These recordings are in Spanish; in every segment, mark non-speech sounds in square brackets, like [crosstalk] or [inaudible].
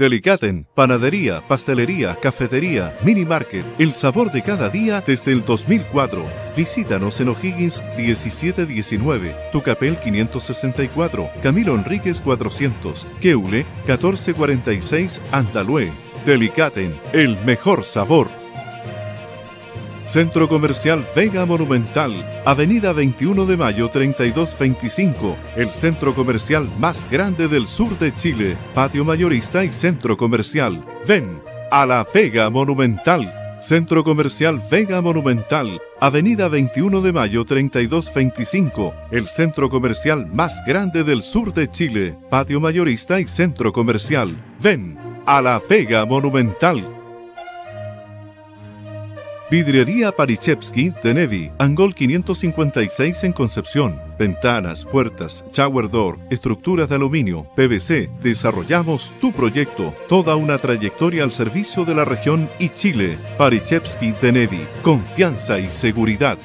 Delicaten, panadería, pastelería, cafetería, mini market, el sabor de cada día desde el 2004. Visítanos en O'Higgins 1719, Tucapel 564, Camilo Enríquez 400, Keule 1446, Andalue. Delicaten, el mejor sabor. Centro Comercial Vega Monumental, Avenida 21 de Mayo 3225, el centro comercial más grande del sur de Chile, patio mayorista y centro comercial. Ven a la Vega Monumental. Centro Comercial Vega Monumental, Avenida 21 de Mayo 3225, el centro comercial más grande del sur de Chile, patio mayorista y centro comercial. Ven a la Vega Monumental. Vidrería Parichevsky de Nevi, Angol 556 en Concepción. Ventanas, puertas, shower door, estructuras de aluminio, PVC. Desarrollamos tu proyecto. Toda una trayectoria al servicio de la región y Chile. Parichevsky de Confianza y seguridad.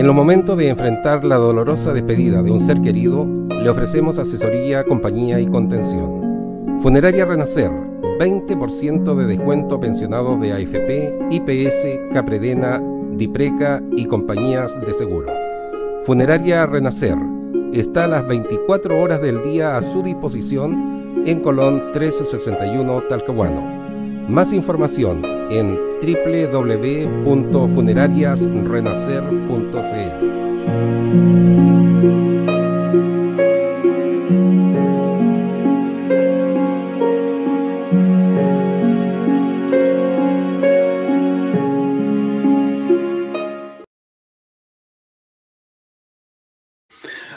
En los momentos de enfrentar la dolorosa despedida de un ser querido, le ofrecemos asesoría, compañía y contención. Funeraria Renacer, 20% de descuento pensionado de AFP, IPS, Capredena, Dipreca y compañías de seguro. Funeraria Renacer está a las 24 horas del día a su disposición en Colón 361, Talcahuano. Más información en www.funerariasrenacer.cl.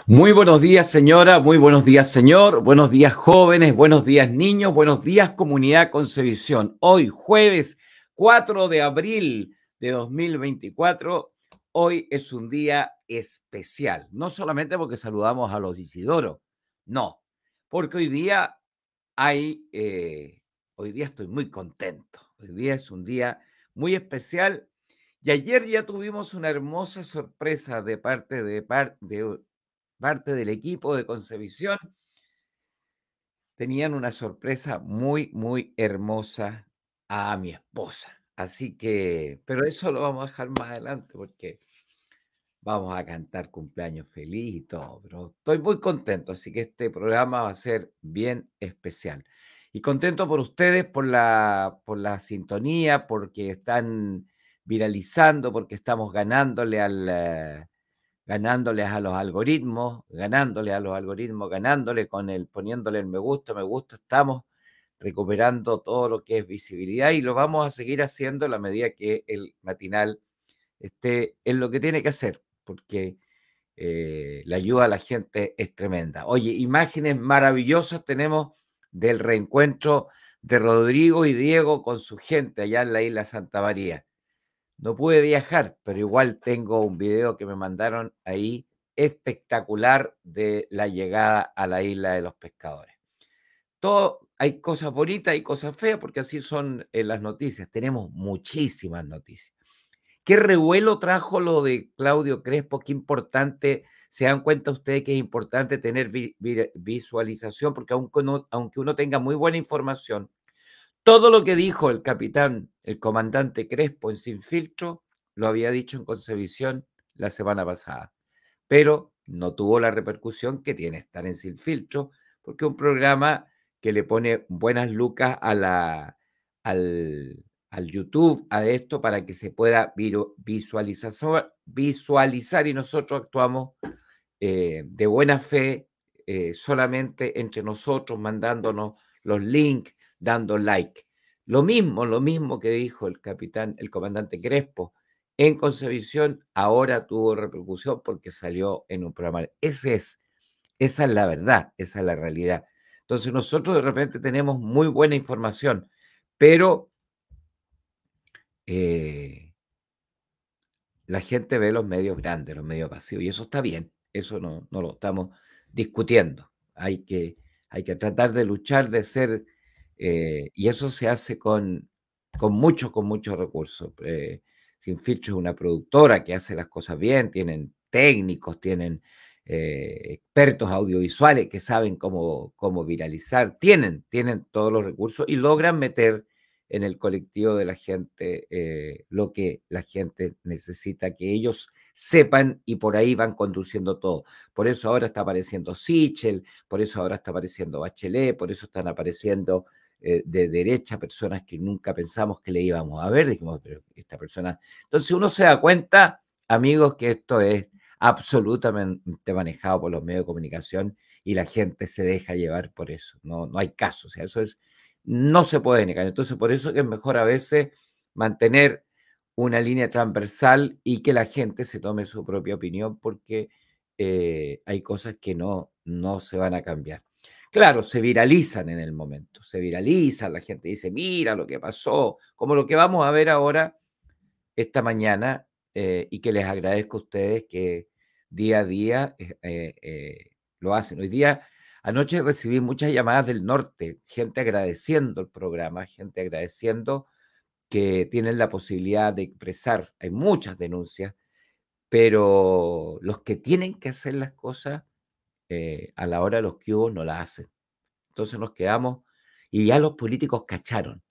Muy buenos días, señora, muy buenos días, señor, buenos días, jóvenes, buenos días, niños, buenos días, comunidad Concevisión. Hoy, jueves 4 de abril de 2024. Hoy es un día especial, no solamente porque saludamos a los Isidoro, no, porque hoy día hay, eh, hoy día estoy muy contento, hoy día es un día muy especial y ayer ya tuvimos una hermosa sorpresa de parte, de, parte del equipo de Concevisión. Tenían una sorpresa muy, muy hermosa a mi esposa. Así que, pero eso lo vamos a dejar más adelante porque vamos a cantar cumpleaños feliz y todo, pero estoy muy contento, así que este programa va a ser bien especial. Y contento por ustedes, por la, por la sintonía, porque están viralizando, porque estamos ganándole al, eh, ganándoles a los algoritmos, ganándole a los algoritmos, ganándole con el, poniéndole el me gusta, me gusta, estamos recuperando todo lo que es visibilidad y lo vamos a seguir haciendo a la medida que el matinal esté en lo que tiene que hacer, porque eh, la ayuda a la gente es tremenda. Oye, imágenes maravillosas tenemos del reencuentro de Rodrigo y Diego con su gente allá en la isla Santa María. No pude viajar, pero igual tengo un video que me mandaron ahí espectacular de la llegada a la isla de los pescadores. Todo, hay cosas bonitas y cosas feas, porque así son eh, las noticias. Tenemos muchísimas noticias. ¿Qué revuelo trajo lo de Claudio Crespo? Qué importante, se dan cuenta ustedes que es importante tener visualización, porque aunque uno, aunque uno tenga muy buena información, todo lo que dijo el capitán, el comandante Crespo en Sin Filtro, lo había dicho en Concebisión la semana pasada, pero no tuvo la repercusión que tiene estar en Sin Filtro, porque un programa que le pone buenas lucas a la, al, YouTube, a esto, para que se pueda visualizar, y nosotros actuamos eh, de buena fe eh, solamente entre nosotros, mandándonos los links, dando like. Lo mismo, lo mismo que dijo el capitán, el comandante Crespo, en Concepción ahora tuvo repercusión porque salió en un programa. Ese es, esa es la verdad, esa es la realidad. Entonces nosotros de repente tenemos muy buena información, pero eh, la gente ve los medios grandes, los medios vacíos, y eso está bien, eso no, no, lo estamos discutiendo. Hay que, hay que tratar de luchar, de ser, eh, y eso se hace con, con mucho con muchos recursos. Eh, Sin Filtro es una productora que hace las cosas bien, tienen técnicos, tienen eh, expertos audiovisuales que saben cómo, cómo viralizar, tienen, tienen todos los recursos y logran meter en el colectivo de la gente eh, lo que la gente necesita, que ellos sepan y por ahí van conduciendo todo. Por eso ahora está apareciendo Sichel, por eso ahora está apareciendo Bachelet, por eso están apareciendo eh, de derecha personas que nunca pensamos que le íbamos a ver. pero esta persona. Entonces uno se da cuenta, amigos, que esto es absolutamente manejado por los medios de comunicación y la gente se deja llevar por eso. No, no hay caso, o sea, eso es, no se puede negar. Entonces, por eso que es mejor a veces mantener una línea transversal y que la gente se tome su propia opinión porque eh, hay cosas que no, no se van a cambiar. Claro, se viralizan en el momento, se viralizan, la gente dice, mira lo que pasó, como lo que vamos a ver ahora esta mañana, eh, y que les agradezco a ustedes que día a día eh, eh, eh, lo hacen. Hoy día, anoche recibí muchas llamadas del norte, gente agradeciendo el programa, gente agradeciendo que tienen la posibilidad de expresar. Hay muchas denuncias, pero los que tienen que hacer las cosas a la hora de los que hubo no las hacen. Entonces nos quedamos y ya los políticos cacharon,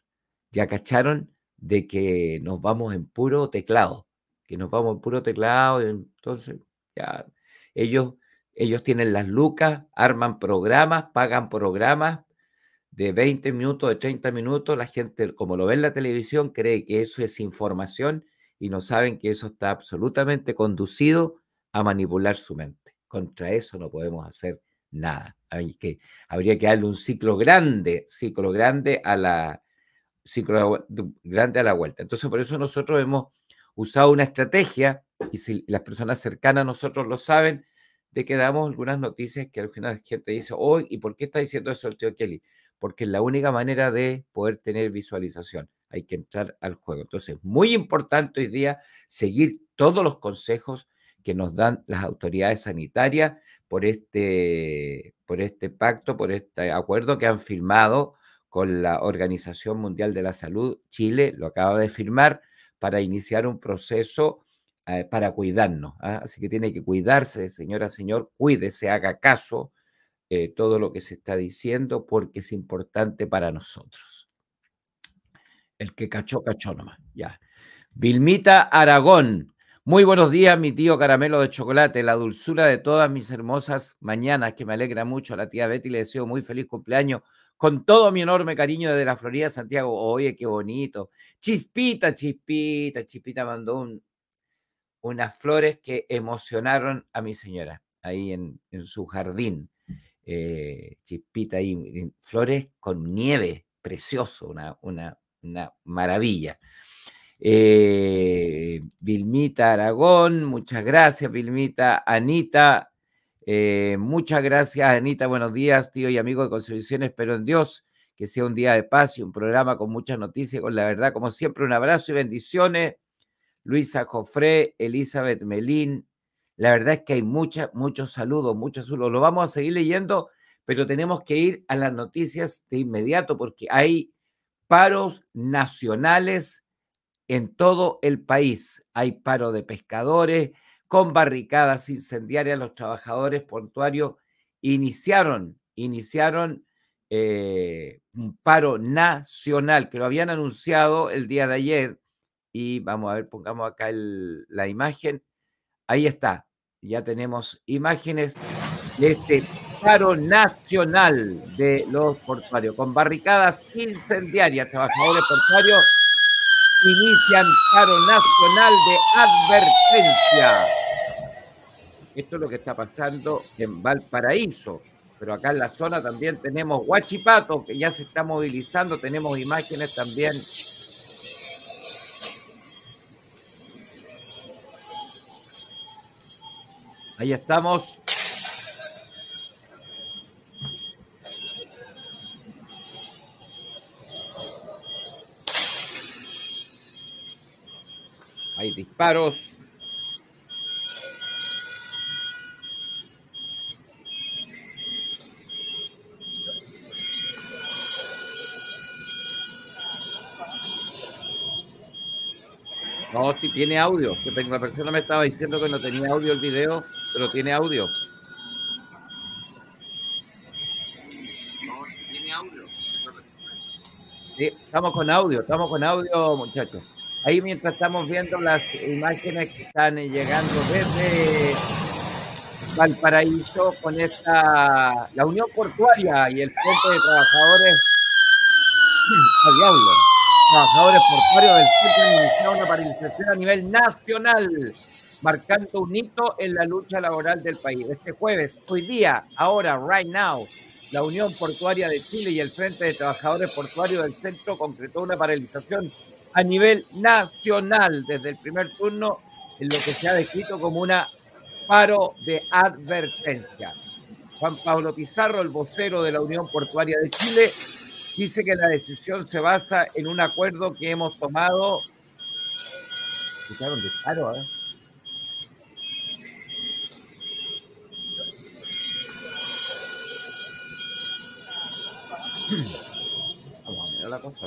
ya cacharon de que nos vamos en puro teclado, que nos vamos en puro teclado, entonces ellos, ellos tienen las lucas, arman programas, pagan programas de 20 minutos, de 30 minutos. La gente, como lo ve en la televisión, cree que eso es información y no saben que eso está absolutamente conducido a manipular su mente. Contra eso no podemos hacer nada. Hay que, habría que darle un ciclo grande, ciclo grande a la ciclo grande a la vuelta. Entonces, por eso nosotros hemos usado una estrategia y si las personas cercanas a nosotros lo saben, de que damos algunas noticias que al final la gente dice, hoy, ¿y por qué está diciendo eso el tío Kelly? Porque es la única manera de poder tener visualización. Hay que entrar al juego. Entonces, es muy importante hoy día seguir todos los consejos que nos dan las autoridades sanitarias por este, por este pacto, por este acuerdo que han firmado con la Organización Mundial de la Salud. Chile lo acaba de firmar para iniciar un proceso eh, para cuidarnos. ¿ah? Así que tiene que cuidarse, señora, señor, cuídese, haga caso eh, todo lo que se está diciendo porque es importante para nosotros. El que cachó, cachó nomás, ya. Vilmita Aragón. Muy buenos días, mi tío caramelo de chocolate, la dulzura de todas mis hermosas mañanas, que me alegra mucho. A la tía Betty le deseo muy feliz cumpleaños, con todo mi enorme cariño desde la Florida, Santiago. Oye, qué bonito. Chispita, chispita, chispita mandó un, unas flores que emocionaron a mi señora ahí en, su jardín. Eh, chispita ahí, eh, flores con nieve, precioso, una, maravilla. Eh, Vilmita Aragón, muchas gracias, Vilmita. Anita, muchas gracias, Anita. Buenos días, tío y amigo de Constitución. Espero en Dios que sea un día de paz y un programa con muchas noticias, con la verdad. Como siempre, un abrazo y bendiciones. Luisa Jofré, Elizabeth Melín. La verdad es que hay mucha, muchos saludos, muchos saludos. Lo vamos a seguir leyendo, pero tenemos que ir a las noticias de inmediato porque hay paros nacionales en todo el país. Hay paro de pescadores con barricadas incendiarias. Los trabajadores portuarios iniciaron, iniciaron eh, un paro nacional que lo habían anunciado el día de ayer y vamos a ver, pongamos acá la imagen. Ahí está, ya tenemos imágenes de este paro nacional de los portuarios, con barricadas incendiarias. Trabajadores portuarios inician paro nacional de advertencia. Esto es lo que está pasando en Valparaíso, pero acá en la zona también tenemos Huachipato, que ya se está movilizando, tenemos imágenes también Ahí estamos. Hay disparos. No, si tiene audio. Que la persona me estaba diciendo que no tenía audio el video pero tiene audio. estamos con audio, estamos con audio, muchachos. Ahí mientras estamos viendo las imágenes que están llegando desde Valparaíso con esta la Unión Portuaria y el Frente de Trabajadores [coughs] al Diablo, Trabajadores Portuarios del Frente han iniciado una paralización a nivel nacional marcando un hito en la lucha laboral del país. Este jueves, hoy día, ahora, right now, la Unión Portuaria de Chile y el Frente de Trabajadores Portuarios del Centro concretó una paralización a nivel nacional desde el primer turno en lo que se ha descrito como una paro de advertencia. Juan Pablo Pizarro, el vocero de la Unión Portuaria de Chile, dice que la decisión se basa en un acuerdo que hemos tomado. paro, ¿eh? Alam, wala ko sa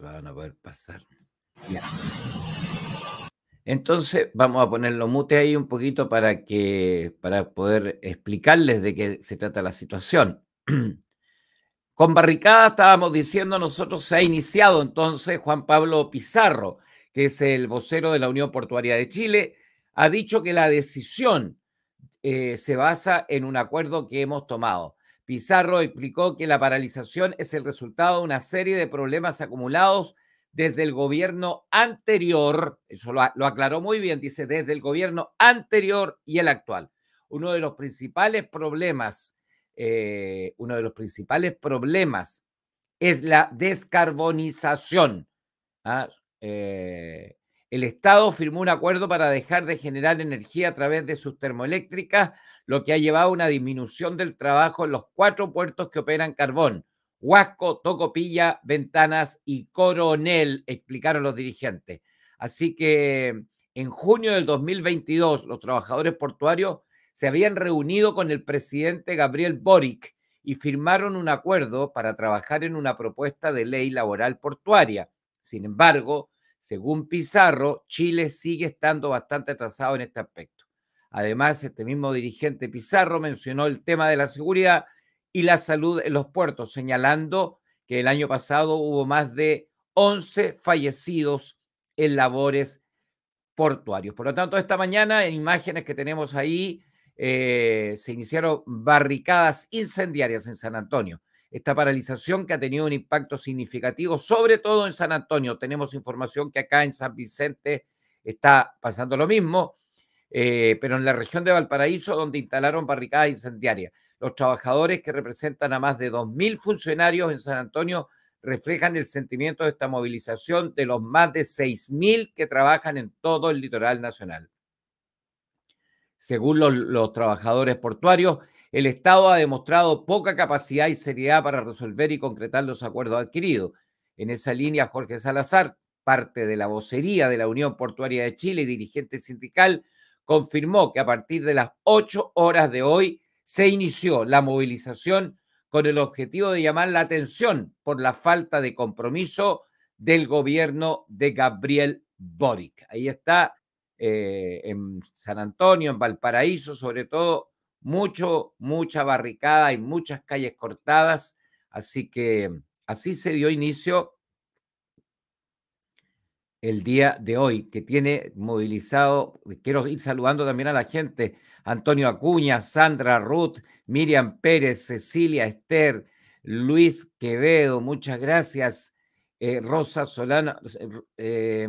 van a poder pasar. Entonces vamos a ponerlo mute ahí un poquito para que para poder explicarles de qué se trata la situación. [clears throat] Con barricada estábamos diciendo nosotros se ha iniciado entonces Juan Pablo Pizarro, que es el vocero de la Unión Portuaria de Chile, ha dicho que la decisión eh, se basa en un acuerdo que hemos tomado. Pizarro explicó que la paralización es el resultado de una serie de problemas acumulados desde el gobierno anterior, eso lo, aclaró muy bien, dice, desde el gobierno anterior y el actual. Uno de los principales problemas, eh, uno de los principales problemas es la descarbonización. ¿ah? Eh, el Estado firmó un acuerdo para dejar de generar energía a través de sus termoeléctricas, lo que ha llevado a una disminución del trabajo en los cuatro puertos que operan carbón. Huasco, Tocopilla, Ventanas y Coronel, explicaron los dirigentes. Así que en junio del 2022, los trabajadores portuarios se habían reunido con el presidente Gabriel Boric y firmaron un acuerdo para trabajar en una propuesta de ley laboral portuaria. Sin embargo, según Pizarro, Chile sigue estando bastante atrasado en este aspecto. Además, este mismo dirigente Pizarro mencionó el tema de la seguridad y la salud en los puertos, señalando que el año pasado hubo más de 11 fallecidos en labores portuarios. Por lo tanto, esta mañana, en imágenes que tenemos ahí, eh, se iniciaron barricadas incendiarias en San Antonio esta paralización que ha tenido un impacto significativo, sobre todo en San Antonio. Tenemos información que acá en San Vicente está pasando lo mismo, eh, pero en la región de Valparaíso, donde instalaron barricadas incendiarias. Los trabajadores que representan a más de 2.000 funcionarios en San Antonio reflejan el sentimiento de esta movilización de los más de 6.000 que trabajan en todo el litoral nacional. Según los trabajadores portuarios, el Estado ha demostrado poca capacidad y seriedad para resolver y concretar los acuerdos adquiridos. En esa línea, Jorge Salazar, parte de la vocería de la Unión Portuaria de Chile y dirigente sindical, confirmó que a partir de las ocho horas de hoy se inició la movilización con el objetivo de llamar la atención por la falta de compromiso del gobierno de Gabriel Boric. Ahí está, eh, en San Antonio, en Valparaíso, sobre todo mucho, mucha barricada y muchas calles cortadas. Así que así se dio inicio el día de hoy, que tiene movilizado, quiero ir saludando también a la gente, Antonio Acuña, Sandra Ruth, Miriam Pérez, Cecilia Esther, Luis Quevedo, muchas gracias, eh, Rosa Solana, eh,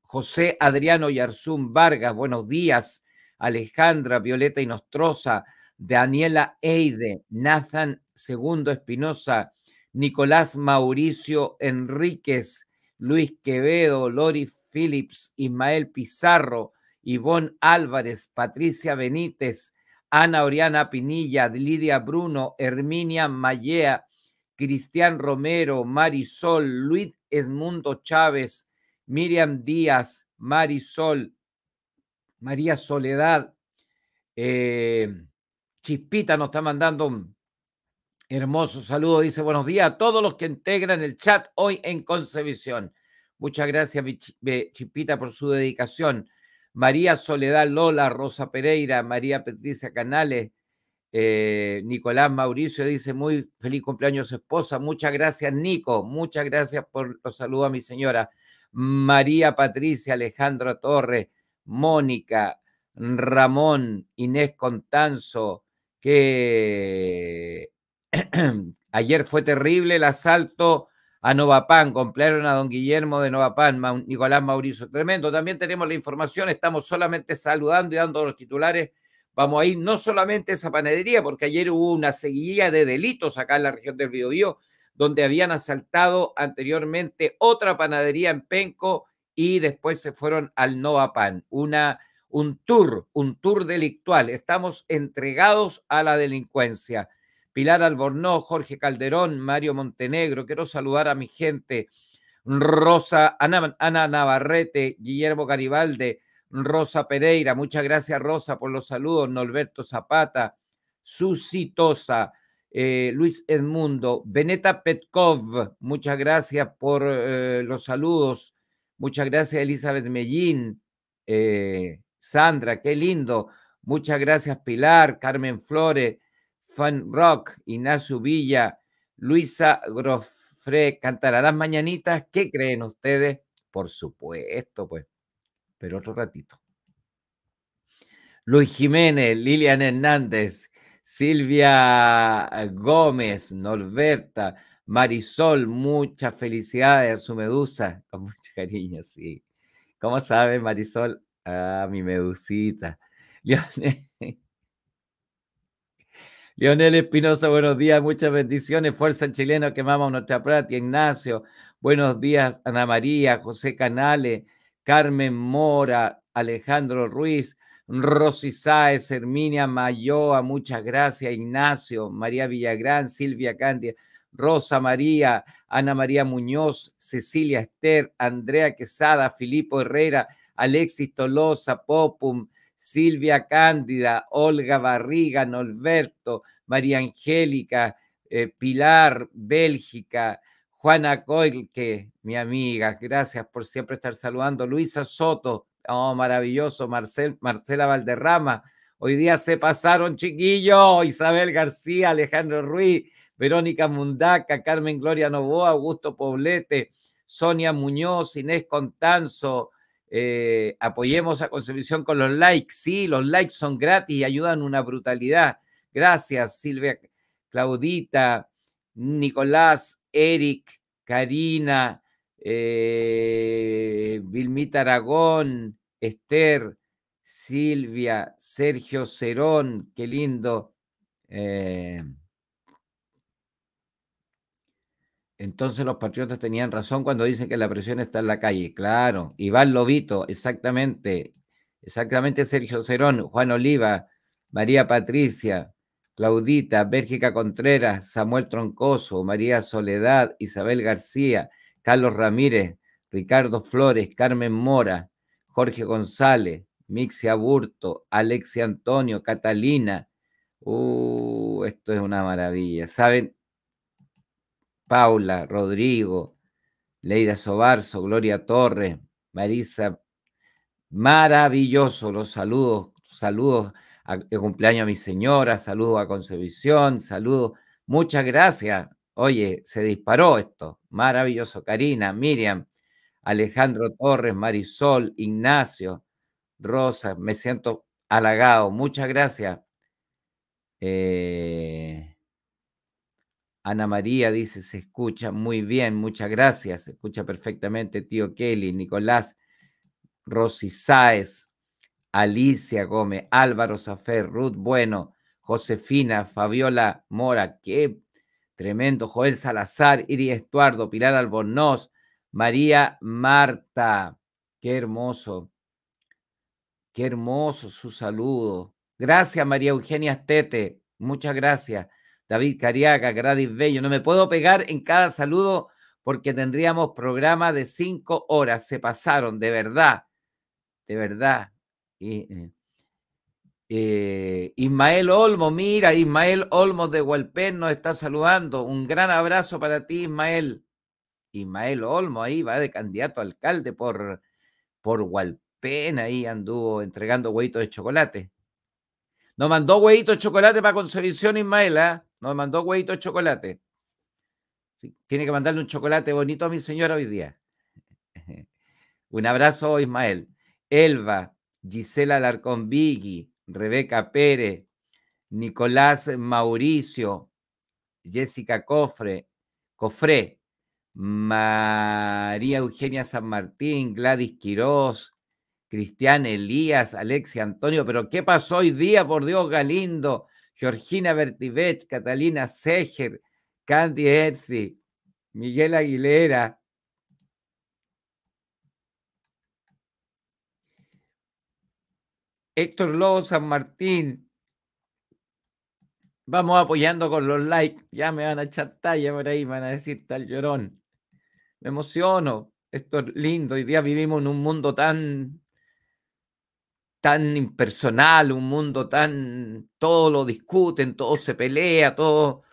José Adriano Yarzún Vargas, buenos días, Alejandra, Violeta Nostrosa Daniela Eide, Nathan Segundo Espinosa, Nicolás Mauricio Enríquez, Luis Quevedo, Lori Phillips, Ismael Pizarro, Ivonne Álvarez, Patricia Benítez, Ana Oriana Pinilla, Lidia Bruno, Herminia Mallea, Cristian Romero, Marisol, Luis Esmundo Chávez, Miriam Díaz, Marisol, María Soledad eh, Chispita nos está mandando un hermoso saludo. Dice buenos días a todos los que integran el chat hoy en Concepción. Muchas gracias, Chispita, por su dedicación. María Soledad Lola, Rosa Pereira, María Patricia Canales, eh, Nicolás Mauricio dice muy feliz cumpleaños esposa. Muchas gracias, Nico. Muchas gracias por los saludos a mi señora. María Patricia Alejandra Torres, Mónica, Ramón, Inés Contanzo, que [clears throat] ayer fue terrible el asalto a Novapán, compraron a don Guillermo de Novapán, Nicolás Mauricio, tremendo. También tenemos la información, estamos solamente saludando y dando los titulares. Vamos a ir no solamente a esa panadería, porque ayer hubo una seguidilla de delitos acá en la región del Biobío, donde habían asaltado anteriormente otra panadería en Penco y después se fueron al Pan una un tour, un tour delictual. Estamos entregados a la delincuencia. Pilar Albornoz, Jorge Calderón, Mario Montenegro, quiero saludar a mi gente. Rosa, Ana, Navarrete, Guillermo Garibaldi, Rosa Pereira, muchas gracias Rosa por los saludos, Norberto Zapata, Susi Tosa, eh, Luis Edmundo, Beneta Petkov, muchas gracias por eh, los saludos, Muchas gracias, Elizabeth Mellín. Eh, Sandra, qué lindo. Muchas gracias, Pilar, Carmen Flores, Fan Rock, Ignacio Villa, Luisa Grofre. ¿Cantará las mañanitas? ¿Qué creen ustedes? Por supuesto, pues. Pero otro ratito. Luis Jiménez, Lilian Hernández, Silvia Gómez, Norberta, Marisol, muchas felicidades a su medusa. [laughs] Con mucho cariño, sí. ¿Cómo sabe Marisol? Ah, mi medusita. Leonel, [laughs] Espinosa, buenos días, muchas bendiciones. Fuerza chileno quemamos nuestra plata. Ignacio, buenos días. Ana María, José Canales, Carmen Mora, Alejandro Ruiz, Rosy Sáez, Herminia Mayoa, muchas gracias. Ignacio, María Villagrán, Silvia Candia. Rosa María, Ana María Muñoz, Cecilia Esther, Andrea Quesada, Filipo Herrera, Alexis Tolosa, Popum, Silvia Cándida, Olga Barriga, Norberto, María Angélica, eh, Pilar, Bélgica, Juana Coilque, mi amiga, gracias por siempre estar saludando. Luisa Soto, oh, maravilloso, Marcela Valderrama. Hoy día se pasaron, chiquillos, Isabel García, Alejandro Ruiz, Verónica Mundaca, Carmen Gloria Novoa, Augusto Poblete, Sonia Muñoz, Inés Contanzo. Eh, apoyemos a Concepción con los likes. Sí, los likes son gratis y ayudan una brutalidad. Gracias, Silvia, Claudita, Nicolás, Eric, Karina, eh, Vilmita Aragón, Esther, Silvia, Sergio Cerón, qué lindo. Eh, Entonces los patriotas tenían razón cuando dicen que la presión está en la calle. Claro, Iván Lobito, exactamente. Exactamente Sergio Cerón, Juan Oliva, María Patricia, Claudita, Bélgica Contreras, Samuel Troncoso, María Soledad, Isabel García, Carlos Ramírez, Ricardo Flores, Carmen Mora, Jorge González, Mixia Burto, Alexia Antonio, Catalina. Uh, esto es una maravilla. ¿Saben? Paula, Rodrigo, Leida Sobarzo, Gloria Torres, Marisa. Maravilloso, los saludos, saludos de cumpleaños a mi señora, saludos a Concepción, saludos. Muchas gracias. Oye, se disparó esto. Maravilloso. Karina, Miriam, Alejandro Torres, Marisol, Ignacio, Rosa, me siento halagado. Muchas gracias. Eh, Ana María dice, se escucha muy bien, muchas gracias. Se escucha perfectamente, tío Kelly, Nicolás, Rosy Sáez, Alicia Gómez, Álvaro Zafer, Ruth Bueno, Josefina, Fabiola Mora, qué tremendo, Joel Salazar, Iri Estuardo, Pilar Albornoz, María Marta, qué hermoso, qué hermoso su saludo. Gracias, María Eugenia Estete, muchas gracias. David Cariaca, Gradis Bello. No me puedo pegar en cada saludo porque tendríamos programa de cinco horas. Se pasaron, de verdad, de verdad. Eh, eh, Ismael Olmo, mira, Ismael Olmo de Hualpén nos está saludando. Un gran abrazo para ti, Ismael. Ismael Olmo ahí va de candidato a alcalde por, por ahí anduvo entregando huevitos de chocolate. Nos mandó hueitos de chocolate para Concepción Ismael, ¿ah? nos mandó huevito de chocolate. tiene que mandarle un chocolate bonito a mi señora hoy día. [laughs] un abrazo, Ismael. Elba, Gisela Larcón Vigui, Rebeca Pérez, Nicolás Mauricio, Jessica Cofre, Cofré, María Eugenia San Martín, Gladys Quirós, Cristian Elías, Alexia Antonio, pero ¿qué pasó hoy día, por Dios, Galindo? Georgina Bertivet, Catalina Seger, Candy Herzi, Miguel Aguilera. Héctor Lobo San Martín. Vamos apoyando con los likes. Ya me van a echar talla por ahí, me van a decir tal llorón. Me emociono. Esto es lindo. Hoy día vivimos en un mundo tan tan impersonal, un mundo tan, todo lo discuten, todo se pelea, todo,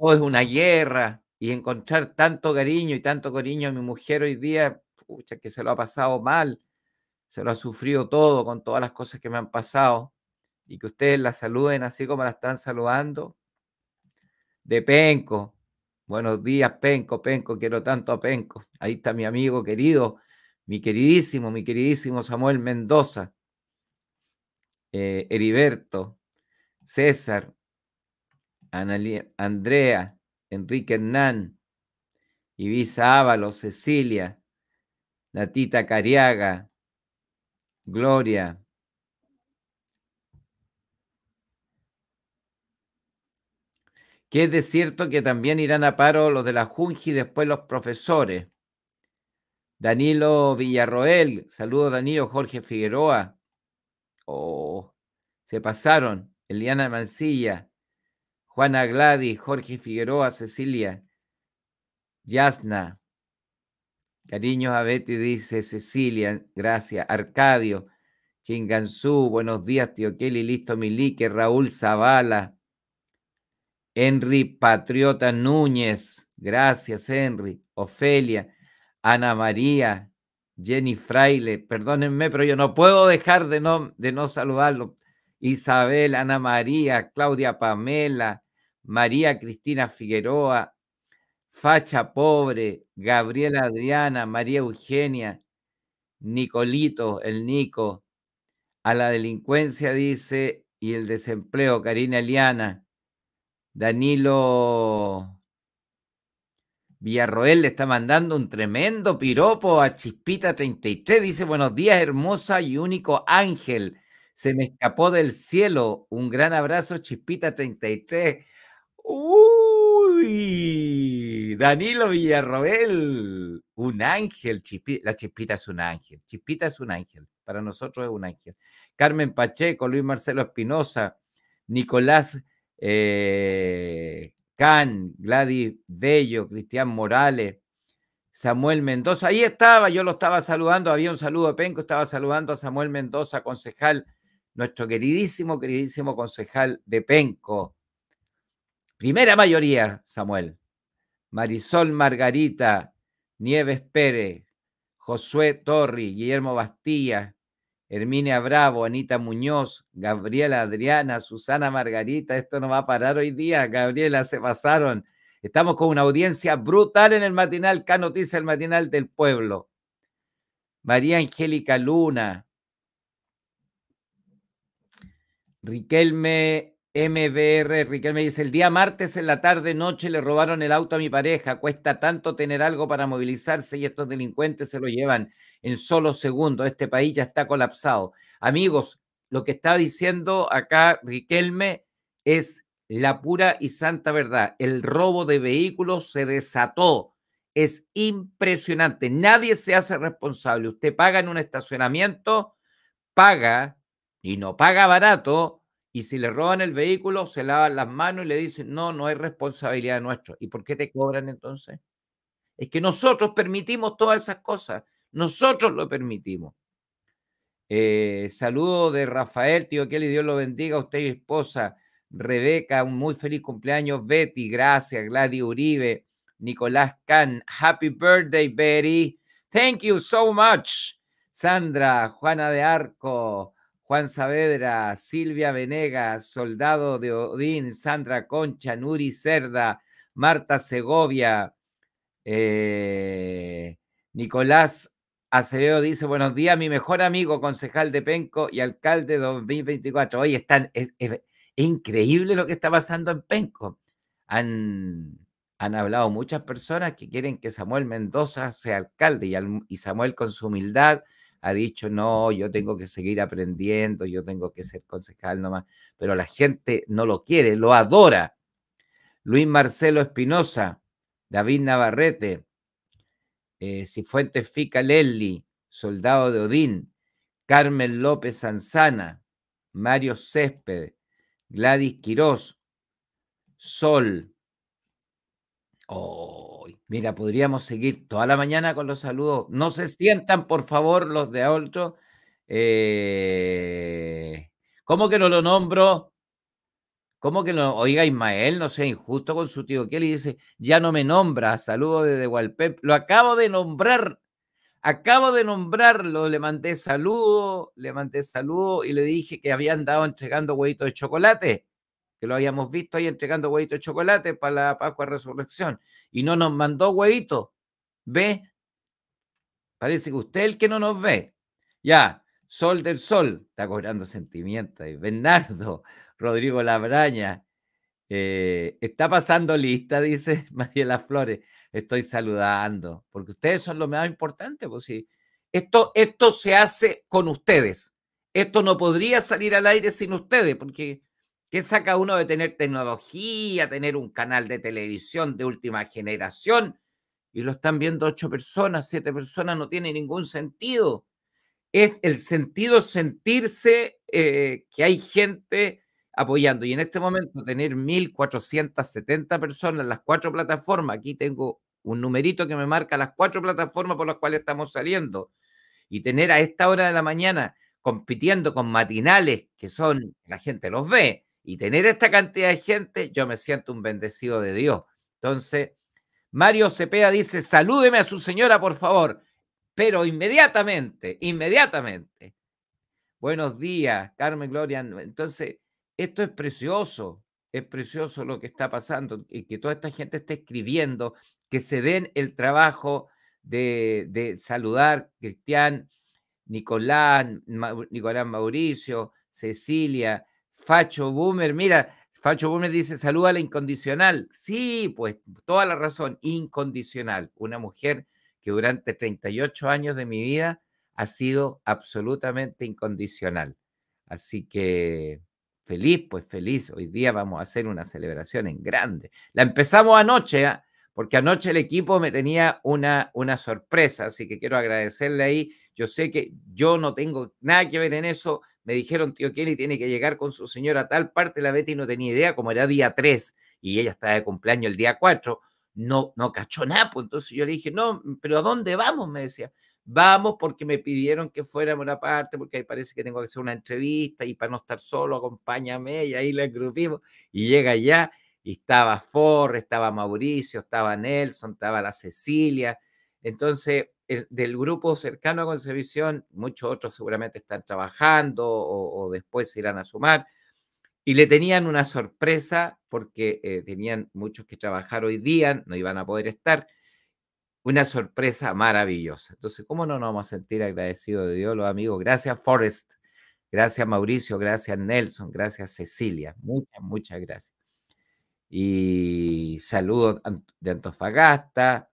es una guerra, y encontrar tanto cariño y tanto cariño a mi mujer hoy día, pucha, que se lo ha pasado mal, se lo ha sufrido todo con todas las cosas que me han pasado, y que ustedes la saluden así como la están saludando, de Penco, buenos días Penco, Penco, quiero tanto a Penco, ahí está mi amigo querido, mi queridísimo, mi queridísimo Samuel Mendoza, eh, Heriberto, César, Andrea, Enrique Hernán, Ibiza Ábalos, Cecilia, Natita Cariaga, Gloria, que es de cierto que también irán a paro los de la Junji y después los profesores. Danilo Villarroel, saludos Danilo, Jorge Figueroa, se pasaron. Eliana Mancilla, Juana Gladys, Jorge Figueroa, Cecilia, Yasna. Cariños a Betty, dice Cecilia, gracias. Arcadio, Chingansú, buenos días, tío Kelly, listo, Milique, Raúl Zavala, Henry Patriota Núñez, gracias, Henry, Ofelia, Ana María, Jenny Fraile, perdónenme, pero yo no puedo dejar de no, de no saludarlo. Isabel, Ana María, Claudia Pamela, María Cristina Figueroa, Facha Pobre, Gabriela Adriana, María Eugenia, Nicolito, el Nico, a la delincuencia dice, y el desempleo, Karina Eliana, Danilo Villarroel le está mandando un tremendo piropo a Chispita33. Dice, buenos días, hermosa y único ángel. Se me escapó del cielo. Un gran abrazo, Chispita33. Uy, Danilo Villarroel, un ángel. la Chispita es un ángel. Chispita es un ángel. Para nosotros es un ángel. Carmen Pacheco, Luis Marcelo Espinosa, Nicolás eh, Can, Gladys Bello, Cristian Morales, Samuel Mendoza. Ahí estaba, yo lo estaba saludando, había un saludo de Penco, estaba saludando a Samuel Mendoza, concejal, nuestro queridísimo, queridísimo concejal de Penco. Primera mayoría, Samuel. Marisol Margarita, Nieves Pérez, Josué Torri, Guillermo Bastilla, Herminia Bravo, Anita Muñoz, Gabriela Adriana, Susana Margarita, esto no va a parar hoy día, Gabriela, se pasaron. Estamos con una audiencia brutal en el matinal, K Noticias, el matinal del pueblo. María Angélica Luna, Riquelme MBR, Riquelme dice, el día martes en la tarde noche le robaron el auto a mi pareja, cuesta tanto tener algo para movilizarse y estos delincuentes se lo llevan en solo segundos, este país ya está colapsado. Amigos, lo que está diciendo acá Riquelme es la pura y santa verdad, el robo de vehículos se desató, es impresionante, nadie se hace responsable, usted paga en un estacionamiento, paga y no paga barato y si le roban el vehículo, se lavan las manos y le dicen, no, no hay responsabilidad nuestra. ¿Y por qué te cobran entonces? Es que nosotros permitimos todas esas cosas. Nosotros lo permitimos. Eh, saludo de Rafael, tío Kelly, Dios lo bendiga a usted y esposa. Rebeca, un muy feliz cumpleaños. Betty, gracias. Gladys Uribe, Nicolás Can, happy birthday, Betty. Thank you so much. Sandra, Juana de Arco, Juan Saavedra, Silvia Venegas, Soldado de Odín, Sandra Concha, Nuri Cerda, Marta Segovia, eh, Nicolás Acevedo dice, buenos días, mi mejor amigo, concejal de Penco y alcalde 2024. Hoy están, es, increíble lo que está pasando en Penco. Han, hablado muchas personas que quieren que Samuel Mendoza sea alcalde y Samuel con su humildad ha dicho, no, yo tengo que seguir aprendiendo, yo tengo que ser concejal nomás, pero la gente no lo quiere, lo adora. Luis Marcelo Espinosa, David Navarrete, eh, Cifuentes Fica Lelli, Soldado de Odín, Carmen López Sanzana, Mario Césped, Gladys Quirós, Sol, Oh, mira, podríamos seguir toda la mañana con los saludos. No se sientan, por favor, los de otro Eh, ¿Cómo que no lo nombro? ¿Cómo que no? Oiga, Ismael, no sea injusto con su tío. ¿Qué le dice? Ya no me nombra. Saludo desde Hualpep. Lo acabo de nombrar. Acabo de nombrarlo. Le mandé saludo, le mandé saludo y le dije que habían dado entregando huevitos de chocolate que lo habíamos visto ahí entregando huevitos de chocolate para la Pascua Resurrección, y no nos mandó huevitos. ¿Ve? Parece que usted es el que no nos ve. Ya, Sol del Sol, está cobrando sentimientos. Bernardo, Rodrigo Labraña, eh, está pasando lista, dice las [laughs] Flores. Estoy saludando, porque ustedes son lo más importante. Pues sí. esto, esto se hace con ustedes. Esto no podría salir al aire sin ustedes, porque ¿Qué saca uno de tener tecnología, tener un canal de televisión de última generación? Y lo están viendo ocho personas, siete personas, no tiene ningún sentido. Es el sentido sentirse eh, que hay gente apoyando. Y en este momento tener 1.470 personas en las cuatro plataformas, aquí tengo un numerito que me marca las cuatro plataformas por las cuales estamos saliendo, y tener a esta hora de la mañana compitiendo con matinales que son, la gente los ve, y tener esta cantidad de gente, yo me siento un bendecido de Dios. Entonces, Mario Cepeda dice, salúdeme a su señora, por favor, pero inmediatamente, inmediatamente. Buenos días, Carmen Gloria. Entonces, esto es precioso, es precioso lo que está pasando y que toda esta gente esté escribiendo, que se den el trabajo de, saludar, Cristian, Nicolás, Nicolás Mauricio, Cecilia, Facho Boomer, mira, Facho Boomer dice, saluda a la incondicional. Sí, pues toda la razón, incondicional. Una mujer que durante 38 años de mi vida ha sido absolutamente incondicional. Así que feliz, pues feliz. Hoy día vamos a hacer una celebración en grande. La empezamos anoche, ¿eh? porque anoche el equipo me tenía una, una sorpresa, así que quiero agradecerle ahí. Yo sé que yo no tengo nada que ver en eso. Me dijeron, tío Kelly tiene que llegar con su señora a tal parte, la Betty no tenía idea, como era día 3 y ella estaba de cumpleaños el día 4, no, no cachó nada. Pues entonces yo le dije, no, pero ¿a dónde vamos? Me decía, vamos porque me pidieron que fuéramos a una parte, porque ahí parece que tengo que hacer una entrevista y para no estar solo, acompáñame y ahí la agrupimos y llega ya estaba Forrest, estaba Mauricio, estaba Nelson, estaba la Cecilia. Entonces, eh, del grupo cercano a Concepción, muchos otros seguramente están trabajando o, después se irán a sumar. Y le tenían una sorpresa porque eh, tenían muchos que trabajar hoy día, no iban a poder estar. Una sorpresa maravillosa. Entonces, ¿cómo no nos vamos a sentir agradecidos de Dios, los amigos? Gracias, Forrest. Gracias, Mauricio. Gracias, Nelson. Gracias, Cecilia. Muchas, muchas gracias y saludos de Antofagasta,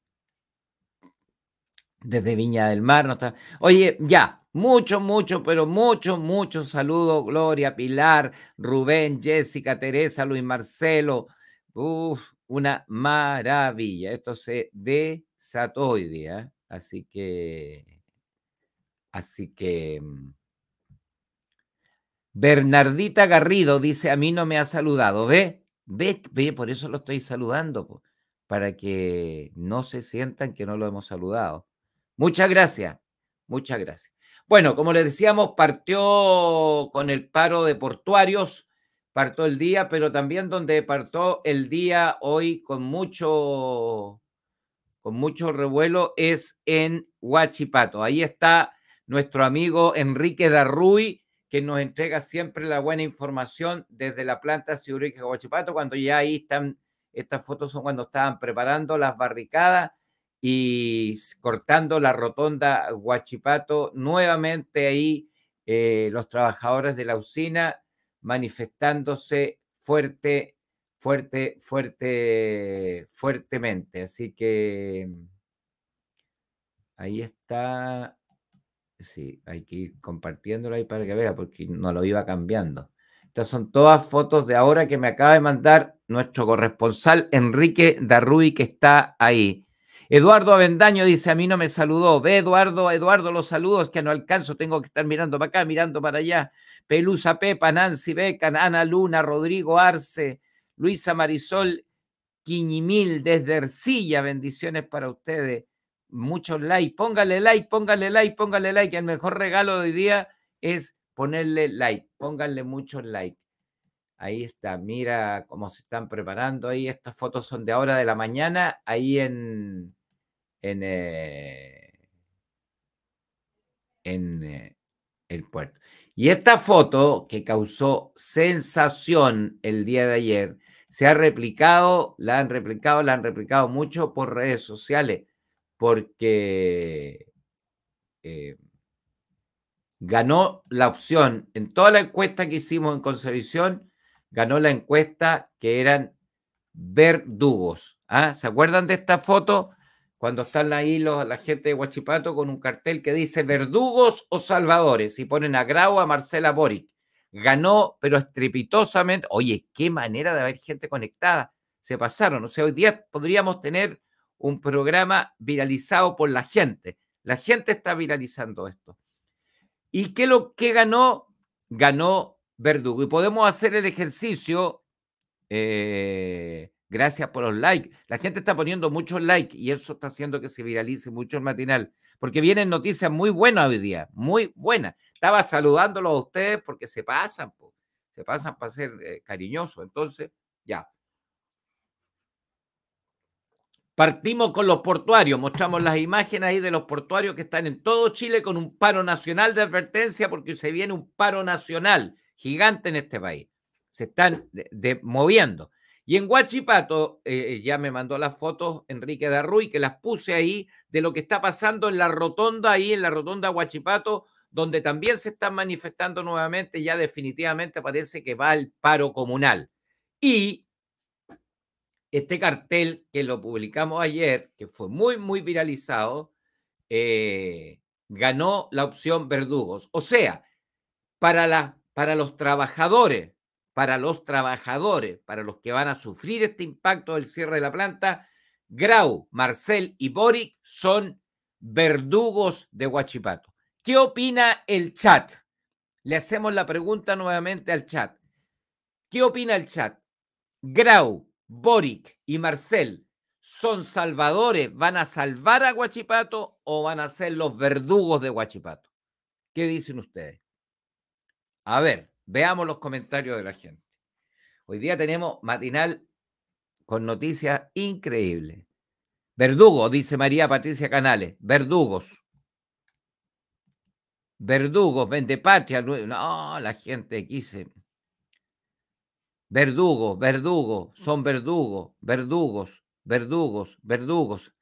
desde Viña del Mar. No está... Oye, ya, mucho, mucho, pero mucho, mucho saludo, Gloria, Pilar, Rubén, Jessica, Teresa, Luis Marcelo. una maravilla. Esto se desató hoy Así que, así que. Mm. Bernardita Garrido dice, a mí no me ha saludado, ¿ve? Ve, por eso lo estoy saludando, para que no se sientan que no lo hemos saludado. Muchas gracias, muchas gracias. Bueno, como les decíamos, partió con el paro de portuarios, partió el día, pero también donde partió el día hoy con mucho, con mucho revuelo es en Huachipato. Ahí está nuestro amigo Enrique Darruy, que nos entrega siempre la buena información desde la planta cirúrgica Huachipato, cuando ya ahí están, estas fotos son cuando estaban preparando las barricadas y cortando la rotonda Huachipato, nuevamente ahí eh, los trabajadores de la usina manifestándose fuerte, fuerte, fuerte, fuertemente. Así que mm, ahí está Sí, hay que ir compartiéndolo ahí para que vea, porque no lo iba cambiando. Estas son todas fotos de ahora que me acaba de mandar nuestro corresponsal Enrique Darruy, que está ahí. Eduardo Avendaño dice: A mí no me saludó. Ve, Eduardo, Eduardo, los saludos que no alcanzo. Tengo que estar mirando para acá, mirando para allá. Pelusa Pepa, Nancy Becan, Ana Luna, Rodrigo Arce, Luisa Marisol Quiñimil, desde Ercilla. Bendiciones para ustedes muchos like. Póngale like, póngale like, póngale like. El mejor regalo de hoy día es ponerle like. Pónganle muchos like. Ahí está, mira cómo se están preparando ahí. Estas fotos son de ahora de la mañana, ahí en, en, eh, en eh, el puerto. Y esta foto que causó sensación el día de ayer, se ha replicado, la han replicado, la han replicado mucho por redes sociales porque eh, ganó la opción, en toda la encuesta que hicimos en Concepción, ganó la encuesta que eran verdugos. ¿ah? ¿Se acuerdan de esta foto? Cuando están ahí los, la gente de Huachipato con un cartel que dice verdugos o salvadores y ponen a Grau a Marcela Boric. Ganó, pero estrepitosamente. Oye, qué manera de haber gente conectada. Se pasaron. O sea, hoy día podríamos tener un programa viralizado por la gente. La gente está viralizando esto. ¿Y qué lo que ganó? Ganó Verdugo. Y podemos hacer el ejercicio. Eh, gracias por los likes. La gente está poniendo muchos likes y eso está haciendo que se viralice mucho el matinal. Porque vienen noticias muy buenas hoy día, muy buenas. Estaba saludándolos a ustedes porque se pasan, se pasan para ser eh, cariñosos. Entonces, ya. Partimos con los portuarios, mostramos las imágenes ahí de los portuarios que están en todo Chile con un paro nacional de advertencia porque se viene un paro nacional gigante en este país. Se están moviendo. Y en Huachipato, eh, eh, ya me mandó las fotos Enrique Darruy, que las puse ahí de lo que está pasando en la rotonda, ahí en la rotonda Huachipato, donde también se están manifestando nuevamente, ya definitivamente parece que va el paro comunal. Y este cartel que lo publicamos ayer, que fue muy, muy viralizado, eh, ganó la opción verdugos. O sea, para, la, para los trabajadores, para los trabajadores, para los que van a sufrir este impacto del cierre de la planta, Grau, Marcel y Boric son verdugos de Huachipato. ¿Qué opina el chat? Le hacemos la pregunta nuevamente al chat. ¿Qué opina el chat? Grau, Boric y Marcel son salvadores, van a salvar a Guachipato o van a ser los verdugos de Guachipato. ¿Qué dicen ustedes? A ver, veamos los comentarios de la gente. Hoy día tenemos matinal con noticias increíbles. Verdugo, dice María Patricia Canales, verdugos. Verdugos, vende patria. No, la gente quise. Verdugo, verdugo, son verdugos, verdugos, verdugos, verdugos,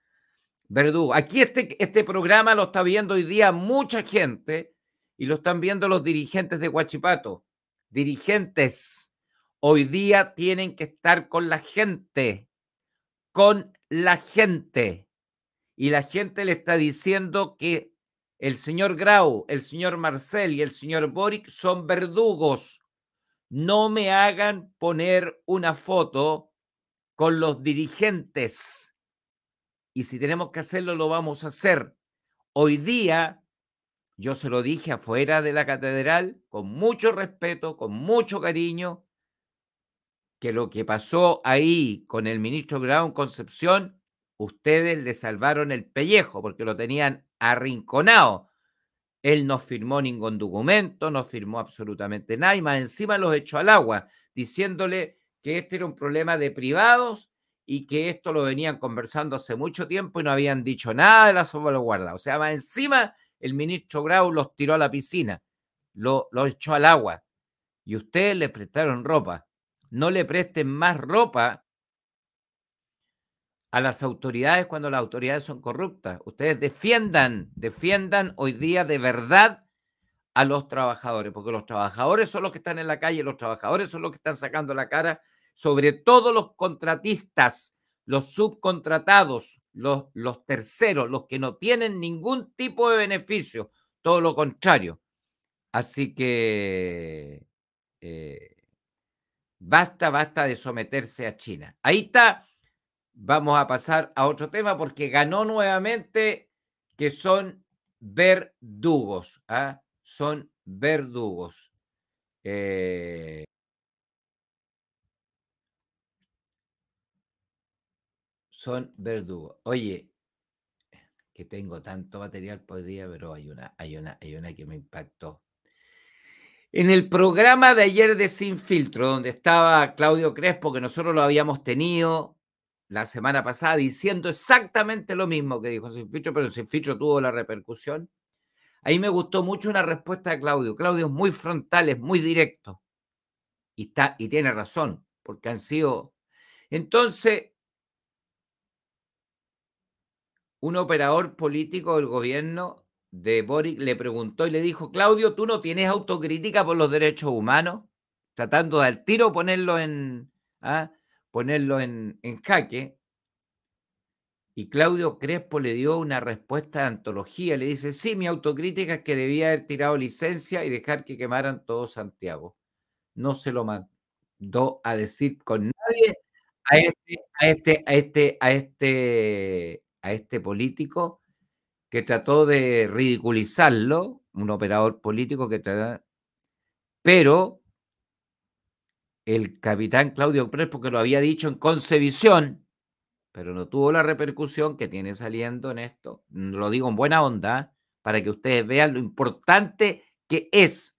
verdugos. Aquí este, este programa lo está viendo hoy día mucha gente y lo están viendo los dirigentes de Guachipato. Dirigentes, hoy día tienen que estar con la gente, con la gente. Y la gente le está diciendo que el señor Grau, el señor Marcel y el señor Boric son verdugos no me hagan poner una foto con los dirigentes. Y si tenemos que hacerlo, lo vamos a hacer. Hoy día, yo se lo dije afuera de la catedral, con mucho respeto, con mucho cariño, que lo que pasó ahí con el ministro Brown Concepción, ustedes le salvaron el pellejo porque lo tenían arrinconado él no firmó ningún documento, no firmó absolutamente nada y más encima los echó al agua, diciéndole que este era un problema de privados y que esto lo venían conversando hace mucho tiempo y no habían dicho nada de la salvaguarda. O sea, más encima el ministro Grau los tiró a la piscina, los lo echó al agua y ustedes le prestaron ropa. No le presten más ropa a las autoridades cuando las autoridades son corruptas. Ustedes defiendan, defiendan hoy día de verdad a los trabajadores, porque los trabajadores son los que están en la calle, los trabajadores son los que están sacando la cara, sobre todo los contratistas, los subcontratados, los, los terceros, los que no tienen ningún tipo de beneficio, todo lo contrario. Así que eh, basta, basta de someterse a China. Ahí está vamos a pasar a otro tema porque ganó nuevamente que son verdugos. ¿ah? Son verdugos. Eh, son verdugos. Oye, que tengo tanto material por día, pero hay una, hay una, hay una que me impactó. En el programa de ayer de Sin Filtro, donde estaba Claudio Crespo, que nosotros lo habíamos tenido, la semana pasada diciendo exactamente lo mismo que dijo Sinficho, pero Sinficho tuvo la repercusión. Ahí me gustó mucho una respuesta de Claudio. Claudio es muy frontal, es muy directo. Y, está, y tiene razón, porque han sido... Entonces, un operador político del gobierno de Boric le preguntó y le dijo, Claudio, ¿tú no tienes autocrítica por los derechos humanos? Tratando de al tiro ponerlo en... ¿ah? ponerlo en, jaque. Y Claudio Crespo le dio una respuesta de antología. Le dice, sí, mi autocrítica es que debía haber tirado licencia y dejar que quemaran todo Santiago. No se lo mandó a decir con nadie a este, a este, a este, a este, a este político que trató de ridiculizarlo, un operador político que trató, pero el capitán Claudio Prespo que lo había dicho en Concevisión, pero no tuvo la repercusión que tiene saliendo en esto. Mm, lo digo en buena onda, para que ustedes vean lo importante que es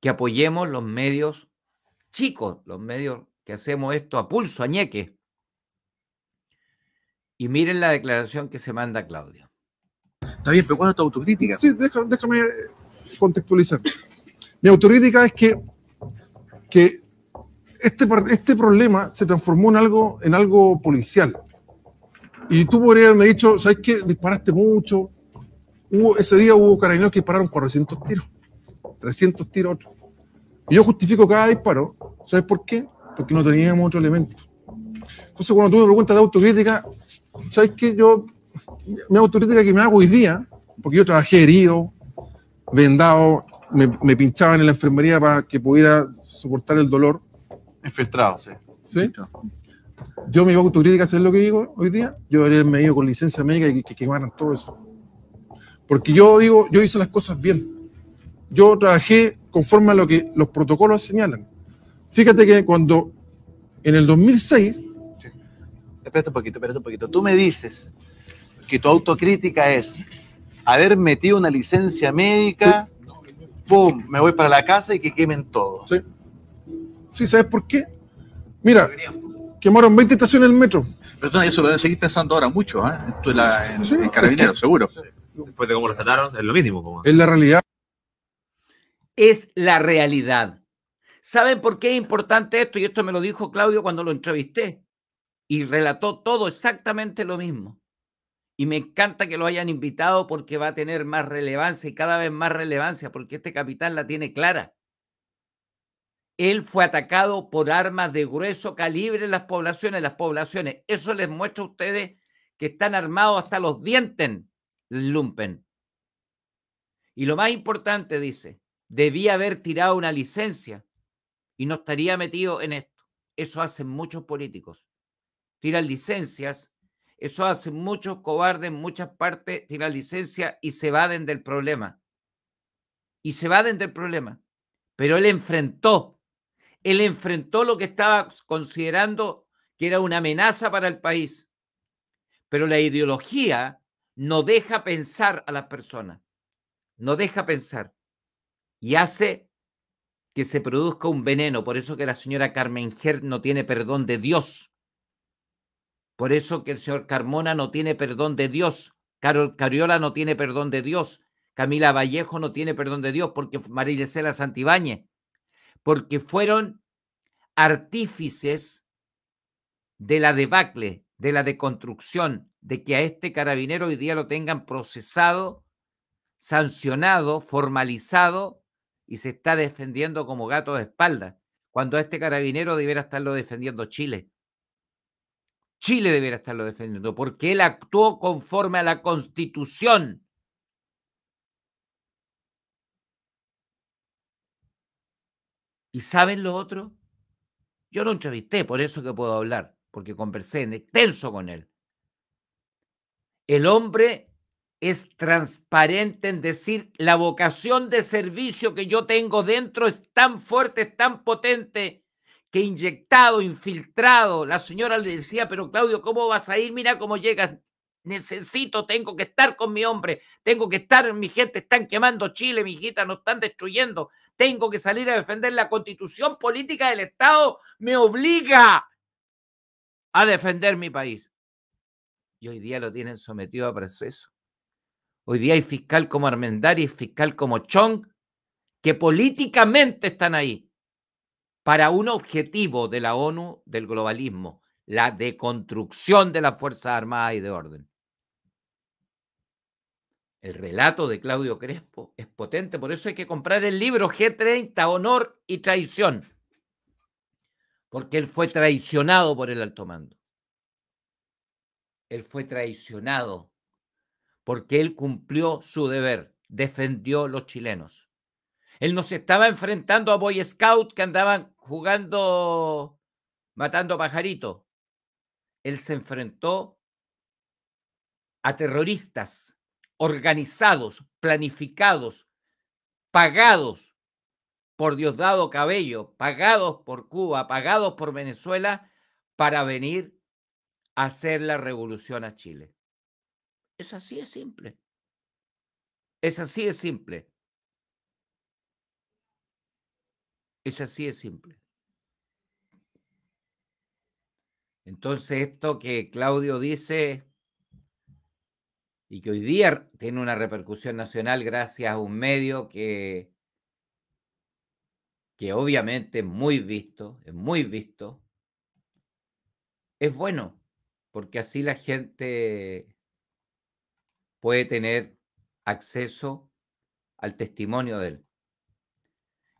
que apoyemos los medios chicos, los medios que hacemos esto a pulso, añeque. Y miren la declaración que se manda Claudio. Está bien, pero ¿cuál es tu autocrítica? Sí, déjame eh, contextualizar. Mi autocrítica es que que este, este problema se transformó en algo, en algo policial. Y tú podrías haberme dicho, ¿sabes qué? Disparaste mucho. ese día hubo carabineros que dispararon 400 tiros, 300 tiros otros. Y yo justifico cada disparo. ¿Sabes por qué? Porque no teníamos otro elemento. Entonces, cuando tú me preguntas de autocrítica, ¿sabes qué? Yo, mi autocrítica que me hago hoy día, porque yo trabajé herido, vendado, me, pinchaban en la enfermería para que pudiera soportar el dolor. Infiltrado, sí. ¿Sí? Yo me iba a autocrítica, ¿sabes lo que digo hoy día? Yo debería haberme ido con licencia médica y que, quemaran todo eso. Porque yo digo, yo hice las cosas bien. Yo trabajé conforme a lo que los protocolos señalan. Fíjate que cuando en el 2006... Espera Espérate un poquito, espérate un poquito. Tú me dices que tu autocrítica es haber metido una licencia médica pum, me voy para la casa y que quemen todo. Sí. Sí, ¿sabes por qué? Mira, quemaron 20 estaciones del metro. Pero eso lo deben seguir pensando ahora mucho, ¿eh? Esto es en, Carabineros, seguro. Después de cómo lo trataron, es lo mínimo. Es la realidad. Es la realidad. ¿Saben por qué es importante esto? Y esto me lo dijo Claudio cuando lo entrevisté. Y relató todo exactamente lo mismo. Y me encanta que lo hayan invitado porque va a tener más relevancia y cada vez más relevancia porque este capitán la tiene clara. Él fue atacado por armas de grueso calibre en las poblaciones, las poblaciones. Eso les muestra a ustedes que están armados hasta los dientes, lumpen. Y lo más importante, dice, debía haber tirado una licencia y no estaría metido en esto. Eso hacen muchos políticos. Tiran licencias eso hace muchos cobardes en muchas partes, tirar licencia y se evaden del problema. Y se evaden del problema. Pero él enfrentó, él enfrentó lo que estaba considerando que era una amenaza para el país. Pero la ideología no deja pensar a las personas, no deja pensar y hace que se produzca un veneno. Por eso que la señora Carmen Ger no tiene perdón de Dios por eso que el señor Carmona no tiene perdón de Dios, Carol Cariola no tiene perdón de Dios, Camila Vallejo no tiene perdón de Dios, porque María Isela Santibáñez, porque fueron artífices de la debacle, de la deconstrucción, de que a este carabinero hoy día lo tengan procesado, sancionado, formalizado y se está defendiendo como gato de espalda, cuando a este carabinero debiera estarlo defendiendo Chile. Chile debería estarlo defendiendo, porque él actuó conforme a la constitución. ¿Y saben lo otro? Yo lo entrevisté, por eso que puedo hablar, porque conversé en extenso con él. El hombre es transparente en decir, la vocación de servicio que yo tengo dentro es tan fuerte, es tan potente, que inyectado, infiltrado. La señora le decía, pero Claudio, ¿cómo vas a ir? Mira cómo llegas. Necesito, tengo que estar con mi hombre, tengo que estar, mi gente, están quemando Chile, mi hijita, nos están destruyendo, tengo que salir a defender la constitución política del Estado, me obliga a defender mi país. Y hoy día lo tienen sometido a proceso. Hoy día hay fiscal como Armendari, fiscal como Chong, que políticamente están ahí para un objetivo de la ONU del globalismo, la deconstrucción de las Fuerzas Armadas y de Orden. El relato de Claudio Crespo es potente, por eso hay que comprar el libro G30, Honor y Traición, porque él fue traicionado por el alto mando. Él fue traicionado porque él cumplió su deber, defendió a los chilenos. Él no se estaba enfrentando a Boy Scout que andaban jugando, matando pajaritos. Él se enfrentó a terroristas organizados, planificados, pagados por Diosdado Cabello, pagados por Cuba, pagados por Venezuela, para venir a hacer la revolución a Chile. Es así de simple. Es así de simple. Es así de simple. Entonces esto que Claudio dice y que hoy día tiene una repercusión nacional gracias a un medio que, que obviamente es muy visto, es muy visto, es bueno, porque así la gente puede tener acceso al testimonio de él.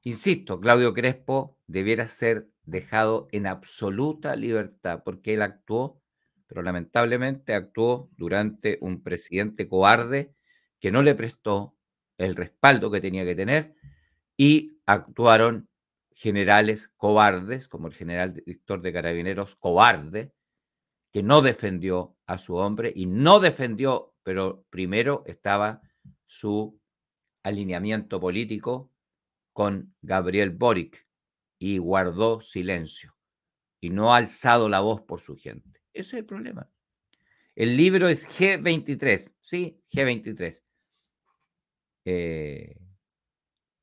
Insisto, Claudio Crespo debiera ser dejado en absoluta libertad porque él actuó, pero lamentablemente actuó durante un presidente cobarde que no le prestó el respaldo que tenía que tener y actuaron generales cobardes, como el general director de carabineros cobarde, que no defendió a su hombre y no defendió, pero primero estaba su alineamiento político con Gabriel Boric y guardó silencio y no ha alzado la voz por su gente. Ese es el problema. El libro es G23, sí, G23. Eh,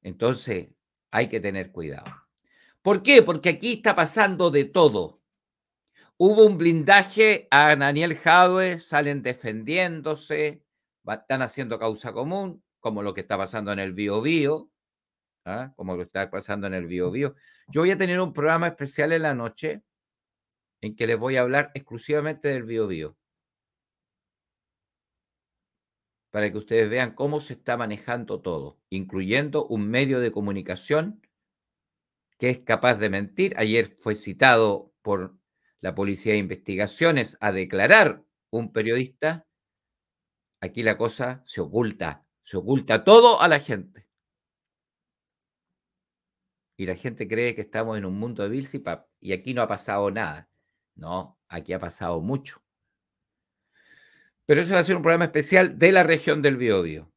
entonces, hay que tener cuidado. ¿Por qué? Porque aquí está pasando de todo. Hubo un blindaje a Daniel Jadwe, salen defendiéndose, están haciendo causa común, como lo que está pasando en el Bio ¿ah? como lo está pasando en el Bio, Bio. Yo voy a tener un programa especial en la noche en que les voy a hablar exclusivamente del Bio, Bio para que ustedes vean cómo se está manejando todo, incluyendo un medio de comunicación que es capaz de mentir. Ayer fue citado por la Policía de Investigaciones a declarar un periodista. Aquí la cosa se oculta, se oculta todo a la gente y la gente cree que estamos en un mundo de Bills y aquí no ha pasado nada. No, aquí ha pasado mucho. Pero eso va a ser un programa especial de la región del Biobío.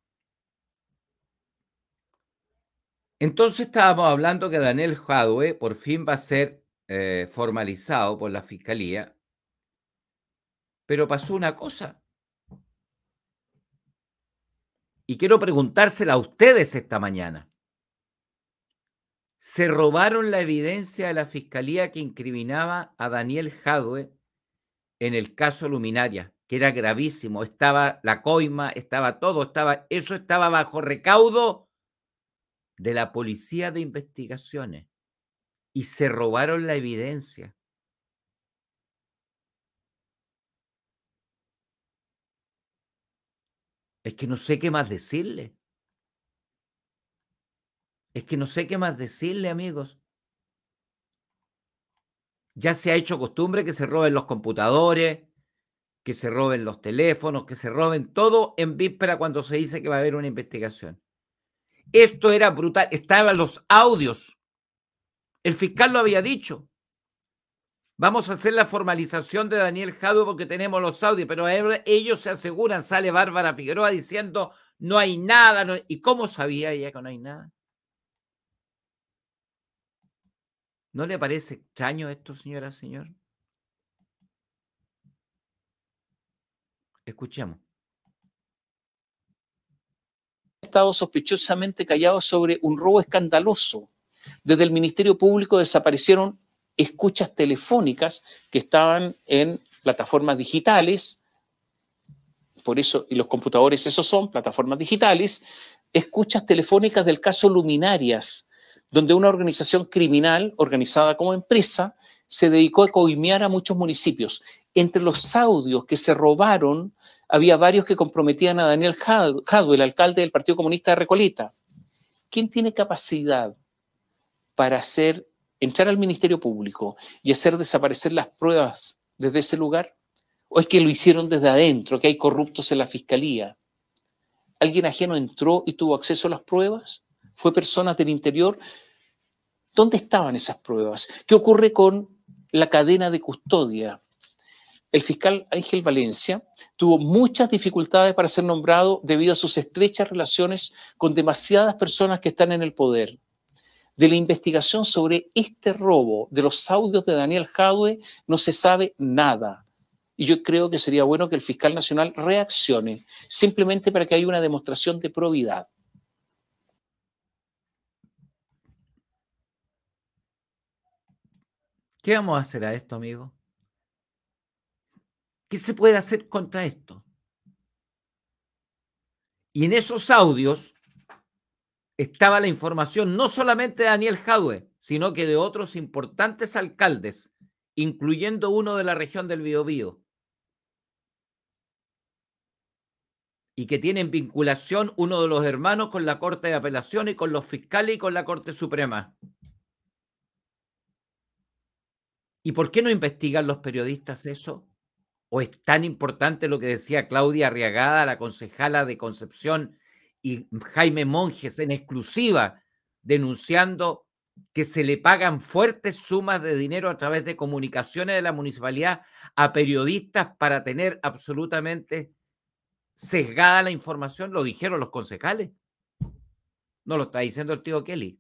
Entonces estábamos hablando que Daniel Jadwe por fin va a ser eh, formalizado por la fiscalía, pero pasó una cosa. Y quiero preguntársela a ustedes esta mañana se robaron la evidencia de la fiscalía que incriminaba a Daniel Jadwe en el caso Luminaria, que era gravísimo. Estaba la coima, estaba todo, estaba, eso estaba bajo recaudo de la policía de investigaciones. Y se robaron la evidencia. Es que no sé qué más decirle. Es que no sé qué más decirle, amigos. Ya se ha hecho costumbre que se roben los computadores, que se roben los teléfonos, que se roben todo en víspera cuando se dice que va a haber una investigación. Esto era brutal. Estaban los audios. El fiscal lo había dicho. Vamos a hacer la formalización de Daniel Jadue porque tenemos los audios, pero ellos se aseguran, sale Bárbara Figueroa diciendo, no hay nada. ¿Y cómo sabía ella que no hay nada? ¿No le parece extraño esto, señora, señor? Escuchemos. Ha estado sospechosamente callado sobre un robo escandaloso. Desde el Ministerio Público desaparecieron escuchas telefónicas que estaban en plataformas digitales, por eso, y los computadores esos son plataformas digitales, escuchas telefónicas del caso Luminarias, donde una organización criminal organizada como empresa se dedicó a coimear a muchos municipios. Entre los audios que se robaron, había varios que comprometían a Daniel Jadwe, el alcalde del Partido Comunista de Recoleta. ¿Quién tiene capacidad para hacer, entrar al Ministerio Público y hacer desaparecer las pruebas desde ese lugar? ¿O es que lo hicieron desde adentro, que hay corruptos en la fiscalía? ¿Alguien ajeno entró y tuvo acceso a las pruebas? fue personas del interior. ¿Dónde estaban esas pruebas? ¿Qué ocurre con la cadena de custodia? El fiscal Ángel Valencia tuvo muchas dificultades para ser nombrado debido a sus estrechas relaciones con demasiadas personas que están en el poder. De la investigación sobre este robo de los audios de Daniel Jadwe no se sabe nada. Y yo creo que sería bueno que el fiscal nacional reaccione, simplemente para que haya una demostración de probidad. ¿Qué vamos a hacer a esto, amigo? ¿Qué se puede hacer contra esto? Y en esos audios estaba la información no solamente de Daniel Jadwe, sino que de otros importantes alcaldes, incluyendo uno de la región del Biobío, y que tienen vinculación uno de los hermanos con la Corte de Apelación y con los fiscales y con la Corte Suprema. ¿Y por qué no investigan los periodistas eso? ¿O es tan importante lo que decía Claudia Arriagada, la concejala de Concepción, y Jaime Monjes en exclusiva, denunciando que se le pagan fuertes sumas de dinero a través de comunicaciones de la municipalidad a periodistas para tener absolutamente sesgada la información? Lo dijeron los concejales. No lo está diciendo el tío Kelly.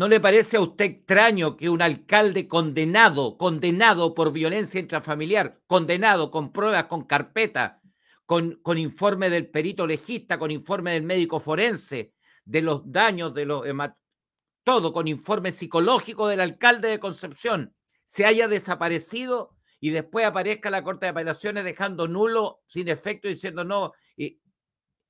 ¿No le parece a usted extraño que un alcalde condenado, condenado por violencia intrafamiliar, condenado con pruebas, con carpeta, con, con informe del perito legista, con informe del médico forense, de los daños, de los todo con informe psicológico del alcalde de Concepción, se haya desaparecido y después aparezca la Corte de Apelaciones dejando nulo, sin efecto, diciendo no, eh,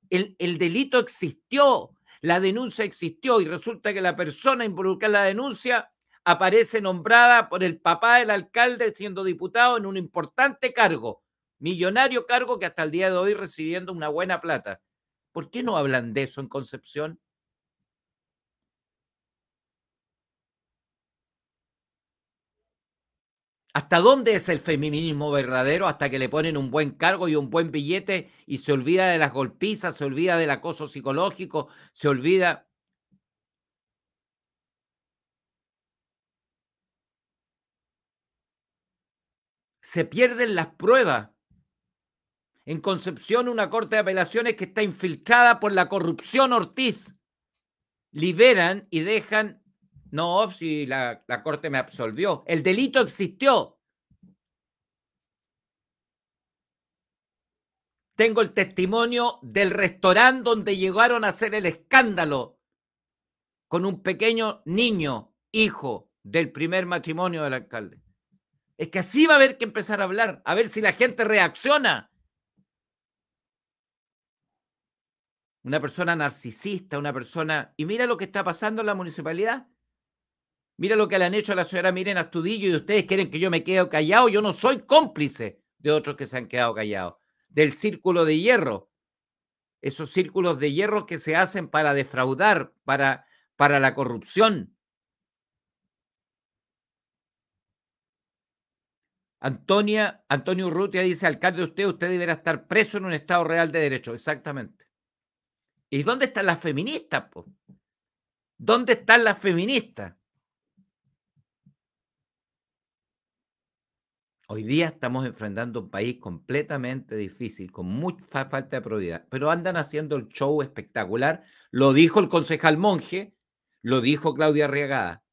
el, el delito existió, la denuncia existió y resulta que la persona involucrada en la denuncia aparece nombrada por el papá del alcalde siendo diputado en un importante cargo, millonario cargo que hasta el día de hoy recibiendo una buena plata. ¿Por qué no hablan de eso en Concepción? ¿Hasta dónde es el feminismo verdadero? Hasta que le ponen un buen cargo y un buen billete y se olvida de las golpizas, se olvida del acoso psicológico, se olvida... Se pierden las pruebas. En Concepción, una corte de apelaciones que está infiltrada por la corrupción Ortiz. Liberan y dejan no, si la, corte me absolvió. El delito existió. Tengo el testimonio del restaurante donde llegaron a hacer el escándalo con un pequeño niño, hijo del primer matrimonio del alcalde. Es que así va a haber que empezar a hablar, a ver si la gente reacciona. Una persona narcisista, una persona... Y mira lo que está pasando en la municipalidad. Mira lo que le han hecho a la señora Miren Astudillo y ustedes quieren que yo me quede callado. Yo no soy cómplice de otros que se han quedado callados. Del círculo de hierro. Esos círculos de hierro que se hacen para defraudar, para, para la corrupción. Antonia, Antonio Urrutia dice, alcalde usted, usted deberá estar preso en un Estado real de derecho. Exactamente. ¿Y dónde están las feministas? ¿Dónde están las feministas? Hoy día estamos enfrentando un país completamente difícil, con mucha falta de prioridad, pero andan haciendo el show espectacular. Lo dijo el concejal Monje, lo dijo Claudia Arriagada.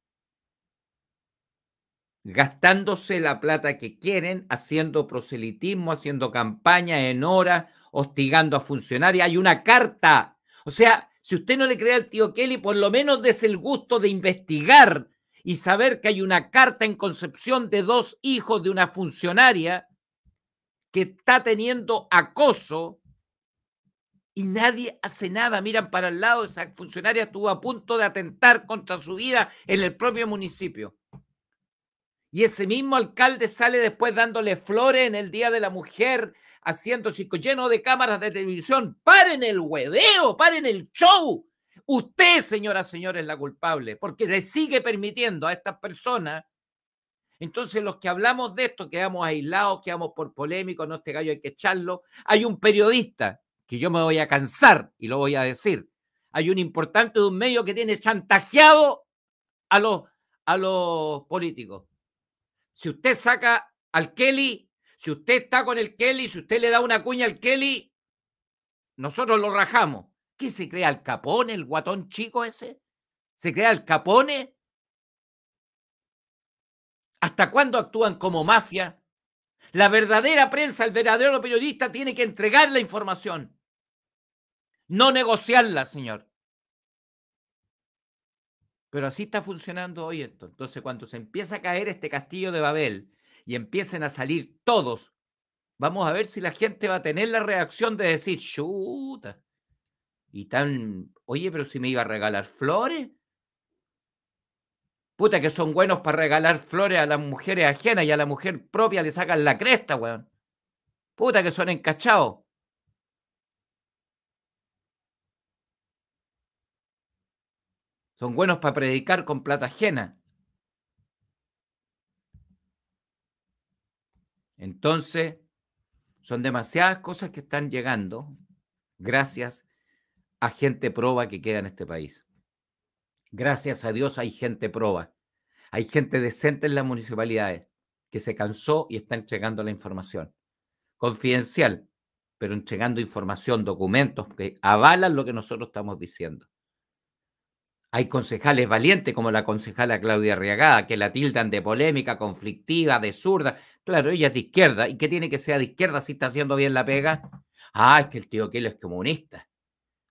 Gastándose la plata que quieren, haciendo proselitismo, haciendo campaña en horas, hostigando a funcionarios. Hay una carta. O sea, si usted no le cree al tío Kelly, por lo menos des el gusto de investigar y saber que hay una carta en Concepción de dos hijos de una funcionaria que está teniendo acoso y nadie hace nada, miran para el lado, esa funcionaria estuvo a punto de atentar contra su vida en el propio municipio. Y ese mismo alcalde sale después dándole flores en el Día de la Mujer, haciendo lleno de cámaras de televisión. ¡Paren el hueveo! ¡Paren el show! Usted, señoras, señores, es la culpable, porque le sigue permitiendo a estas personas. Entonces, los que hablamos de esto, quedamos aislados, quedamos por polémicos, no, este gallo hay que echarlo. Hay un periodista, que yo me voy a cansar y lo voy a decir, hay un importante de un medio que tiene chantajeado a los, a los políticos. Si usted saca al Kelly, si usted está con el Kelly, si usted le da una cuña al Kelly, nosotros lo rajamos. ¿Qué se crea el capone, el guatón chico ese? ¿Se crea el capone? ¿Hasta cuándo actúan como mafia? La verdadera prensa, el verdadero periodista tiene que entregar la información, no negociarla, señor. Pero así está funcionando hoy esto. Entonces, cuando se empieza a caer este castillo de Babel y empiecen a salir todos, vamos a ver si la gente va a tener la reacción de decir, chuta, y tan, oye, pero si me iba a regalar flores. Puta que son buenos para regalar flores a las mujeres ajenas y a la mujer propia le sacan la cresta, weón. Puta que son encachados. Son buenos para predicar con plata ajena. Entonces, son demasiadas cosas que están llegando gracias a gente proba que queda en este país. Gracias a Dios hay gente proba. Hay gente decente en las municipalidades que se cansó y está entregando la información. Confidencial, pero entregando información, documentos que avalan lo que nosotros estamos diciendo. Hay concejales valientes como la concejala Claudia Arriagada, que la tildan de polémica, conflictiva, de zurda. Claro, ella es de izquierda. ¿Y qué tiene que ser de izquierda si está haciendo bien la pega? Ah, es que el tío Kelo es comunista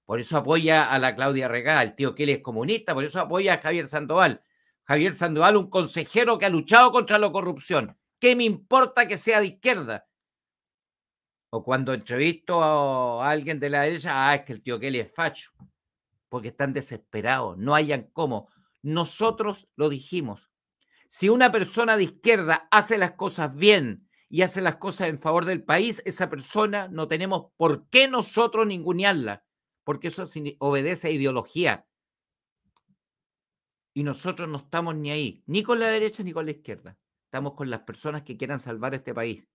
por eso apoya a la Claudia Regal, el tío Kelly es comunista, por eso apoya a Javier Sandoval. Javier Sandoval, un consejero que ha luchado contra la corrupción. ¿Qué me importa que sea de izquierda? O cuando entrevisto a alguien de la derecha, ah, es que el tío Kelly es facho, porque están desesperados, no hayan cómo. Nosotros lo dijimos. Si una persona de izquierda hace las cosas bien y hace las cosas en favor del país, esa persona no tenemos por qué nosotros ningunearla porque eso obedece a ideología. Y nosotros no estamos ni ahí, ni con la derecha ni con la izquierda. Estamos con las personas que quieran salvar este país.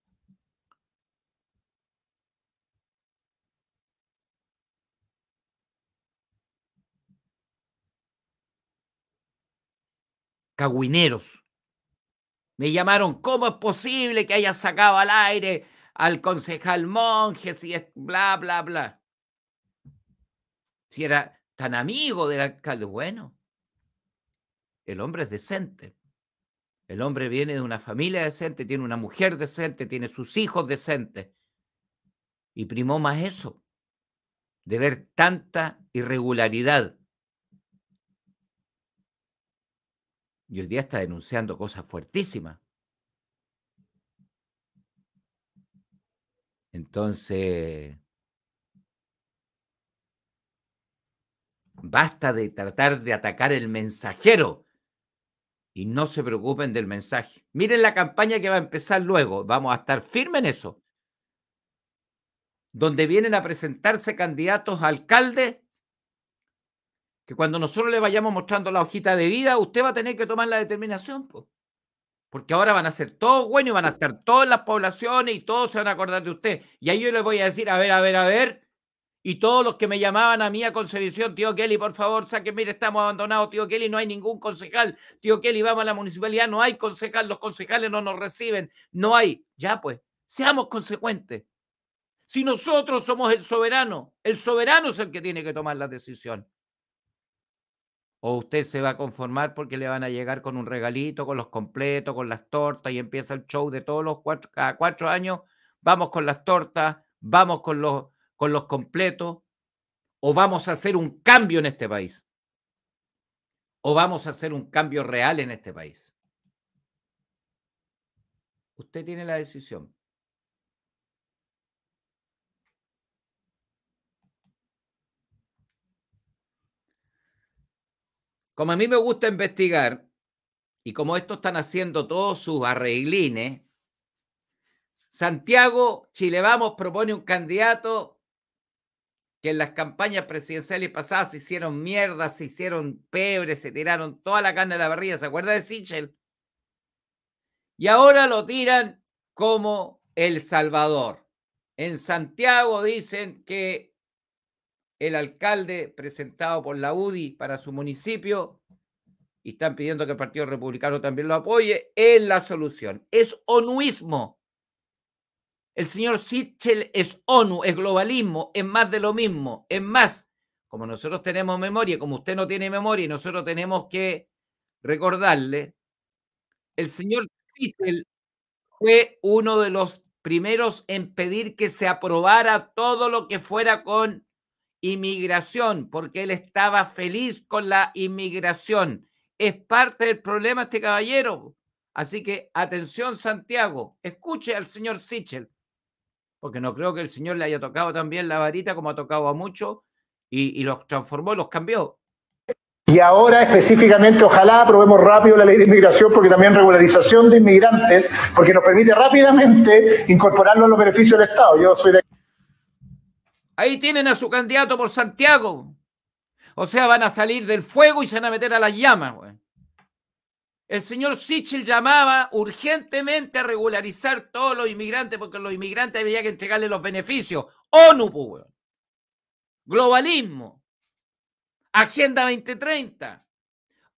Cagüineros. Me llamaron, ¿cómo es posible que haya sacado al aire al concejal Monjes y es bla, bla, bla? Si era tan amigo del alcalde, bueno, el hombre es decente. El hombre viene de una familia decente, tiene una mujer decente, tiene sus hijos decentes. Y primó más eso, de ver tanta irregularidad. Y hoy día está denunciando cosas fuertísimas. Entonces, Basta de tratar de atacar el mensajero y no se preocupen del mensaje. Miren la campaña que va a empezar luego. Vamos a estar firmes en eso. Donde vienen a presentarse candidatos a alcalde que cuando nosotros le vayamos mostrando la hojita de vida, usted va a tener que tomar la determinación. Porque ahora van a ser todos buenos y van a estar todas las poblaciones y todos se van a acordar de usted. Y ahí yo les voy a decir, a ver, a ver, a ver, y todos los que me llamaban a mí a Concepción, tío Kelly, por favor, saquen, mire, estamos abandonados, tío Kelly, no hay ningún concejal, tío Kelly, vamos a la municipalidad, no hay concejal, los concejales no nos reciben, no hay. Ya pues, seamos consecuentes. Si nosotros somos el soberano, el soberano es el que tiene que tomar la decisión. O usted se va a conformar porque le van a llegar con un regalito, con los completos, con las tortas y empieza el show de todos los cuatro, cada cuatro años. Vamos con las tortas, vamos con los los completos, o vamos a hacer un cambio en este país, o vamos a hacer un cambio real en este país. Usted tiene la decisión. Como a mí me gusta investigar, y como esto están haciendo todos sus arreglines, Santiago Chilevamos propone un candidato que en las campañas presidenciales pasadas se hicieron mierda, se hicieron pebre, se tiraron toda la carne de la barriga, ¿se acuerda de Sichel? Y ahora lo tiran como El Salvador. En Santiago dicen que el alcalde presentado por la UDI para su municipio y están pidiendo que el Partido Republicano también lo apoye, es la solución. Es onuismo. El señor Sichel es ONU, es globalismo, es más de lo mismo, es más. Como nosotros tenemos memoria, como usted no tiene memoria y nosotros tenemos que recordarle, el señor Sichel fue uno de los primeros en pedir que se aprobara todo lo que fuera con inmigración, porque él estaba feliz con la inmigración. Es parte del problema este caballero. Así que atención Santiago, escuche al señor Sichel porque no creo que el Señor le haya tocado también la varita como ha tocado a muchos y, los transformó, los cambió. Y ahora específicamente, ojalá aprobemos rápido la ley de inmigración, porque también regularización de inmigrantes, porque nos permite rápidamente incorporarlo a los beneficios del Estado. Yo soy de... Ahí tienen a su candidato por Santiago. O sea, van a salir del fuego y se van a meter a las llamas, güey. El señor Sichel llamaba urgentemente a regularizar todos los inmigrantes porque los inmigrantes había que entregarles los beneficios. ONU, pues, Globalismo. Agenda 2030.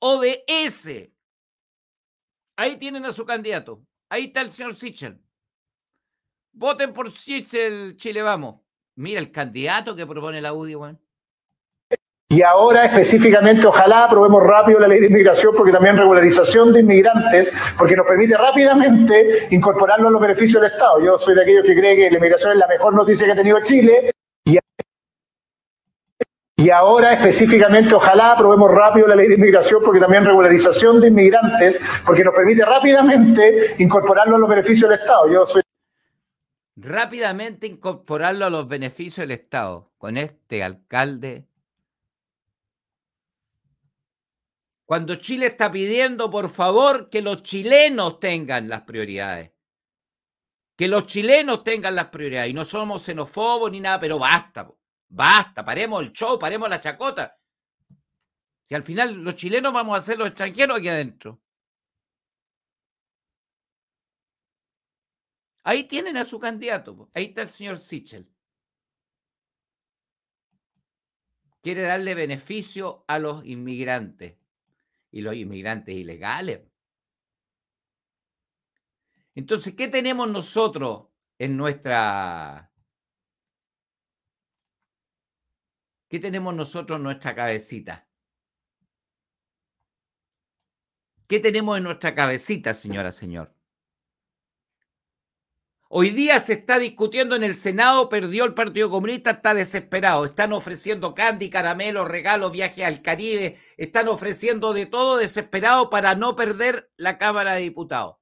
ODS. Ahí tienen a su candidato. Ahí está el señor Sichel. Voten por Sichel, Chile, vamos. Mira el candidato que propone la UDI, weón. Y ahora específicamente, ojalá aprobemos rápido la ley de inmigración, porque también regularización de inmigrantes, porque nos permite rápidamente incorporarlo a los beneficios del Estado. Yo soy de aquellos que creen que la inmigración es la mejor noticia que ha tenido Chile. Y, ahora específicamente, ojalá aprobemos rápido la ley de inmigración, porque también regularización de inmigrantes, porque nos permite rápidamente incorporarlo a los beneficios del Estado. Yo soy rápidamente incorporarlo a los beneficios del Estado con este alcalde Cuando Chile está pidiendo, por favor, que los chilenos tengan las prioridades. Que los chilenos tengan las prioridades. Y no somos xenofobos ni nada, pero basta, basta, paremos el show, paremos la chacota. Si al final los chilenos vamos a ser los extranjeros aquí adentro. Ahí tienen a su candidato. Ahí está el señor Sichel. Quiere darle beneficio a los inmigrantes y los inmigrantes ilegales. Entonces, ¿qué tenemos nosotros en nuestra... ¿Qué tenemos nosotros en nuestra cabecita? ¿Qué tenemos en nuestra cabecita, señora, señor? Hoy día se está discutiendo en el Senado, perdió el Partido Comunista, está desesperado. Están ofreciendo candy, caramelos, regalos, viajes al Caribe, están ofreciendo de todo desesperado para no perder la Cámara de Diputados.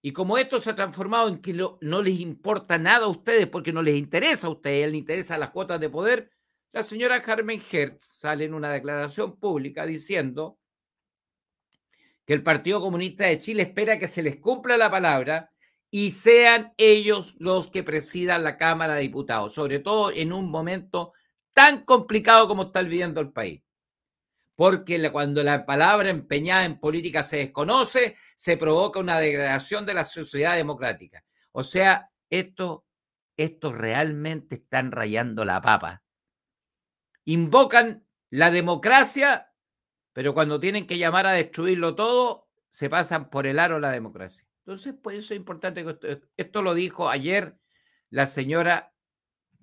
Y como esto se ha transformado en que no les importa nada a ustedes, porque no les interesa a ustedes, les interesa las cuotas de poder, la señora Carmen Hertz sale en una declaración pública diciendo que el Partido Comunista de Chile espera que se les cumpla la palabra y sean ellos los que presidan la Cámara de Diputados, sobre todo en un momento tan complicado como está viviendo el país. Porque cuando la palabra empeñada en política se desconoce, se provoca una degradación de la sociedad democrática. O sea, esto, esto realmente están rayando la papa. Invocan la democracia, pero cuando tienen que llamar a destruirlo todo, se pasan por el aro la democracia. Entonces, por pues eso es importante que esto, lo dijo ayer la señora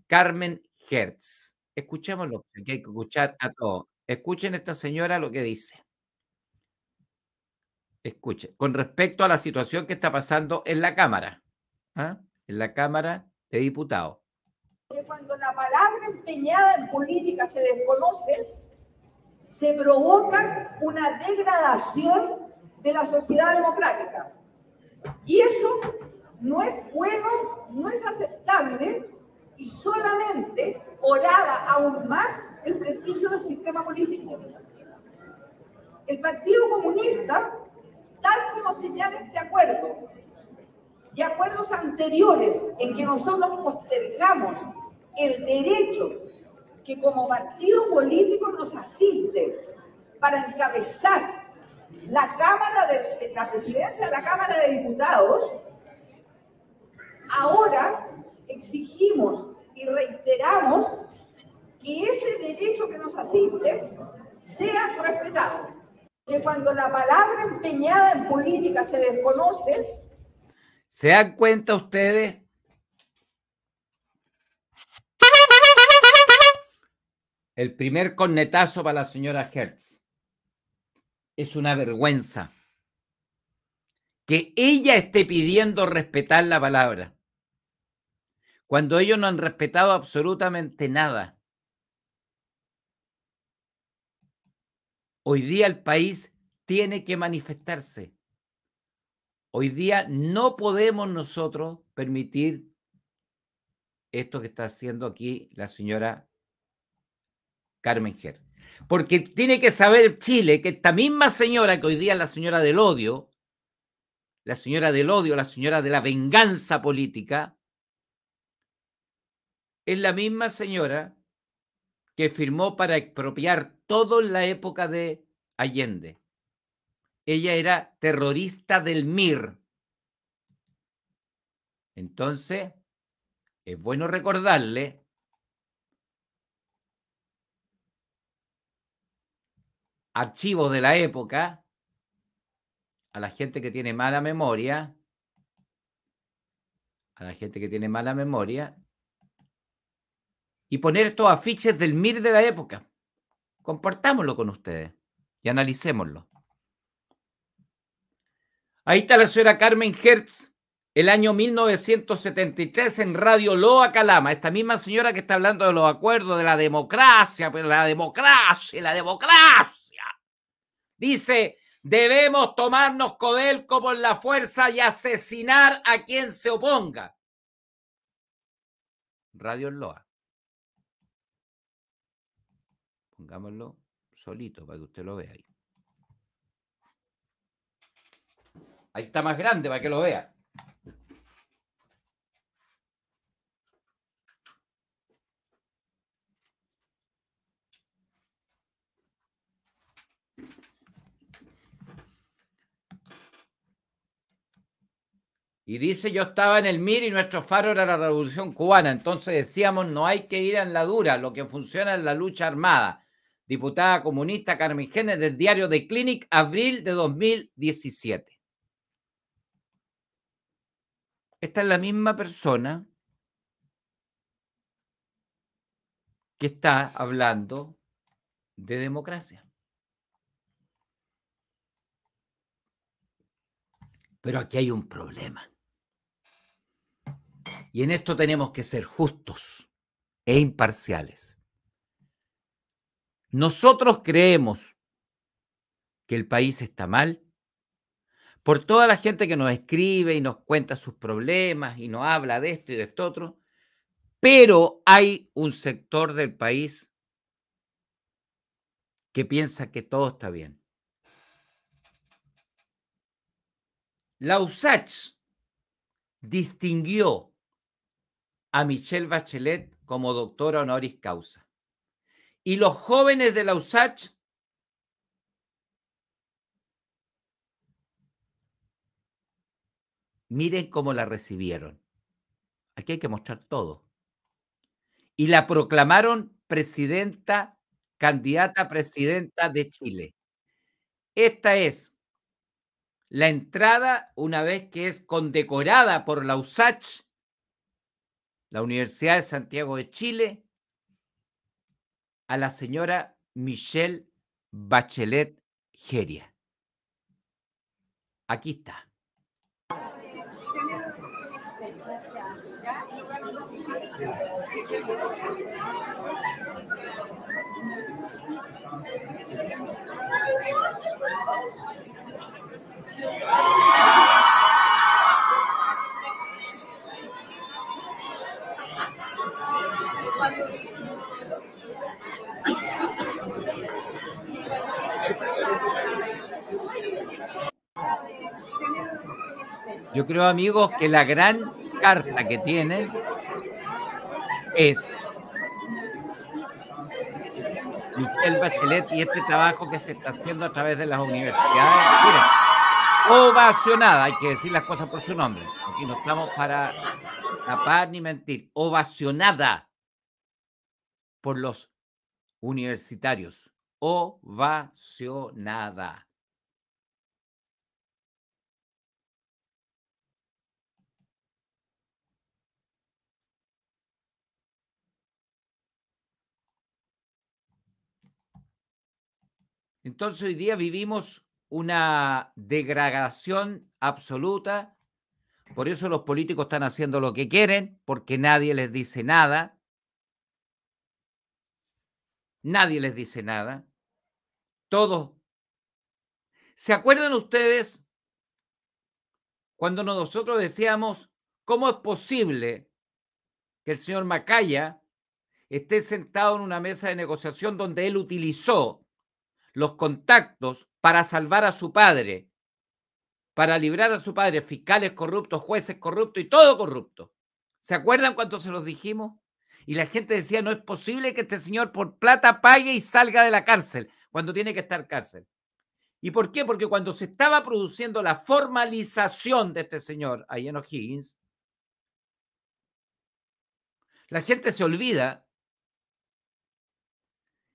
Carmen Hertz. Escuchémoslo, que hay que escuchar a todos. Escuchen esta señora lo que dice. Escuchen, con respecto a la situación que está pasando en la Cámara, ¿ah? en la Cámara de Diputados. Cuando la palabra empeñada en política se desconoce, se provoca una degradación de la sociedad democrática y eso no es bueno, no es aceptable y solamente orada aún más el prestigio del sistema político. El Partido Comunista, tal como señala este acuerdo y acuerdos anteriores en que nosotros postergamos el derecho que como partido político nos asiste para encabezar la Cámara de, la Presidencia la Cámara de Diputados, ahora exigimos y reiteramos que ese derecho que nos asiste sea respetado. Que cuando la palabra empeñada en política se desconoce... ¿Se dan cuenta ustedes? El primer cornetazo para la señora Hertz es una vergüenza que ella esté pidiendo respetar la palabra, cuando ellos no han respetado absolutamente nada. Hoy día el país tiene que manifestarse. Hoy día no podemos nosotros permitir esto que está haciendo aquí la señora Carmen Ger. Porque tiene que saber Chile que esta misma señora, que hoy día es la señora del odio, la señora del odio, la señora de la venganza política, es la misma señora que firmó para expropiar todo en la época de Allende. Ella era terrorista del MIR. Entonces, es bueno recordarle archivos de la época, a la gente que tiene mala memoria, a la gente que tiene mala memoria, y poner estos afiches del MIR de la época. Compartámoslo con ustedes y analicémoslo. Ahí está la señora Carmen Hertz, el año 1973 en Radio Loa Calama. Esta misma señora que está hablando de los acuerdos, de la democracia, pero la democracia, la democracia. Dice, debemos tomarnos Codelco como la fuerza y asesinar a quien se oponga. Radio Loa. Pongámoslo solito para que usted lo vea ahí. Ahí está más grande para que lo vea. Y dice, yo estaba en el MIR y nuestro faro era la revolución cubana. Entonces decíamos, no hay que ir en la dura, lo que funciona es la lucha armada. Diputada comunista Carmen del diario The Clinic, abril de 2017. Esta es la misma persona que está hablando de democracia. Pero aquí hay un problema. Y en esto tenemos que ser justos e imparciales. Nosotros creemos que el país está mal por toda la gente que nos escribe y nos cuenta sus problemas y nos habla de esto y de esto otro, pero hay un sector del país que piensa que todo está bien. La USACH distinguió a Michelle Bachelet como doctora honoris causa. Y los jóvenes de la USACH miren cómo la recibieron. Aquí hay que mostrar todo. Y la proclamaron presidenta, candidata presidenta de Chile. Esta es la entrada, una vez que es condecorada por la USACH, la Universidad de Santiago de Chile a la señora Michelle Bachelet Geria. Aquí está. Yo creo, amigos, que la gran carta que tiene es Michelle Bachelet y este trabajo que se está haciendo a través de las universidades. Mira, ovacionada, hay que decir las cosas por su nombre. Aquí no estamos para tapar ni mentir. Ovacionada por los universitarios. Ovacionada. Entonces hoy día vivimos una degradación absoluta. Por eso los políticos están haciendo lo que quieren, porque nadie les dice nada. Nadie les dice nada. Todos. ¿Se acuerdan ustedes cuando nosotros decíamos, ¿cómo es posible que el señor Macaya esté sentado en una mesa de negociación donde él utilizó los contactos para salvar a su padre, para librar a su padre fiscales corruptos, jueces corruptos y todo corrupto? ¿Se acuerdan cuánto se los dijimos? Y la gente decía, no es posible que este señor por plata pague y salga de la cárcel cuando tiene que estar cárcel. ¿Y por qué? Porque cuando se estaba produciendo la formalización de este señor ahí en O'Higgins, la gente se olvida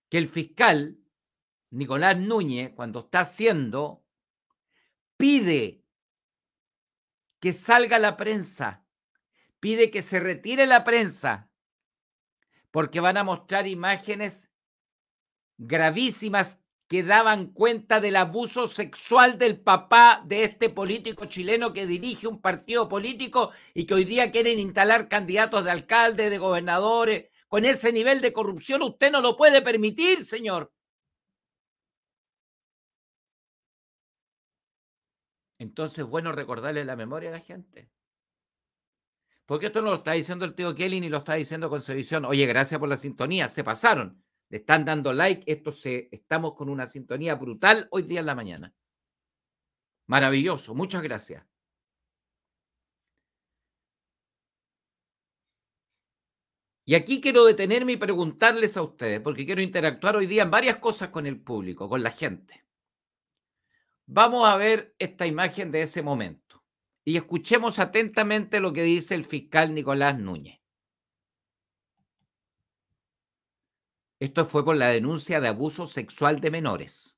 que el fiscal Nicolás Núñez, cuando está haciendo, pide que salga la prensa, pide que se retire la prensa, porque van a mostrar imágenes gravísimas que daban cuenta del abuso sexual del papá de este político chileno que dirige un partido político y que hoy día quieren instalar candidatos de alcalde, de gobernadores. Con ese nivel de corrupción usted no lo puede permitir, señor. Entonces, bueno, recordarle la memoria a la gente. Porque esto no lo está diciendo el tío Kelly ni lo está diciendo Concepción. Oye, gracias por la sintonía, se pasaron. Le están dando like, esto se, estamos con una sintonía brutal hoy día en la mañana. Maravilloso, muchas gracias. Y aquí quiero detenerme y preguntarles a ustedes, porque quiero interactuar hoy día en varias cosas con el público, con la gente. Vamos a ver esta imagen de ese momento y escuchemos atentamente lo que dice el fiscal Nicolás Núñez. Esto fue por la denuncia de abuso sexual de menores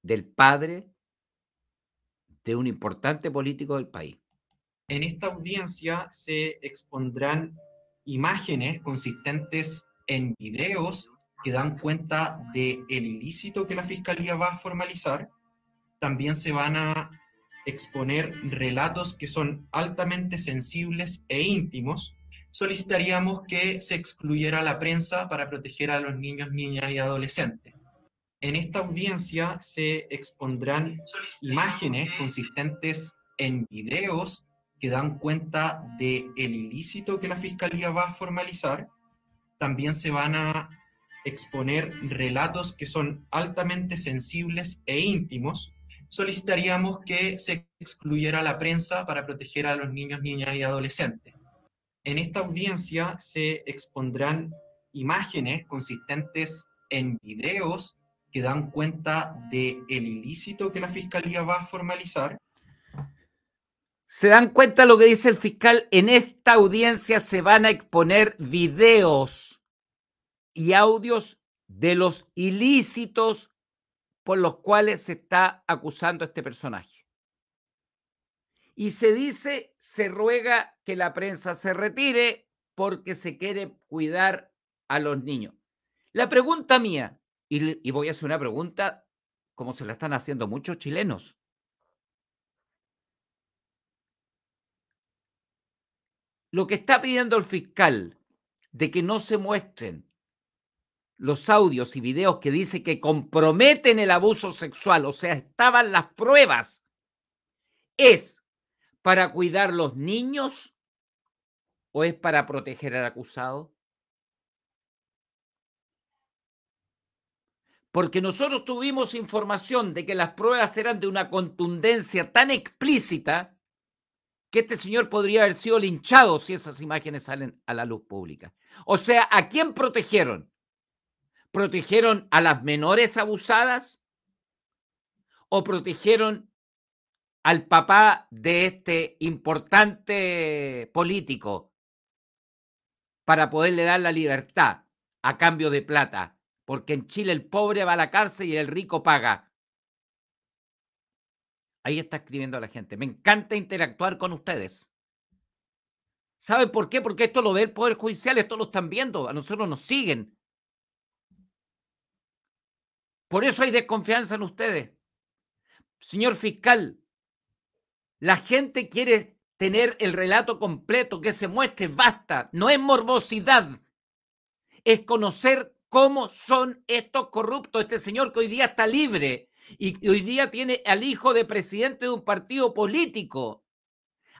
del padre de un importante político del país. En esta audiencia se expondrán imágenes consistentes en videos que dan cuenta del el ilícito que la Fiscalía va a formalizar. También se van a exponer relatos que son altamente sensibles e íntimos, solicitaríamos que se excluyera la prensa para proteger a los niños, niñas y adolescentes. En esta audiencia se expondrán imágenes consistentes en videos que dan cuenta del el ilícito que la Fiscalía va a formalizar. También se van a exponer relatos que son altamente sensibles e íntimos, solicitaríamos que se excluyera la prensa para proteger a los niños, niñas y adolescentes. En esta audiencia se expondrán imágenes consistentes en videos que dan cuenta del el ilícito que la fiscalía va a formalizar. ¿Se dan cuenta lo que dice el fiscal? En esta audiencia se van a exponer videos y audios de los ilícitos por los cuales se está acusando a este personaje. Y se dice, se ruega que la prensa se retire porque se quiere cuidar a los niños. La pregunta mía, y, y voy a hacer una pregunta como se la están haciendo muchos chilenos. Lo que está pidiendo el fiscal de que no se muestren los audios y videos que dice que comprometen el abuso sexual, o sea, estaban las pruebas, ¿es para cuidar los niños o es para proteger al acusado? Porque nosotros tuvimos información de que las pruebas eran de una contundencia tan explícita que este señor podría haber sido linchado si esas imágenes salen a la luz pública. O sea, ¿a quién protegieron? protegieron a las menores abusadas o protegieron al papá de este importante político para poderle dar la libertad a cambio de plata, porque en Chile el pobre va a la cárcel y el rico paga. Ahí está escribiendo la gente. Me encanta interactuar con ustedes. ¿Saben por qué? Porque esto lo ve el Poder Judicial, esto lo están viendo, a nosotros nos siguen. Por eso hay desconfianza en ustedes. Señor fiscal, la gente quiere tener el relato completo, que se muestre, basta, no es morbosidad, es conocer cómo son estos corruptos, este señor que hoy día está libre y hoy día tiene al hijo de presidente de un partido político.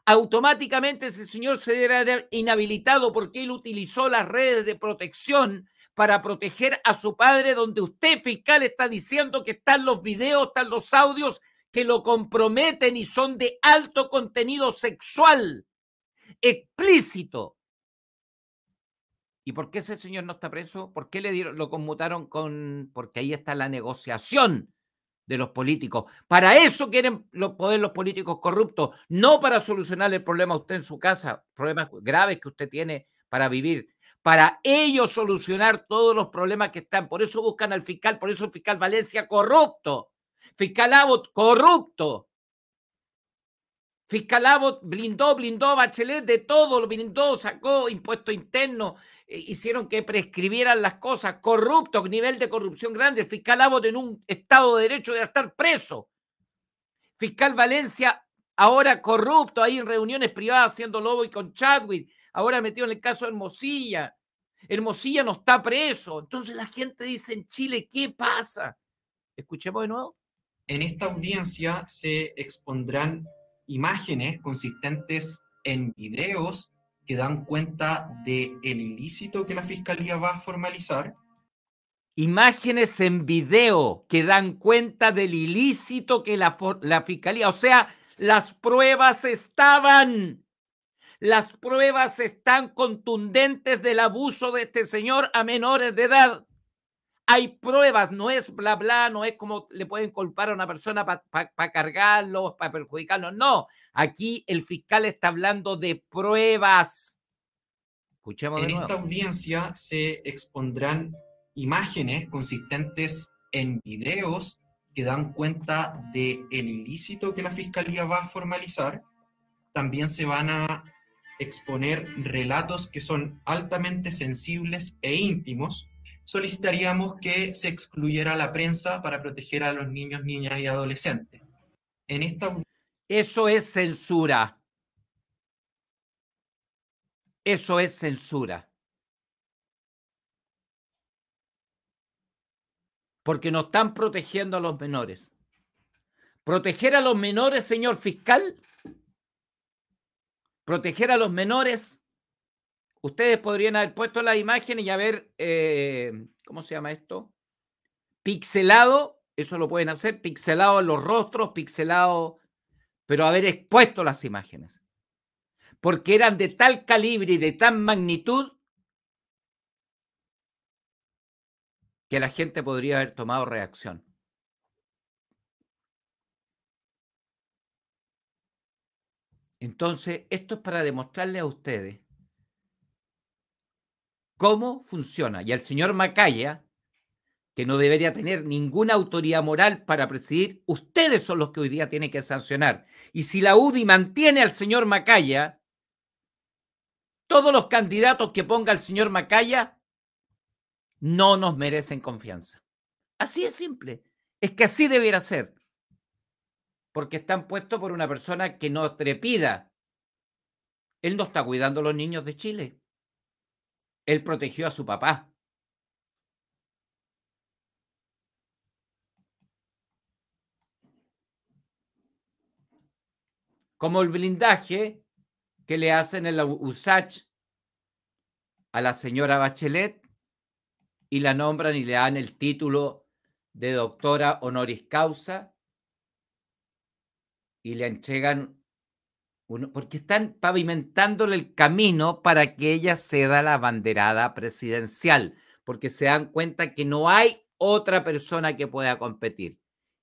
Automáticamente ese señor se haber inhabilitado porque él utilizó las redes de protección para proteger a su padre, donde usted, fiscal, está diciendo que están los videos, están los audios que lo comprometen y son de alto contenido sexual, explícito. ¿Y por qué ese señor no está preso? ¿Por qué le dieron, lo conmutaron con.? Porque ahí está la negociación de los políticos. Para eso quieren los poder los políticos corruptos, no para solucionar el problema usted en su casa, problemas graves que usted tiene para vivir para ellos solucionar todos los problemas que están. Por eso buscan al fiscal, por eso el fiscal Valencia corrupto, fiscal Abbott corrupto. Fiscal Abbott blindó, blindó a Bachelet de todo, lo blindó, sacó impuesto interno, eh, hicieron que prescribieran las cosas, corrupto, nivel de corrupción grande. fiscal Abbott en un Estado de Derecho de estar preso. Fiscal Valencia ahora corrupto, ahí en reuniones privadas haciendo lobo y con Chadwick ahora metido en el caso de Hermosilla. Hermosilla no está preso. Entonces la gente dice en Chile, ¿qué pasa? Escuchemos de nuevo. En esta audiencia se expondrán imágenes consistentes en videos que dan cuenta del el ilícito que la fiscalía va a formalizar. Imágenes en video que dan cuenta del ilícito que la, la fiscalía, o sea, las pruebas estaban. Las pruebas están contundentes del abuso de este señor a menores de edad. Hay pruebas, no es bla bla, no es como le pueden culpar a una persona para cargarlos cargarlo, para perjudicarlo. No, aquí el fiscal está hablando de pruebas. Escuchemos en nuevo. esta audiencia se expondrán imágenes consistentes en videos que dan cuenta del el ilícito que la fiscalía va a formalizar. También se van a exponer relatos que son altamente sensibles e íntimos, solicitaríamos que se excluyera la prensa para proteger a los niños, niñas y adolescentes. En Eso es censura. Eso es censura. Porque no están protegiendo a los menores. Proteger a los menores, señor fiscal, proteger a los menores. Ustedes podrían haber puesto las imágenes y haber, eh, ¿cómo se llama esto? Pixelado, eso lo pueden hacer, pixelado los rostros, pixelado, pero haber expuesto las imágenes. Porque eran de tal calibre y de tal magnitud que la gente podría haber tomado reacción. Entonces, esto es para demostrarle a ustedes cómo funciona. Y al señor Macaya, que no debería tener ninguna autoridad moral para presidir, ustedes son los que hoy día tienen que sancionar. Y si la UDI mantiene al señor Macaya, todos los candidatos que ponga el señor Macaya no nos merecen confianza. Así es simple. Es que así debiera ser porque están puestos por una persona que no trepida. Él no está cuidando a los niños de Chile. Él protegió a su papá. Como el blindaje que le hacen en la USACH a la señora Bachelet y la nombran y le dan el título de doctora honoris causa y le entregan uno, porque están pavimentándole el camino para que ella ceda la banderada presidencial, porque se dan cuenta que no hay otra persona que pueda competir.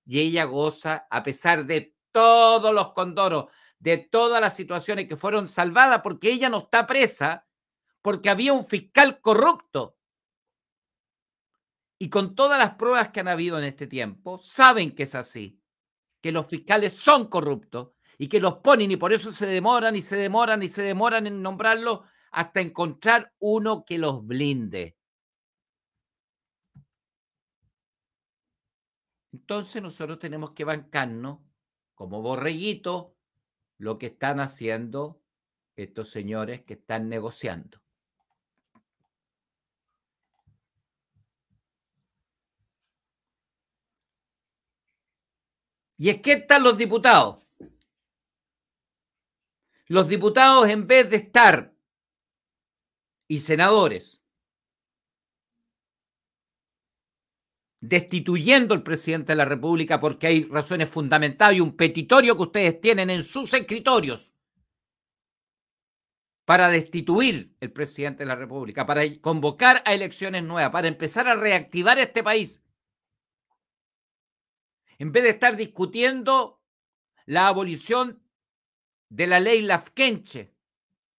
Y ella goza, a pesar de todos los condoros, de todas las situaciones que fueron salvadas, porque ella no está presa, porque había un fiscal corrupto. Y con todas las pruebas que han habido en este tiempo, saben que es así que los fiscales son corruptos y que los ponen y por eso se demoran y se demoran y se demoran en nombrarlos hasta encontrar uno que los blinde. Entonces nosotros tenemos que bancarnos como borreguito lo que están haciendo estos señores que están negociando. Y es que están los diputados. Los diputados, en vez de estar, y senadores, destituyendo al presidente de la República porque hay razones fundamentales y un petitorio que ustedes tienen en sus escritorios para destituir el presidente de la República, para convocar a elecciones nuevas, para empezar a reactivar este país en vez de estar discutiendo la abolición de la ley Lafkenche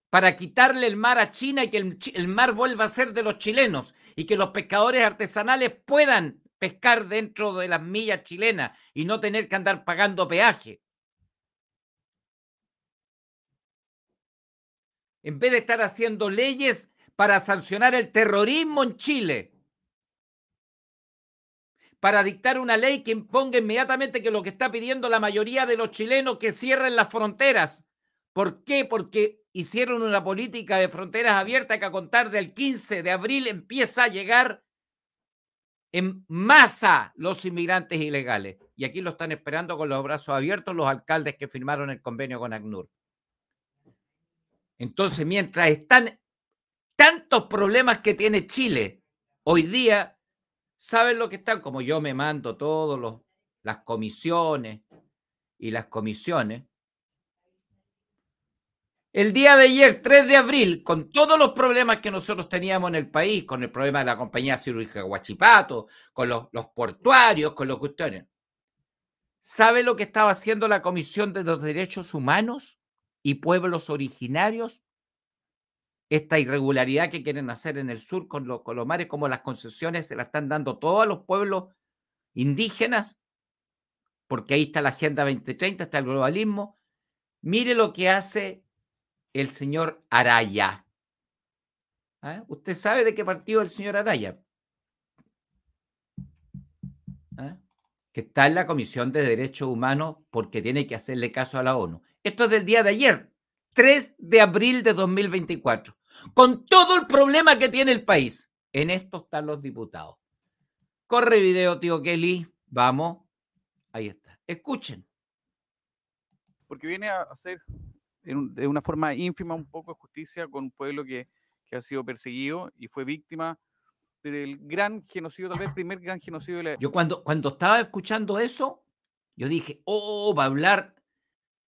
para quitarle el mar a China y que el, el, mar vuelva a ser de los chilenos y que los pescadores artesanales puedan pescar dentro de las millas chilenas y no tener que andar pagando peaje. En vez de estar haciendo leyes para sancionar el terrorismo en Chile, para dictar una ley que imponga inmediatamente que lo que está pidiendo la mayoría de los chilenos que cierren las fronteras. ¿Por qué? Porque hicieron una política de fronteras abiertas que a contar del 15 de abril empieza a llegar en masa los inmigrantes ilegales. Y aquí lo están esperando con los brazos abiertos los alcaldes que firmaron el convenio con ACNUR. Entonces, mientras están tantos problemas que tiene Chile hoy día, saben lo que están, como yo me mando todas las comisiones y las comisiones. El día de ayer, 3 de abril, con todos los problemas que nosotros teníamos en el país, con el problema de la compañía cirúrgica Guachipato, con los, portuarios, con los cuestiones, ¿Saben lo que estaba haciendo la Comisión de los Derechos Humanos y Pueblos Originarios? esta irregularidad que quieren hacer en el sur con, los mares, como las concesiones se la están dando todos los pueblos indígenas, porque ahí está la Agenda 2030, está el globalismo. Mire lo que hace el señor Araya. ¿Ah? ¿Usted sabe de qué partido el señor Araya? ¿Ah? Que está en la Comisión de Derechos Humanos porque tiene que hacerle caso a la ONU. Esto es del día de ayer. 3 de abril de 2024, con todo el problema que tiene el país. En esto están los diputados. Corre video, tío Kelly. Vamos. Ahí está. Escuchen. Porque viene a hacer de una forma ínfima un poco de justicia con un pueblo que, ha sido perseguido y fue víctima del gran genocidio, tal vez primer gran genocidio. De la... Yo cuando, cuando estaba escuchando eso, yo dije, oh, va a hablar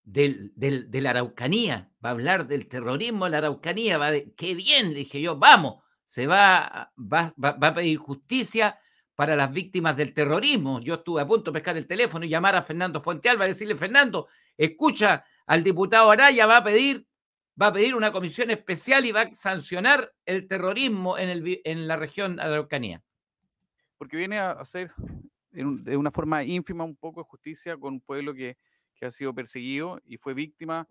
del, de la Araucanía, va a hablar del terrorismo de la Araucanía, va de, qué bien, dije yo, vamos, se va, va, a pedir justicia para las víctimas del terrorismo. Yo estuve a punto de pescar el teléfono y llamar a Fernando Fuentealba y decirle, Fernando, escucha, al diputado Araya va a pedir, va a pedir una comisión especial y va a sancionar el terrorismo en, el, en la región Araucanía. Porque viene a hacer de una forma ínfima un poco de justicia con un pueblo que ha sido perseguido y fue víctima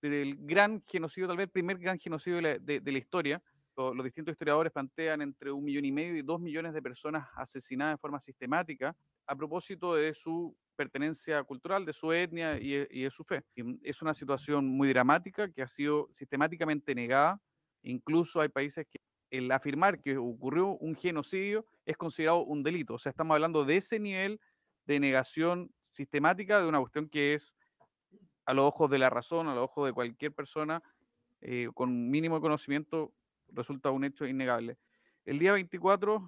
del gran genocidio, tal vez el primer gran genocidio de la, historia. Los, distintos historiadores plantean entre un millón y medio y dos millones de personas asesinadas de forma sistemática a propósito de su pertenencia cultural, de su etnia y, e, y de su fe. Es una situación muy dramática que ha sido sistemáticamente negada. Incluso hay países que el afirmar que ocurrió un genocidio es considerado un delito. O sea, estamos hablando de ese nivel de negación sistemática de una cuestión que es a los ojos de la razón, a los ojos de cualquier persona eh, con mínimo conocimiento, resulta un hecho innegable. El día 24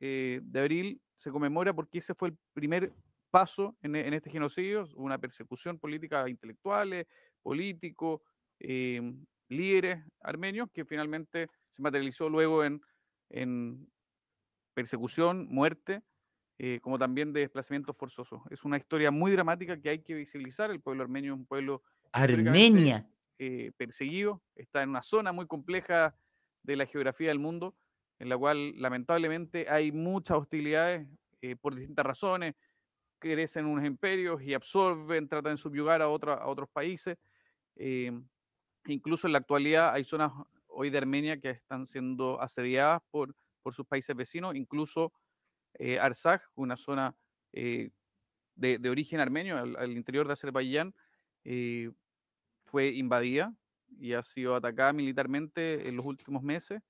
eh, de abril se conmemora porque ese fue el primer paso en, e, este genocidio, una persecución política a intelectuales, políticos, eh, líderes armenios, que finalmente se materializó luego en persecución, muerte eh, como también de desplazamientos forzosos. Es una historia muy dramática que hay que visibilizar. El pueblo armenio es un pueblo Armenia. Eh, perseguido, está en una zona muy compleja de la geografía del mundo, en la cual lamentablemente hay muchas hostilidades eh, por distintas razones, crecen unos imperios y absorben, tratan de subyugar a, a otros países. incluso en la actualidad hay zonas hoy de Armenia que están siendo asediadas por, por sus países vecinos, incluso eh, una zona eh, de, origen armenio al, interior de Azerbaiyán, eh, fue invadida y ha sido atacada militarmente en los últimos meses.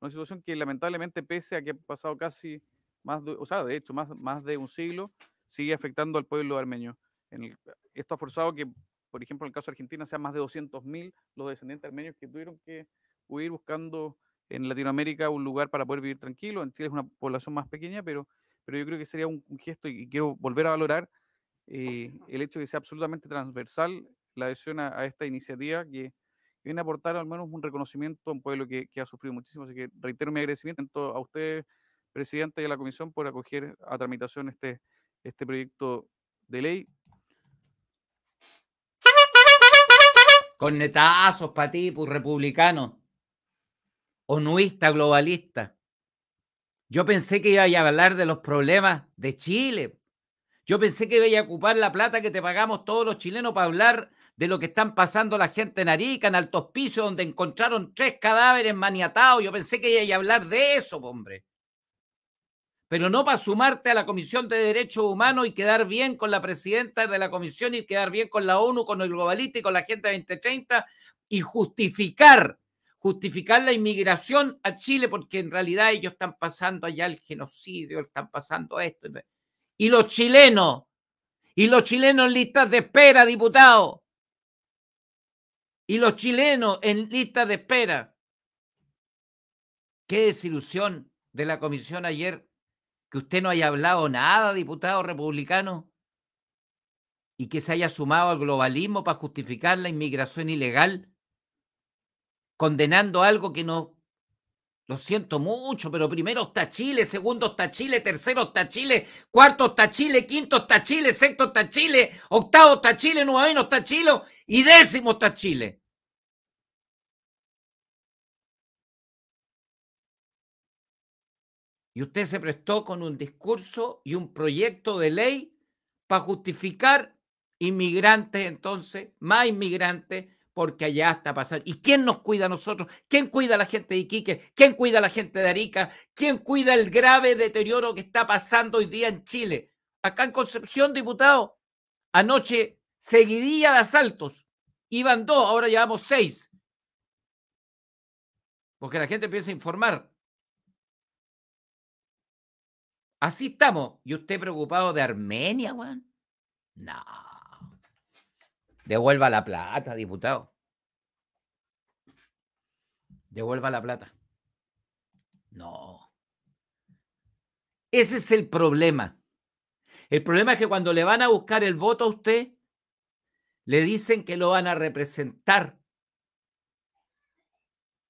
Una situación que lamentablemente, pese a que ha pasado casi más, de, o sea, de hecho, más, más de un siglo, sigue afectando al pueblo armenio. esto ha forzado que, por ejemplo, en el caso de Argentina, sean más de 200.000 los descendientes armenios que tuvieron que huir buscando en Latinoamérica un lugar para poder vivir tranquilo, en Chile es una población más pequeña, pero, pero yo creo que sería un, gesto y, quiero volver a valorar eh, el hecho de que sea absolutamente transversal la adhesión a, esta iniciativa que viene a aportar al menos un reconocimiento a un pueblo que, ha sufrido muchísimo. Así que reitero mi agradecimiento a usted, presidente a la comisión, por acoger a tramitación este, este proyecto de ley. netazos para ti, republicano onuista, globalista. Yo pensé que iba a hablar de los problemas de Chile. Yo pensé que iba a ocupar la plata que te pagamos todos los chilenos para hablar de lo que están pasando la gente en Arica, en Altos Pisos, donde encontraron tres cadáveres maniatados. Yo pensé que iba a hablar de eso, hombre. Pero no para sumarte a la Comisión de Derechos Humanos y quedar bien con la presidenta de la Comisión y quedar bien con la ONU, con el globalista y con la gente de 2030 y justificar justificar la inmigración a Chile porque en realidad ellos están pasando allá el genocidio, están pasando esto. Y los chilenos, y los chilenos en listas de espera, diputado Y los chilenos en listas de espera. Qué desilusión de la comisión ayer que usted no haya hablado nada, diputado republicano, y que se haya sumado al globalismo para justificar la inmigración ilegal condenando algo que no, lo siento mucho, pero primero está Chile, segundo está Chile, tercero está Chile, cuarto está Chile, quinto está Chile, sexto está Chile, octavo está Chile, noveno está Chile y décimo está Chile. Y usted se prestó con un discurso y un proyecto de ley para justificar inmigrantes entonces, más inmigrantes, porque allá está pasando. ¿Y quién nos cuida a nosotros? ¿Quién cuida a la gente de Iquique? ¿Quién cuida a la gente de Arica? ¿Quién cuida el grave deterioro que está pasando hoy día en Chile? Acá en Concepción, diputado, anoche seguidía de asaltos. Iban dos, ahora llevamos seis. Porque la gente empieza a informar. Así estamos. ¿Y usted preocupado de Armenia, Juan? No. Devuelva la plata, diputado. Devuelva la plata. No. Ese es el problema. El problema es que cuando le van a buscar el voto a usted, le dicen que lo van a representar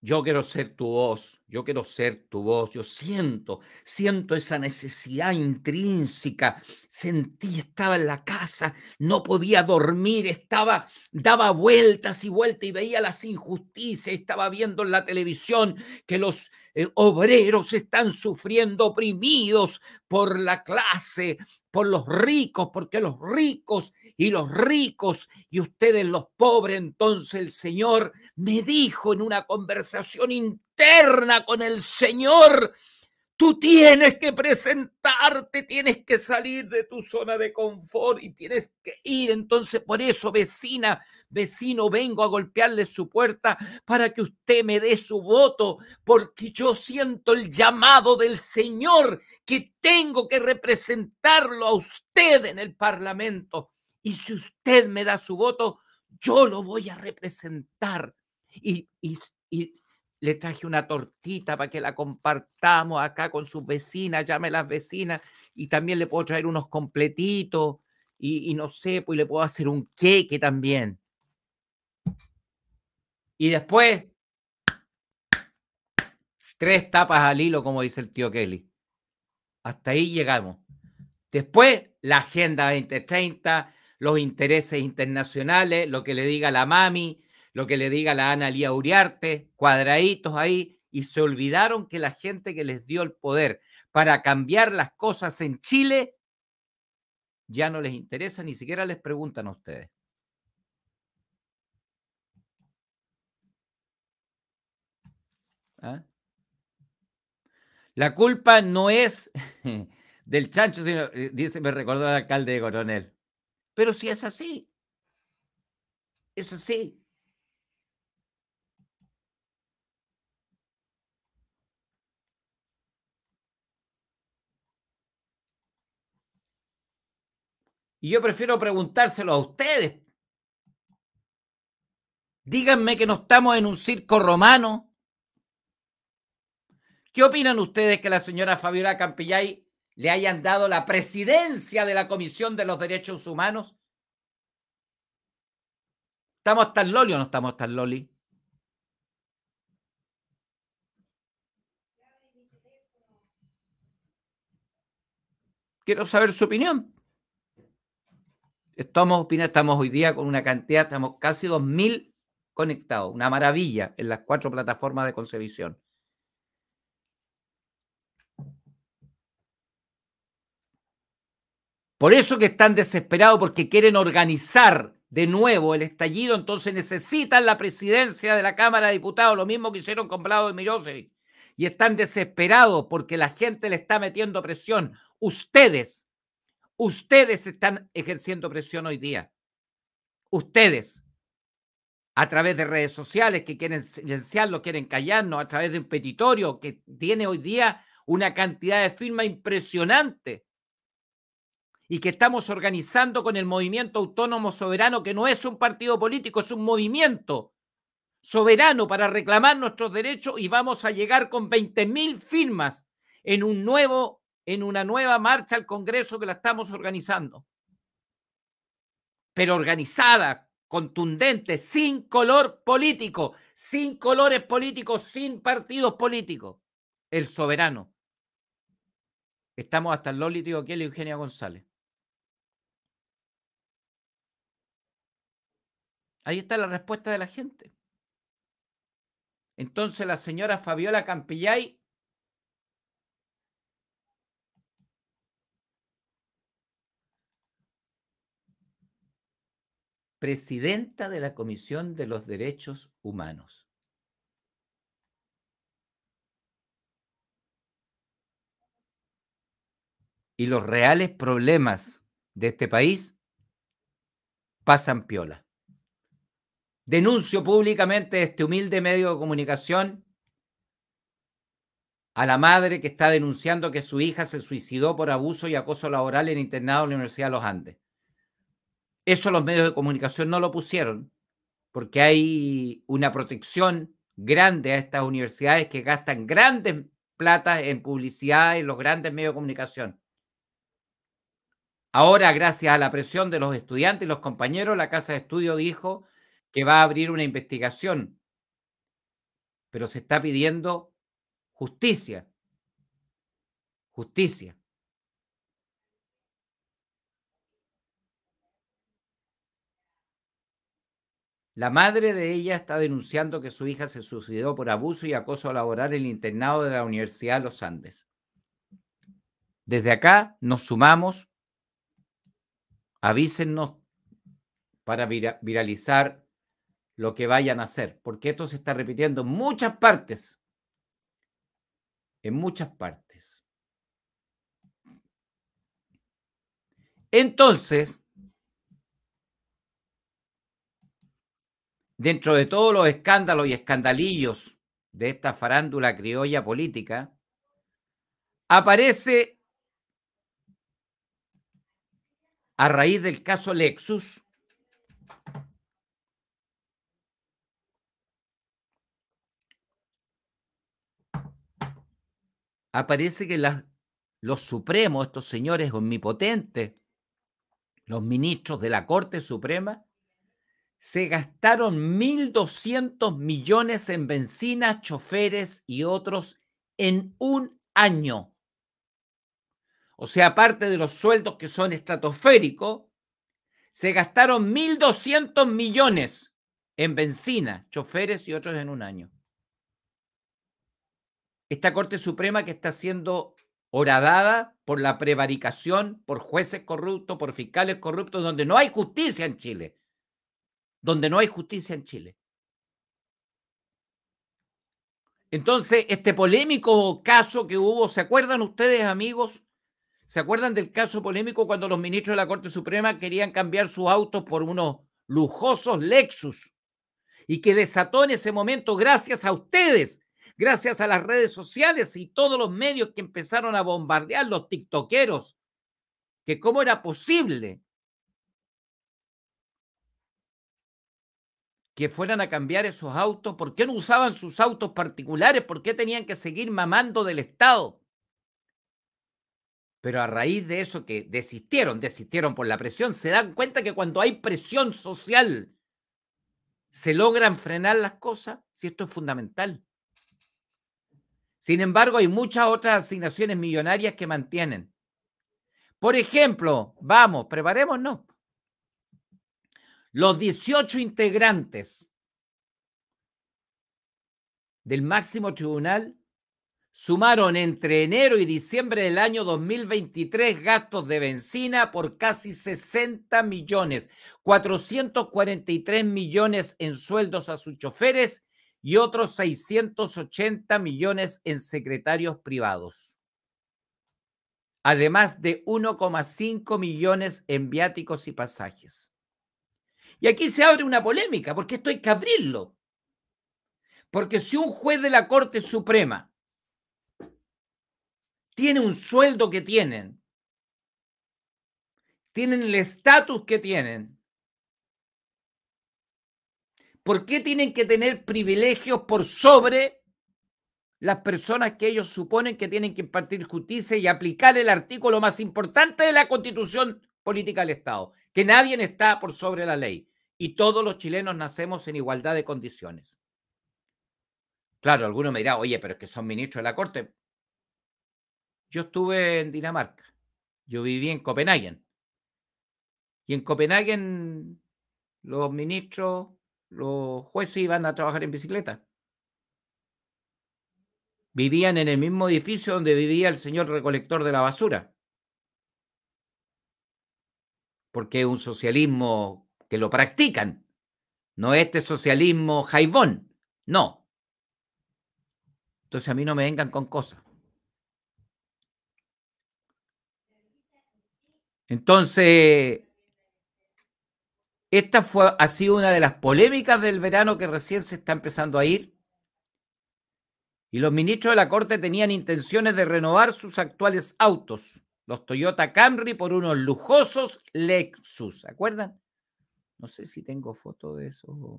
yo quiero ser tu voz, yo quiero ser tu voz, yo siento, siento esa necesidad intrínseca, sentí, estaba en la casa, no podía dormir, estaba, daba vueltas y vueltas y veía las injusticias, estaba viendo en la televisión que los eh, obreros están sufriendo oprimidos por la clase por los ricos, porque los ricos y los ricos y ustedes los pobres, entonces el Señor me dijo en una conversación interna con el Señor, tú tienes que presentarte, tienes que salir de tu zona de confort y tienes que ir. Entonces por eso, vecina, Vecino, vengo a golpearle su puerta para que usted me dé su voto, porque yo siento el llamado del Señor que tengo que representarlo a usted en el Parlamento. Y si usted me da su voto, yo lo voy a representar. Y, y, le traje una tortita para que la compartamos acá con sus vecinas, llame a las vecinas, y también le puedo traer unos completitos, y, y no sé, pues le puedo hacer un queque también. Y después, tres tapas al hilo, como dice el tío Kelly. Hasta ahí llegamos. Después, la Agenda 2030, los intereses internacionales, lo que le diga la mami, lo que le diga la Ana Lía Uriarte, cuadraditos ahí, y se olvidaron que la gente que les dio el poder para cambiar las cosas en Chile ya no les interesa, ni siquiera les preguntan a ustedes. ¿Ah? La culpa no es [laughs] del chancho, sino, eh, dice, me recordó el alcalde de Coronel. Pero si es así, es así. Y yo prefiero preguntárselo a ustedes. Díganme que no estamos en un circo romano ¿Qué opinan ustedes que la señora Fabiola Campillay le hayan dado la presidencia de la Comisión de los Derechos Humanos? ¿Estamos tan loli o no estamos tan loli? Quiero saber su opinión. Estamos, estamos hoy día con una cantidad, estamos casi 2.000 conectados, una maravilla en las cuatro plataformas de concevisión. Por eso que están desesperados porque quieren organizar de nuevo el estallido, entonces necesitan la presidencia de la Cámara de Diputados, lo mismo que hicieron con Vlado de Mirosevic. Y están desesperados porque la gente le está metiendo presión. Ustedes, ustedes están ejerciendo presión hoy día. Ustedes, a través de redes sociales que quieren silenciarlo, quieren callarnos, a través de un petitorio que tiene hoy día una cantidad de firmas impresionante y que estamos organizando con el movimiento autónomo soberano, que no es un partido político, es un movimiento soberano para reclamar nuestros derechos y vamos a llegar con 20.000 firmas en un nuevo en una nueva marcha al Congreso que la estamos organizando. Pero organizada, contundente, sin color político, sin colores políticos, sin partidos políticos. El soberano. Estamos hasta el Loli, tío, aquí, Eugenia González. Ahí está la respuesta de la gente. Entonces la señora Fabiola Campillay presidenta de la Comisión de los Derechos Humanos. Y los reales problemas de este país pasan piola. Denuncio públicamente este humilde medio de comunicación a la madre que está denunciando que su hija se suicidó por abuso y acoso laboral en internado en la Universidad de los Andes. Eso los medios de comunicación no lo pusieron porque hay una protección grande a estas universidades que gastan grandes platas en publicidad en los grandes medios de comunicación. Ahora, gracias a la presión de los estudiantes y los compañeros, la Casa de Estudio dijo que va a abrir una investigación, pero se está pidiendo justicia, justicia. La madre de ella está denunciando que su hija se suicidó por abuso y acoso laboral en el internado de la Universidad de los Andes. Desde acá nos sumamos. avísenos para viralizar lo que vayan a hacer, porque esto se está repitiendo en muchas partes, en muchas partes. Entonces, dentro de todos los escándalos y escandalillos de esta farándula criolla política, aparece a raíz del caso Lexus aparece que los supremos, estos señores omnipotentes, los ministros de la Corte Suprema, se gastaron 1.200 millones en benzina, choferes y otros en un año. O sea, aparte de los sueldos que son estratosféricos, se gastaron 1.200 millones en bencina, choferes y otros en un año esta Corte Suprema que está siendo horadada por la prevaricación, por jueces corruptos, por fiscales corruptos, donde no hay justicia en Chile. Donde no hay justicia en Chile. Entonces, este polémico caso que hubo, ¿se acuerdan ustedes, amigos? ¿Se acuerdan del caso polémico cuando los ministros de la Corte Suprema querían cambiar sus autos por unos lujosos Lexus? Y que desató en ese momento, gracias a ustedes, gracias a las redes sociales y todos los medios que empezaron a bombardear los tiktokeros, que cómo era posible que fueran a cambiar esos autos, ¿por qué no usaban sus autos particulares? ¿Por qué tenían que seguir mamando del Estado? Pero a raíz de eso que desistieron, desistieron por la presión, se dan cuenta que cuando hay presión social, se logran frenar las cosas, si esto es fundamental. Sin embargo, hay muchas otras asignaciones millonarias que mantienen. Por ejemplo, vamos, no. Los 18 integrantes del máximo tribunal sumaron entre enero y diciembre del año 2023 gastos de benzina por casi 60 millones, 443 millones en sueldos a sus choferes y otros 680 millones en secretarios privados, además de 1,5 millones en viáticos y pasajes. Y aquí se abre una polémica, porque esto hay que abrirlo. Porque si un juez de la Corte Suprema tiene un sueldo que tienen, tienen el estatus que tienen, ¿Por qué tienen que tener privilegios por sobre las personas que ellos suponen que tienen que impartir justicia y aplicar el artículo más importante de la constitución política del Estado, que nadie está por sobre la ley y todos los chilenos nacemos en igualdad de condiciones. Claro, alguno me dirá, oye, pero es que son ministros de la Corte. Yo estuve en Dinamarca, yo viví en Copenhague. Y en Copenhague los ministros los jueces iban a trabajar en bicicleta. Vivían en el mismo edificio donde vivía el señor recolector de la basura. Porque es un socialismo que lo practican. No este socialismo jaibón. No. Entonces a mí no me vengan con cosas. Entonces, esta fue, ha sido una de las polémicas del verano que recién se está empezando a ir. Y los ministros de la Corte tenían intenciones de renovar sus actuales autos, los Toyota Camry, por unos lujosos Lexus. ¿Se acuerdan? No sé si tengo foto de eso.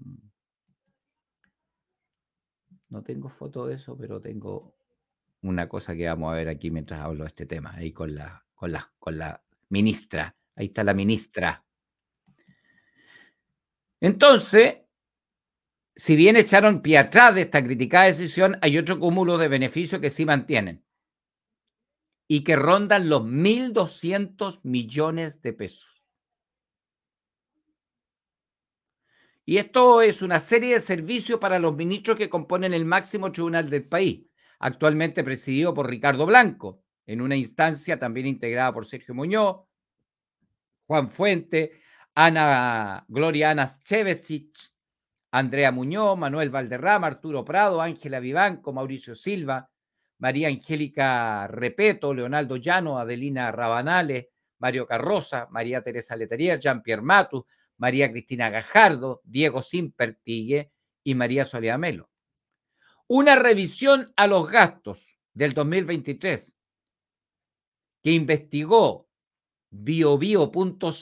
No tengo foto de eso, pero tengo una cosa que vamos a ver aquí mientras hablo de este tema, ahí con la, con con la ministra. Ahí está la ministra. Entonces, si bien echaron pie atrás de esta criticada decisión, hay otro cúmulo de beneficios que sí mantienen y que rondan los 1.200 millones de pesos. Y esto es una serie de servicios para los ministros que componen el máximo tribunal del país, actualmente presidido por Ricardo Blanco, en una instancia también integrada por Sergio Muñoz, Juan Fuente, Ana Gloria Ana Chevesich, Andrea Muñoz, Manuel Valderrama, Arturo Prado, Ángela Vivanco, Mauricio Silva, María Angélica Repeto, Leonardo Llano, Adelina Rabanales, Mario Carroza, María Teresa Letería, Jean-Pierre Matu, María Cristina Gajardo, Diego Sinpertigue y María Soledad Melo. Una revisión a los gastos del 2023 que investigó biobio.cl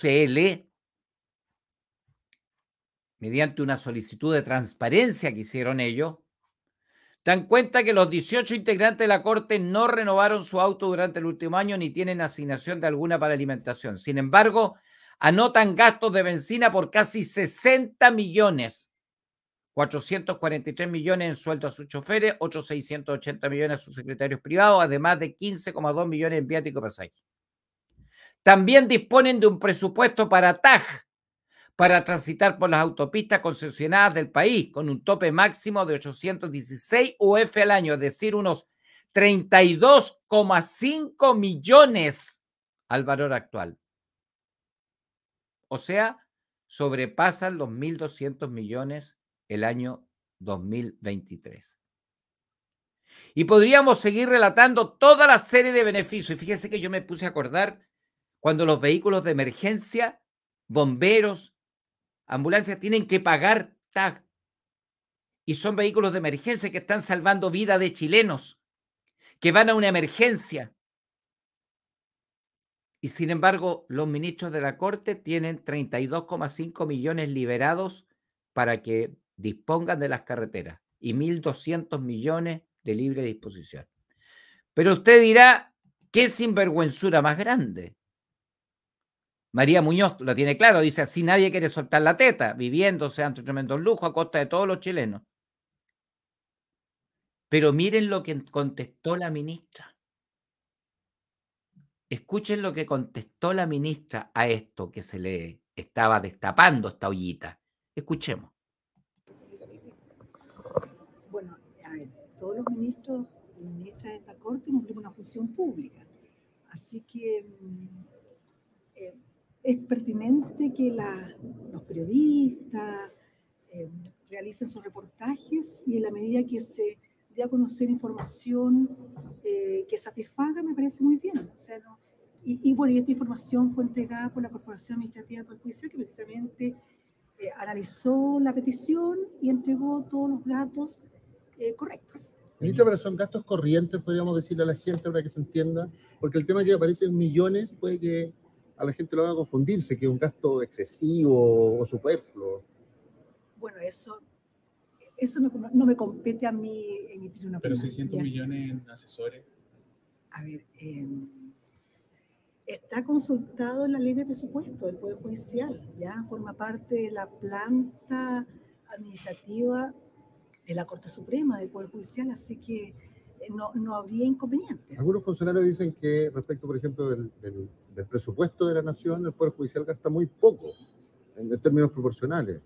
mediante una solicitud de transparencia que hicieron ellos, dan cuenta que los 18 integrantes de la Corte no renovaron su auto durante el último año ni tienen asignación de alguna para alimentación. Sin embargo, anotan gastos de benzina por casi 60 millones. 443 millones en sueldo a sus choferes, 8,680 millones a sus secretarios privados, además de 15,2 millones en viático pasaje. También disponen de un presupuesto para TAG, para transitar por las autopistas concesionadas del país con un tope máximo de 816 UF al año, es decir, unos 32,5 millones al valor actual. O sea, sobrepasan los 1.200 millones el año 2023. Y podríamos seguir relatando toda la serie de beneficios. Y Fíjese que yo me puse a acordar cuando los vehículos de emergencia, bomberos, ambulancias tienen que pagar tag. Y son vehículos de emergencia que están salvando vidas de chilenos que van a una emergencia. Y sin embargo, los ministros de la Corte tienen 32,5 millones liberados para que dispongan de las carreteras y 1.200 millones de libre disposición. Pero usted dirá, ¿qué sinvergüenzura más grande? María Muñoz lo tiene claro, dice, así nadie quiere soltar la teta, viviéndose ante tremendos lujos a costa de todos los chilenos. Pero miren lo que contestó la ministra. Escuchen lo que contestó la ministra a esto que se le estaba destapando esta ollita. Escuchemos. Bueno, a ver, todos los ministros y ministras de esta Corte cumplen una función pública. Así que mm, es pertinente que los periodistas eh, realicen sus reportajes y en la medida que se dé a conocer información eh, que satisfaga, me parece muy bien. y, bueno, esta información fue entregada por la Corporación Administrativa del Judicial, que precisamente eh, analizó la petición y entregó todos los datos correctos. Ministro, pero son gastos corrientes, podríamos decirle a la gente para que se entienda, porque el tema que aparece en millones puede que a la gente lo van a confundirse, que es un gasto excesivo o superfluo. Bueno, eso, eso no, me compete a mí emitir una Pero 600 millones en asesores. A ver, eh, está consultado en la ley de presupuesto del Poder Judicial, ya forma parte de la planta administrativa de la Corte Suprema del Poder Judicial, así que eh, no, no habría inconveniente. Algunos funcionarios dicen que respecto, por ejemplo, del del presupuesto de la nación, el Poder Judicial gasta muy poco en términos proporcionales,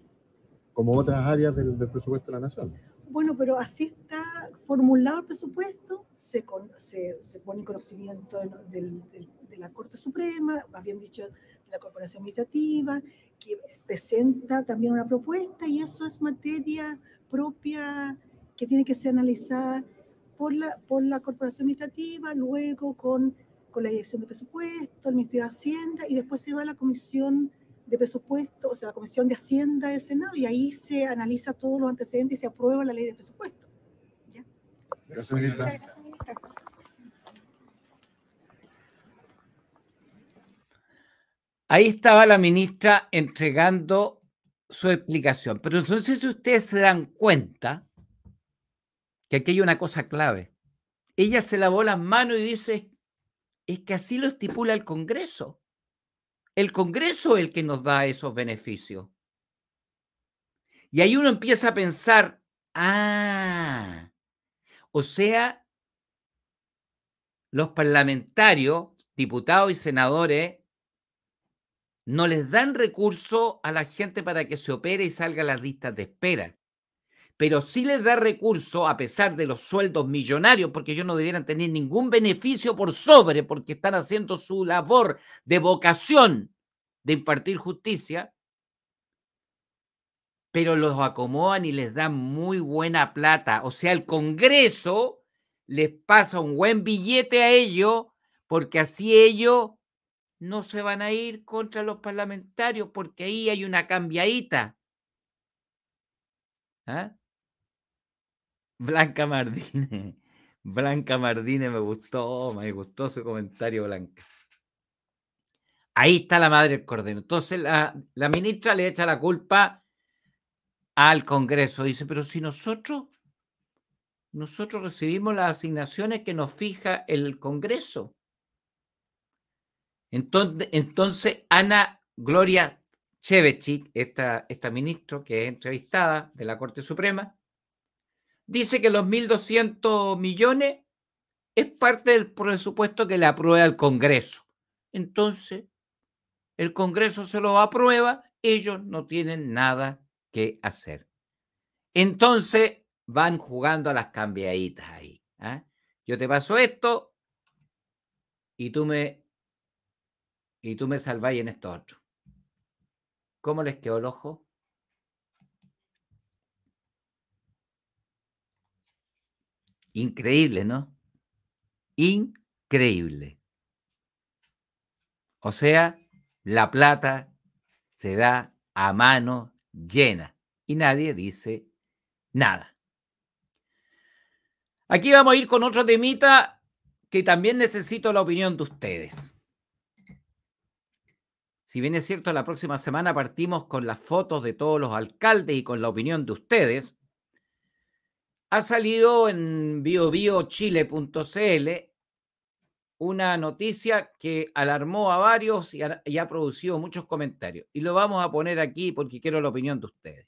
como otras áreas del, presupuesto de la nación. Bueno, pero así está formulado el presupuesto, se, se, pone en conocimiento de, la Corte Suprema, más bien dicho, de la Corporación Administrativa, que presenta también una propuesta y eso es materia propia que tiene que ser analizada por la, por la Corporación Administrativa, luego con la Dirección de Presupuesto, el Ministerio de Hacienda, y después se va a la Comisión de Presupuesto, o sea, la Comisión de Hacienda del Senado, y ahí se analiza todos los antecedentes y se aprueba la ley de presupuesto. ¿Ya? Ahí estaba la ministra entregando su explicación. Pero entonces si ustedes se dan cuenta que aquí hay una cosa clave. Ella se lavó las manos y dice, es que así lo estipula el Congreso. El Congreso es el que nos da esos beneficios. Y ahí uno empieza a pensar, ah, o sea, los parlamentarios, diputados y senadores, no les dan recursos a la gente para que se opere y salga a las listas de espera pero sí les da recurso a pesar de los sueldos millonarios, porque ellos no debieran tener ningún beneficio por sobre, porque están haciendo su labor de vocación de impartir justicia, pero los acomodan y les dan muy buena plata. O sea, el Congreso les pasa un buen billete a ellos, porque así ellos no se van a ir contra los parlamentarios, porque ahí hay una cambiadita. ¿Ah? Blanca Mardine [laughs] Blanca Mardine me gustó, me gustó su comentario, Blanca. Ahí está la madre del cordero. Entonces la, ministra le echa la culpa al Congreso. Dice, pero si nosotros, nosotros recibimos las asignaciones que nos fija el Congreso. Entonces, entonces Ana Gloria Chevechik esta, esta ministra que es entrevistada de la Corte Suprema, dice que los 1.200 millones es parte del presupuesto que le aprueba el Congreso. Entonces, el Congreso se lo aprueba, ellos no tienen nada que hacer. Entonces, van jugando a las cambiaditas ahí. ¿ah? Yo te paso esto y tú me y tú me salváis en esto otro. ¿Cómo les quedó el ojo? Increíble, ¿no? Increíble. O sea, la plata se da a mano llena y nadie dice nada. Aquí vamos a ir con otro temita que también necesito la opinión de ustedes. Si bien es cierto, la próxima semana partimos con las fotos de todos los alcaldes y con la opinión de ustedes, ha salido en biobiochile.cl una noticia que alarmó a varios y ha, producido muchos comentarios. Y lo vamos a poner aquí porque quiero la opinión de ustedes.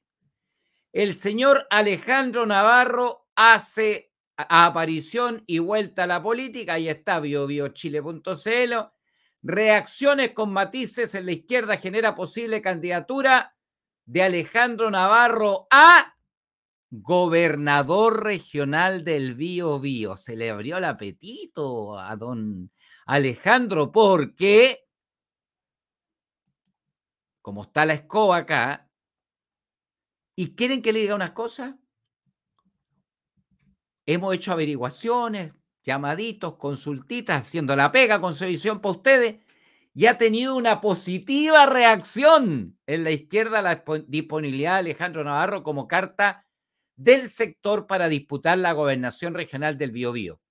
El señor Alejandro Navarro hace aparición y vuelta a la política. Ahí está biobiochile.cl. Reacciones con matices en la izquierda genera posible candidatura de Alejandro Navarro a gobernador regional del Bío Bío. Se le abrió el apetito a don Alejandro porque, como está la escoba acá, ¿y quieren que le diga unas cosas? Hemos hecho averiguaciones, llamaditos, consultitas, haciendo la pega con su edición para ustedes y ha tenido una positiva reacción en la izquierda la disponibilidad de Alejandro Navarro como carta del sector para disputar la gobernación regional del Biobío.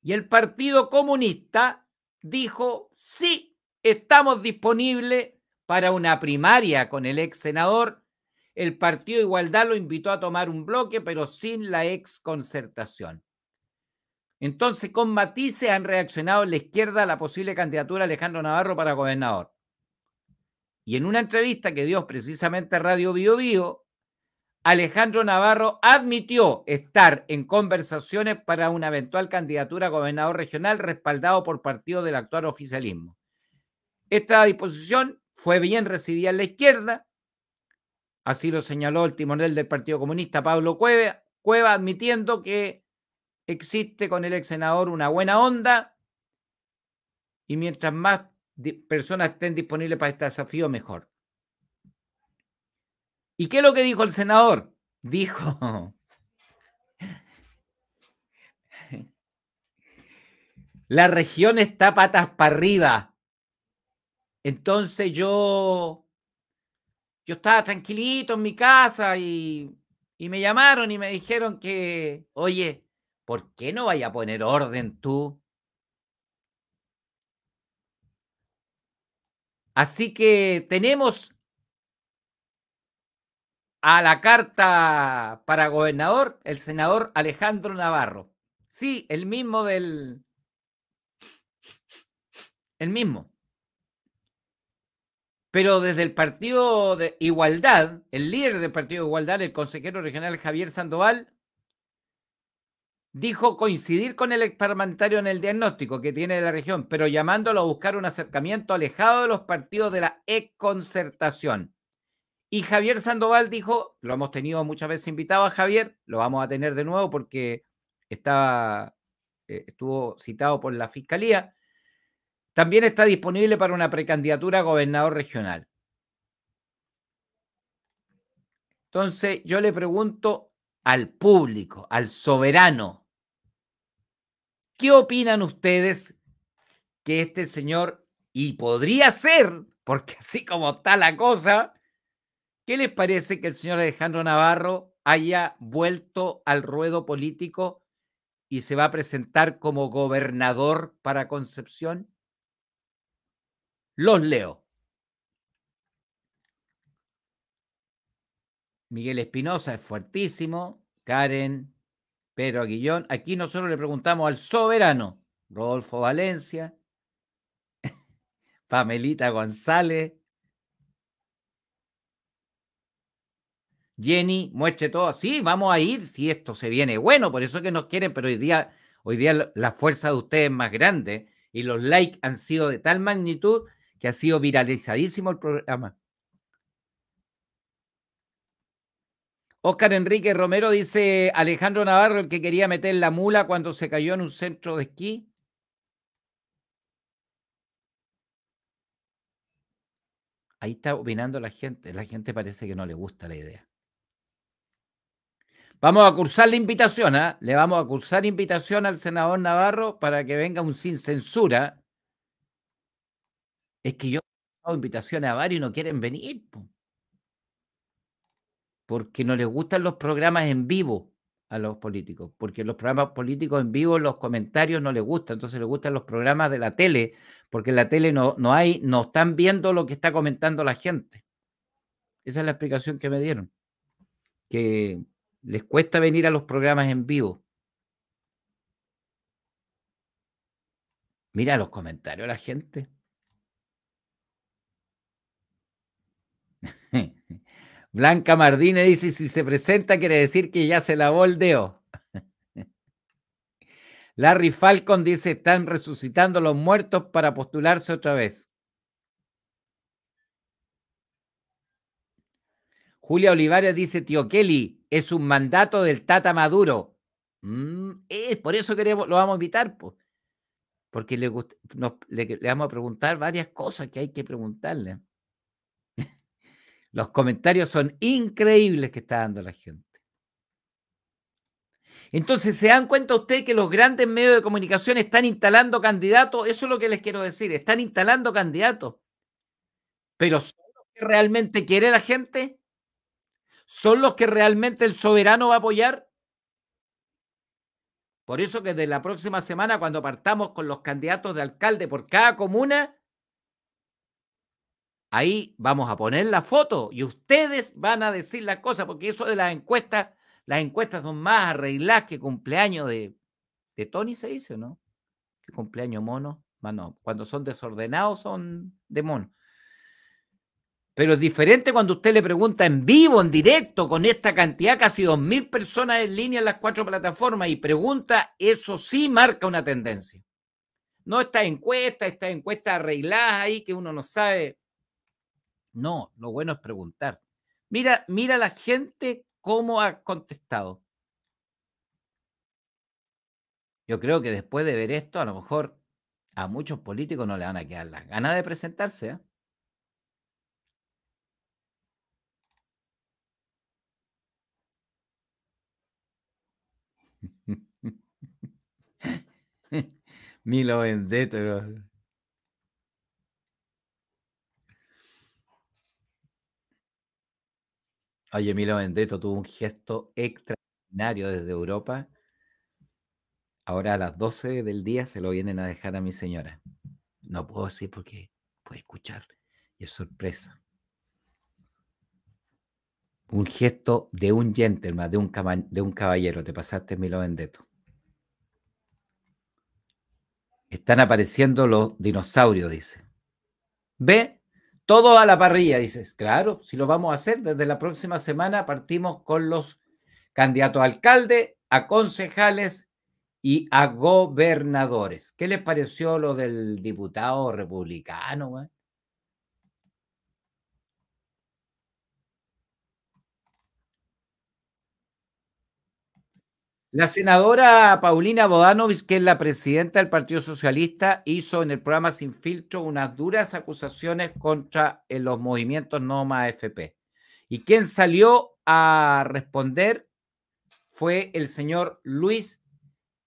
Y el Partido Comunista dijo, sí, estamos disponibles para una primaria con el ex senador. El Partido Igualdad lo invitó a tomar un bloque, pero sin la ex concertación. Entonces, con matices han reaccionado en la izquierda a la posible candidatura de Alejandro Navarro para gobernador. Y en una entrevista que dio precisamente Radio Bio Bio, Alejandro Navarro admitió estar en conversaciones para una eventual candidatura a gobernador regional respaldado por partidos del actual oficialismo. Esta disposición fue bien recibida en la izquierda, así lo señaló el timonel del Partido Comunista, Pablo Cueva, Cueva admitiendo que existe con el ex senador una buena onda y mientras más personas estén disponibles para este desafío, mejor. ¿Y qué es lo que dijo el senador? Dijo, [laughs] la región está patas para arriba. Entonces yo, yo estaba tranquilito en mi casa y, y me llamaron y me dijeron que, oye, ¿por qué no vaya a poner orden tú? Así que tenemos a la carta para gobernador el senador Alejandro Navarro. Sí, el mismo del... El mismo. Pero desde el Partido de Igualdad, el líder del Partido de Igualdad, el consejero regional Javier Sandoval, dijo coincidir con el experimentario en el diagnóstico que tiene de la región, pero llamándolo a buscar un acercamiento alejado de los partidos de la concertación Y Javier Sandoval dijo, lo hemos tenido muchas veces invitado a Javier, lo vamos a tener de nuevo porque estaba, eh, estuvo citado por la Fiscalía, también está disponible para una precandidatura a gobernador regional. Entonces yo le pregunto al público, al soberano, ¿Qué opinan ustedes que este señor, y podría ser, porque [laughs] así como está la cosa, ¿qué les parece que el señor Alejandro Navarro haya vuelto al ruedo político y se va a presentar como gobernador para Concepción? Los leo. Miguel Espinosa es fuertísimo. Karen, Pedro Aguillón. Aquí nosotros le preguntamos al soberano, Rodolfo Valencia, [laughs] Pamelita González, Jenny, muestre todo. Sí, vamos a ir si esto se viene bueno, por eso que nos quieren, pero hoy día, hoy día la fuerza de ustedes es más grande y los likes han sido de tal magnitud que ha sido viralizadísimo el programa. Oscar Enrique Romero dice Alejandro Navarro, el que quería meter la mula cuando se cayó en un centro de esquí. Ahí está opinando la gente. La gente parece que no le gusta la idea. Vamos a cursar la invitación, a ¿ah? le vamos a cursar invitación al senador Navarro para que venga un sin censura. Es que yo he invitaciones a varios y no quieren venir porque no les gustan los programas en vivo a los políticos, porque los programas políticos en vivo, los comentarios no les gustan, entonces les gustan los programas de la tele, porque en la tele no, no hay, no están viendo lo que está comentando la gente. Esa es la explicación que me dieron, que les cuesta venir a los programas en vivo. Mira los comentarios la gente. [laughs] Blanca Mardine dice, si se presenta quiere decir que ya se la el [laughs] Larry Falcon dice, están resucitando los muertos para postularse otra vez. Julia Olivares dice, tío Kelly, es un mandato del Tata Maduro. Mm, por eso queremos, lo vamos a invitar, porque le, le vamos a preguntar varias cosas que hay que preguntarle. Los comentarios son increíbles que está dando la gente. Entonces, ¿se dan cuenta ustedes que los grandes medios de comunicación están instalando candidatos? Eso es lo que les quiero decir, están instalando candidatos. Pero ¿son los que realmente quiere la gente? ¿Son los que realmente el soberano va a apoyar? Por eso que de la próxima semana, cuando partamos con los candidatos de alcalde por cada comuna, Ahí vamos a poner la foto y ustedes van a decir las cosas porque eso de las encuestas, las encuestas son más arregladas que cumpleaños de, de Tony, se dice, ¿no? Que cumpleaños mono, mano. cuando son desordenados son de mono. Pero es diferente cuando usted le pregunta en vivo, en directo, con esta cantidad, casi 2.000 personas en línea en las cuatro plataformas, y pregunta, eso sí marca una tendencia. No estas encuestas, estas encuestas arregladas ahí que uno no sabe no, lo bueno es preguntar. Mira, mira la gente cómo ha contestado. Yo creo que después de ver esto, a lo mejor a muchos políticos no le van a quedar las ganas de presentarse. Milo ¿eh? [laughs] Milo Oye, Milo Vendetto tuvo un gesto extraordinario desde Europa. Ahora a las 12 del día se lo vienen a dejar a mi señora. No puedo decir porque puede escuchar y es sorpresa. Un gesto de un gentleman, de un, de caballero. Te pasaste, Milo Vendetto. Están apareciendo los dinosaurios, dice. Ve todo a la parrilla, dices. Claro, si lo vamos a hacer, desde la próxima semana partimos con los candidatos a alcalde, a concejales y a gobernadores. ¿Qué les pareció lo del diputado republicano? La senadora Paulina Bodanovich, que es la presidenta del Partido Socialista, hizo en el programa Sin Filtro unas duras acusaciones contra eh, los movimientos no más FP. Y quien salió a responder fue el señor Luis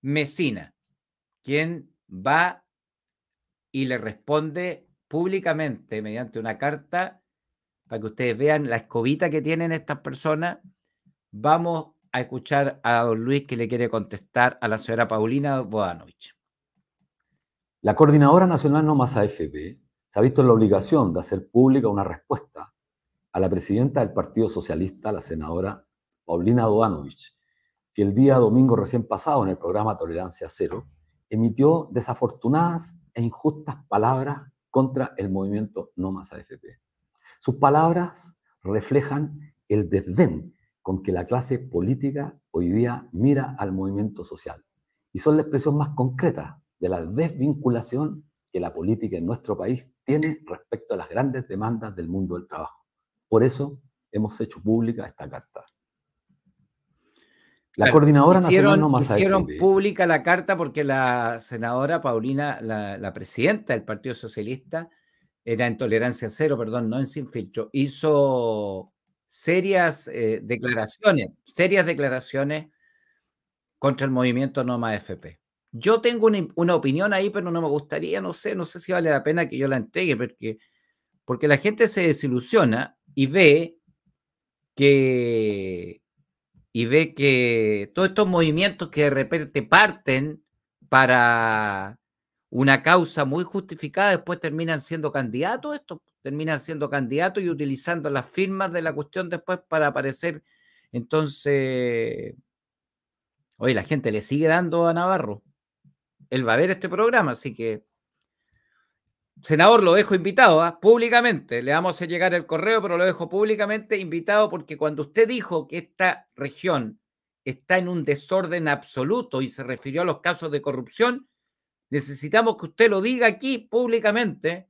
Mesina, quien va y le responde públicamente mediante una carta para que ustedes vean la escobita que tienen estas personas. Vamos a escuchar a don Luis que le quiere contestar a la señora Paulina Bodanovich. La Coordinadora Nacional No Más AFP se ha visto en la obligación de hacer pública una respuesta a la presidenta del Partido Socialista, la senadora Paulina Bodanovich, que el día domingo recién pasado en el programa Tolerancia Cero emitió desafortunadas e injustas palabras contra el movimiento No Más AFP. Sus palabras reflejan el desdén con que la clase política hoy día mira al movimiento social. Y son la expresión más concreta de la desvinculación que la política en nuestro país tiene respecto a las grandes demandas del mundo del trabajo. Por eso hemos hecho pública esta carta. La coordinadora hicieron, nacional no Hicieron pública la carta porque la senadora Paulina, la, la, presidenta del Partido Socialista, era en tolerancia cero, perdón, no en sin filtro, hizo serias eh, declaraciones, serias declaraciones contra el movimiento Noma FP. Yo tengo una, opinión ahí, pero no me gustaría, no sé, no sé si vale la pena que yo la entregue, porque, porque la gente se desilusiona y ve que y ve que todos estos movimientos que de repente parten para una causa muy justificada, después terminan siendo candidatos esto termina siendo candidato y utilizando las firmas de la cuestión después para aparecer. Entonces, oye, la gente le sigue dando a Navarro. Él va a ver este programa, así que, senador, lo dejo invitado ¿ah? públicamente. Le vamos a llegar el correo, pero lo dejo públicamente invitado porque cuando usted dijo que esta región está en un desorden absoluto y se refirió a los casos de corrupción, necesitamos que usted lo diga aquí públicamente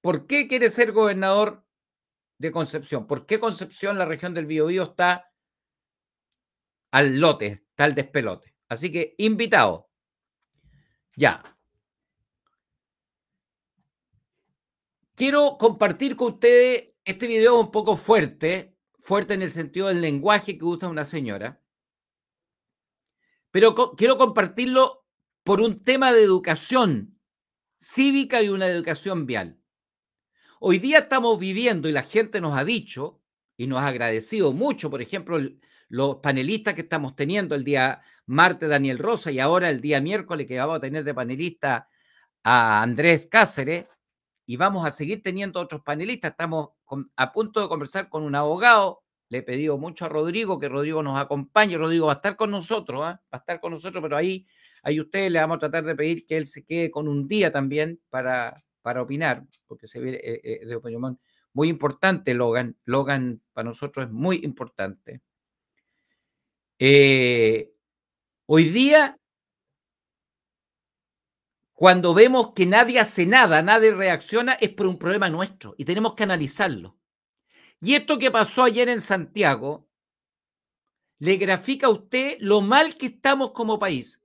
¿Por qué quiere ser gobernador de Concepción? ¿Por qué Concepción, la región del Biobío, está al lote, está al despelote? Así que invitado. Ya. Quiero compartir con ustedes este video un poco fuerte, fuerte en el sentido del lenguaje que usa una señora, pero quiero compartirlo por un tema de educación cívica y una educación vial. Hoy día estamos viviendo y la gente nos ha dicho y nos ha agradecido mucho, por ejemplo, los panelistas que estamos teniendo el día martes Daniel Rosa y ahora el día miércoles que vamos a tener de panelista a Andrés Cáceres y vamos a seguir teniendo otros panelistas. Estamos a punto de conversar con un abogado. Le he pedido mucho a Rodrigo que Rodrigo nos acompañe. Rodrigo va a estar con nosotros, ¿ah? va a estar con nosotros, pero ahí, ahí ustedes le vamos a tratar de pedir que él se quede con un día también para para opinar, porque se ve eh, eh, de opinión muy importante, Logan. Logan para nosotros es muy importante. Eh, hoy día, cuando vemos que nadie hace nada, nadie reacciona, es por un problema nuestro y tenemos que analizarlo. Y esto que pasó ayer en Santiago le grafica a usted lo mal que estamos como país.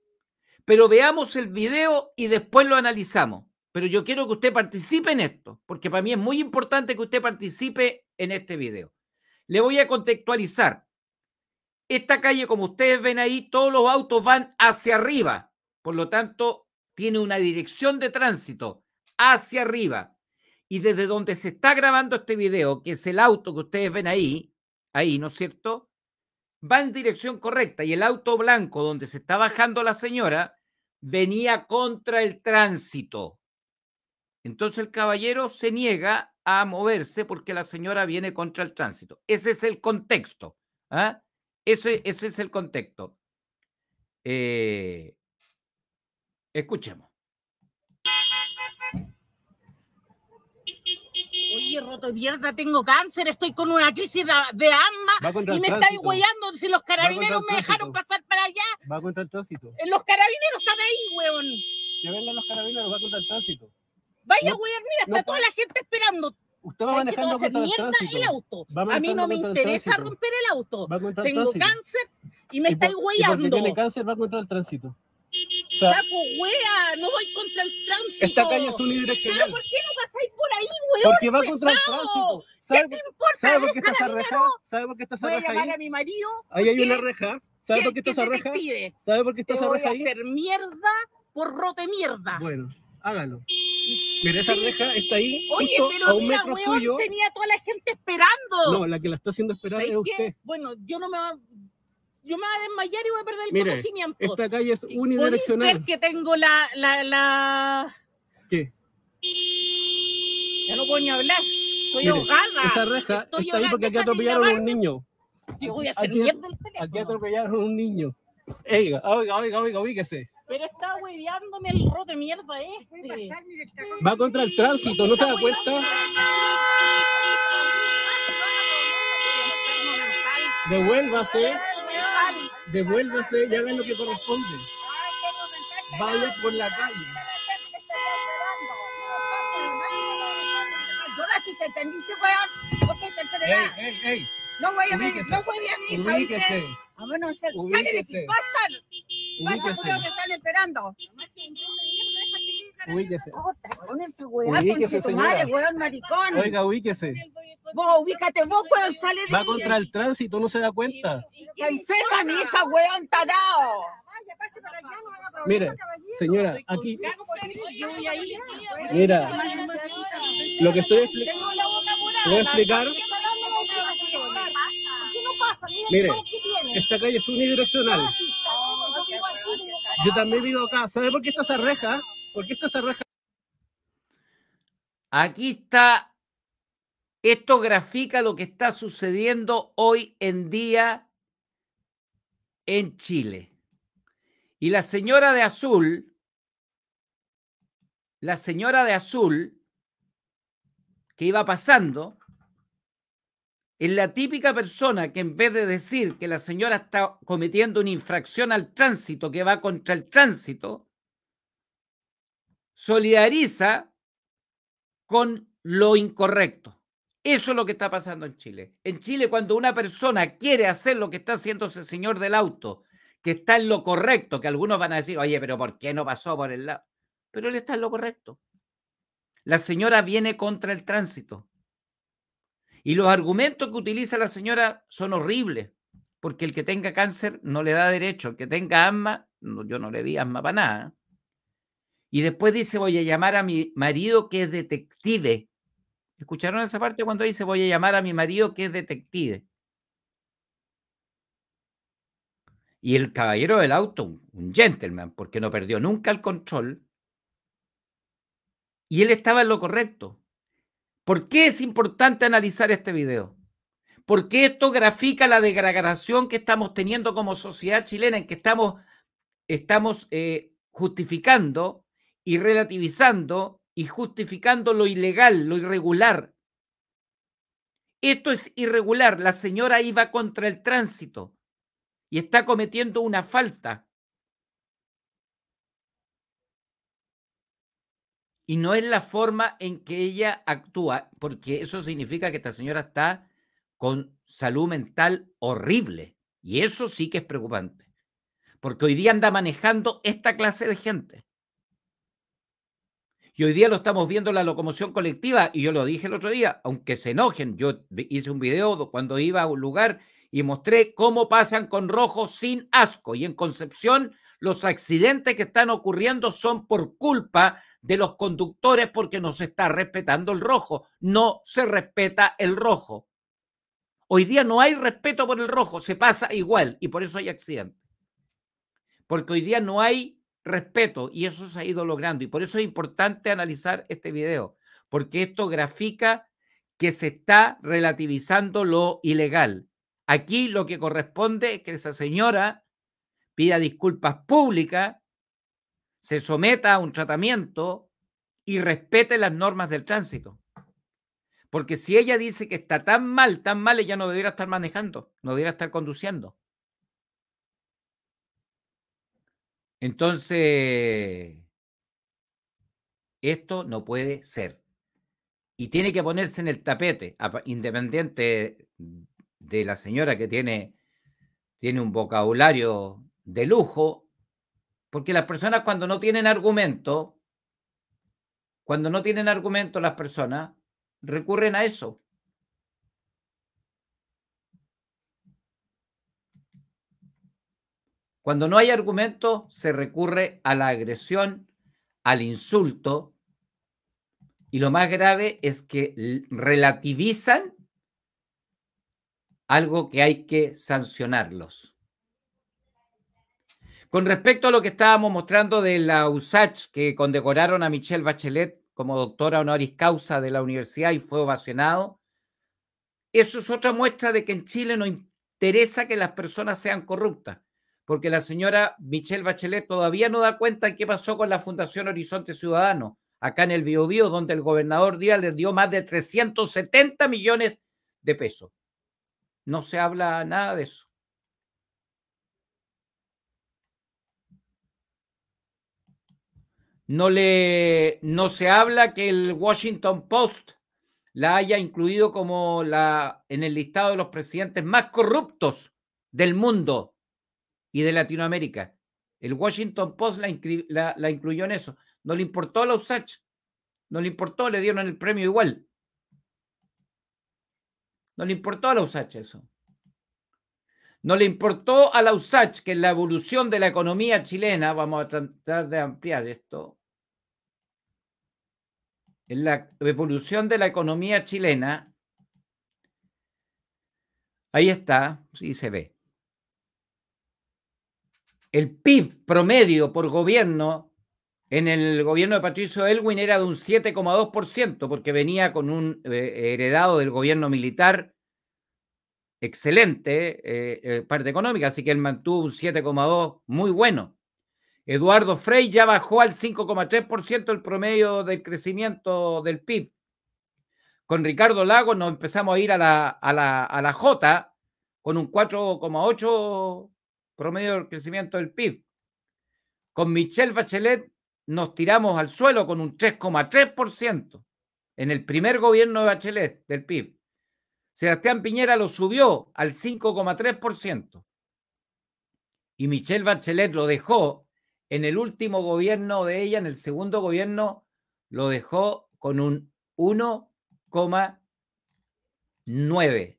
Pero veamos el video y después lo analizamos. Pero yo quiero que usted participe en esto, porque para mí es muy importante que usted participe en este video. Le voy a contextualizar. Esta calle, como ustedes ven ahí, todos los autos van hacia arriba. Por lo tanto, tiene una dirección de tránsito hacia arriba. Y desde donde se está grabando este video, que es el auto que ustedes ven ahí, ahí, ¿no es cierto? Va en dirección correcta y el auto blanco donde se está bajando la señora venía contra el tránsito. Entonces el caballero se niega a moverse porque la señora viene contra el tránsito. Ese es el contexto. ¿ah? Ese, es el contexto. Eh, escuchemos. Oye, roto de mierda, tengo cáncer, estoy con una crisis de, alma y me está hueando si los carabineros me dejaron pasar para allá. Va contra el tránsito. Eh, los carabineros están ahí, weón. Que vengan los carabineros, va contra el tránsito. Vaya, no, mira, está toda la gente esperando. Usted va a manejar manejando no el, auto. A mí no me interesa romper el auto. Tengo cáncer y me y estáis huellando. tiene cáncer, va contra el tránsito. Saco wea, no voy contra el tránsito. Esta calle es unidireccional. Pero ¿por qué no pasáis por ahí, weón? Porque va contra el tránsito. ¿Sabe, por qué estás esa reja? ¿Sabe por qué Voy a llamar a mi marido. Ahí hay una reja. ¿Sabe por qué estás esa reja? ¿Sabe por qué estás esa reja ahí? Voy a hacer mierda por rote mierda. Bueno, hágalo. Mira, esa reja está ahí. Oye, pero a un mira, metro tenía toda la gente esperando. No, la que la está haciendo esperar es usted. Bueno, yo no me yo me voy a desmayar y voy a perder el Mire, conocimiento. Esta calle es unidireccional. ver que tengo la, la, la. ¿Qué? Ya no puedo ni hablar. Estoy Mire, Esta reja Estoy está ahí porque aquí atropellaron a un niño. Yo voy a hacer aquí, mierda el teléfono. Aquí atropellaron a un niño. Oiga, oiga, oiga, oiga, ubíquese. Pero está hueveándome el de mierda este. Va contra el tránsito, ¿no se da cuenta? Devuélvase. Devuélvase y hagan lo que corresponde. Vaya por la calle. Ey, ey, ey. No voy a venir, no voy a venir! Ubíquese. que sale de aquí, pásale. Pasa, culiao, que están esperando. Ubíquese. con ubíquese, señora Oiga, ubíquese. Vos ubícate, vos, weón, sale de Va contra el tránsito, no se da cuenta. Que enferma mi hija, weón, tarao. Mire, señora, aquí. Mira, lo que estoy explicando. Voy a explicar. Mire, esta calle es unidireccional. Yo también vivo acá. ¿sabes por qué esta se reja? ¿Por qué está esa reja? Aquí está. Esto grafica lo que está sucediendo hoy en día en Chile. Y la señora de azul, la señora de azul que iba pasando, es la típica persona que en vez de decir que la señora está cometiendo una infracción al tránsito, que va contra el tránsito, solidariza con lo incorrecto. Eso es lo que está pasando en Chile. En Chile, cuando una persona quiere hacer lo que está haciendo ese señor del auto, que está en lo correcto, que algunos van a decir, oye, pero ¿por qué no pasó por el lado? Pero él está en lo correcto. La señora viene contra el tránsito. Y los argumentos que utiliza la señora son horribles, porque el que tenga cáncer no le da derecho, el que tenga asma, yo no le di asma para nada. Y después dice, voy a llamar a mi marido que es detective. ¿Escucharon esa parte cuando dice, voy a llamar a mi marido que es detective? Y el caballero del auto, un gentleman, porque no perdió nunca el control. Y él estaba en lo correcto. ¿Por qué es importante analizar este video? Porque esto grafica la degradación que estamos teniendo como sociedad chilena, en que estamos, estamos eh, justificando y relativizando y justificando lo ilegal, lo irregular. Esto es irregular. La señora iba contra el tránsito y está cometiendo una falta. y no es la forma en que ella actúa, porque eso significa que esta señora está con salud mental horrible. Y eso sí que es preocupante, porque hoy día anda manejando esta clase de gente. Y hoy día lo estamos viendo en la locomoción colectiva, y yo lo dije el otro día, aunque se enojen, yo hice un video cuando iba a un lugar y mostré cómo pasan con rojo sin asco. Y en Concepción, los accidentes que están ocurriendo son por culpa de los conductores porque no se está respetando el rojo. No se respeta el rojo. Hoy día no hay respeto por el rojo, se pasa igual y por eso hay accidentes. Porque hoy día no hay respeto y eso se ha ido logrando y por eso es importante analizar este video, porque esto grafica que se está relativizando lo ilegal. Aquí lo que corresponde es que esa señora pida disculpas públicas, se someta a un tratamiento y respete las normas del tránsito. Porque si ella dice que está tan mal, tan mal, ella no debería estar manejando, no debería estar conduciendo. Entonces, esto no puede ser. Y tiene que ponerse en el tapete, independiente de la señora que tiene, tiene un vocabulario de lujo, porque las personas cuando no tienen argumento, cuando no tienen argumento las personas, recurren a eso. Cuando no hay argumento, se recurre a la agresión, al insulto, y lo más grave es que relativizan algo que hay que sancionarlos. Con respecto a lo que estábamos mostrando de la USACH, que condecoraron a Michelle Bachelet como doctora honoris causa de la universidad y fue ovacionado, eso es otra muestra de que en Chile no interesa que las personas sean corruptas, porque la señora Michelle Bachelet todavía no da cuenta de qué pasó con la Fundación Horizonte Ciudadano, acá en el Biobío, donde el gobernador Díaz les dio más de 370 millones de pesos. No se habla nada de eso. No, le, no se habla que el Washington Post la haya incluido como la, en el listado de los presidentes más corruptos del mundo y de Latinoamérica. El Washington Post la, incluyó en eso. No le importó a la USACH, no le importó, le dieron el premio igual. No le importó a la USACH eso. No le importó a la USACH que en la evolución de la economía chilena, vamos a tratar de ampliar esto, en la evolución de la economía chilena, ahí está, sí se ve. El PIB promedio por gobierno en el gobierno de Patricio Elwin era de un 7,2%, porque venía con un eh, heredado del gobierno militar excelente eh, eh, parte económica, así que él mantuvo un 7,2 muy bueno. Eduardo Frey ya bajó al 5,3% el promedio del crecimiento del PIB. Con Ricardo Lago nos empezamos a ir a la, a la J con un 4,8 promedio del crecimiento del PIB. Con Michelle Bachelet nos tiramos al suelo con un 3,3% en el primer gobierno de Bachelet del PIB. Sebastián Piñera lo subió al 5,3% y Michelle Bachelet lo dejó en el último gobierno de ella, en el segundo gobierno, lo dejó con un 1,9.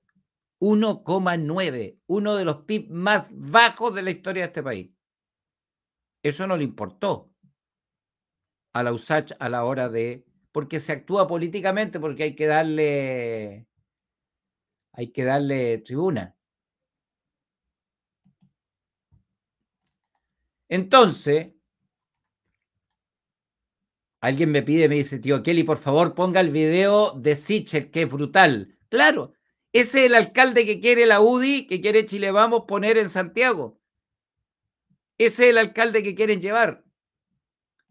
1,9, uno de los PIB más bajos de la historia de este país. Eso no le importó a la USACH a la hora de. porque se actúa políticamente, porque hay que darle. hay que darle tribuna. Entonces, alguien me pide, me dice, tío Kelly, por favor, ponga el video de Sichel, que es brutal. Claro, ese es el alcalde que quiere la UDI, que quiere Chile Vamos poner en Santiago. Ese es el alcalde que quieren llevar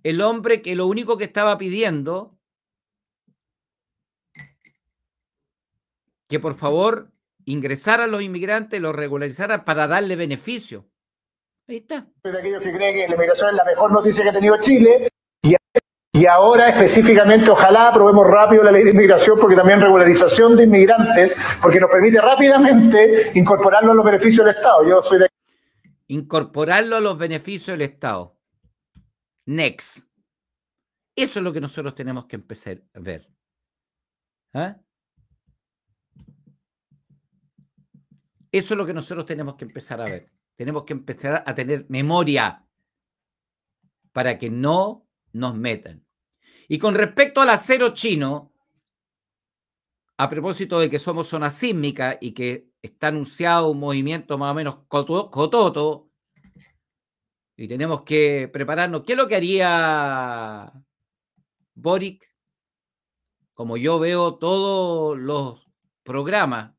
el hombre que lo único que estaba pidiendo, que por favor ingresaran los inmigrantes, los regularizaran para darle beneficio. Ahí está. De aquellos que creen que la inmigración es la mejor noticia que ha tenido Chile. Y, y ahora específicamente, ojalá aprobemos rápido la ley de inmigración, porque también regularización de inmigrantes, porque nos permite rápidamente incorporarlo a los beneficios del Estado. Yo soy de... Incorporarlo a los beneficios del Estado. Next. Eso es lo que nosotros tenemos que empezar a ver. ¿Ah? Eso es lo que nosotros tenemos que empezar a ver. Tenemos que empezar a tener memoria para que no nos metan. Y con respecto al acero chino, a propósito de que somos zona sísmica y que está anunciado un movimiento más o menos cototo y tenemos que prepararnos. ¿Qué es lo que haría Boric? Como yo veo todos los programas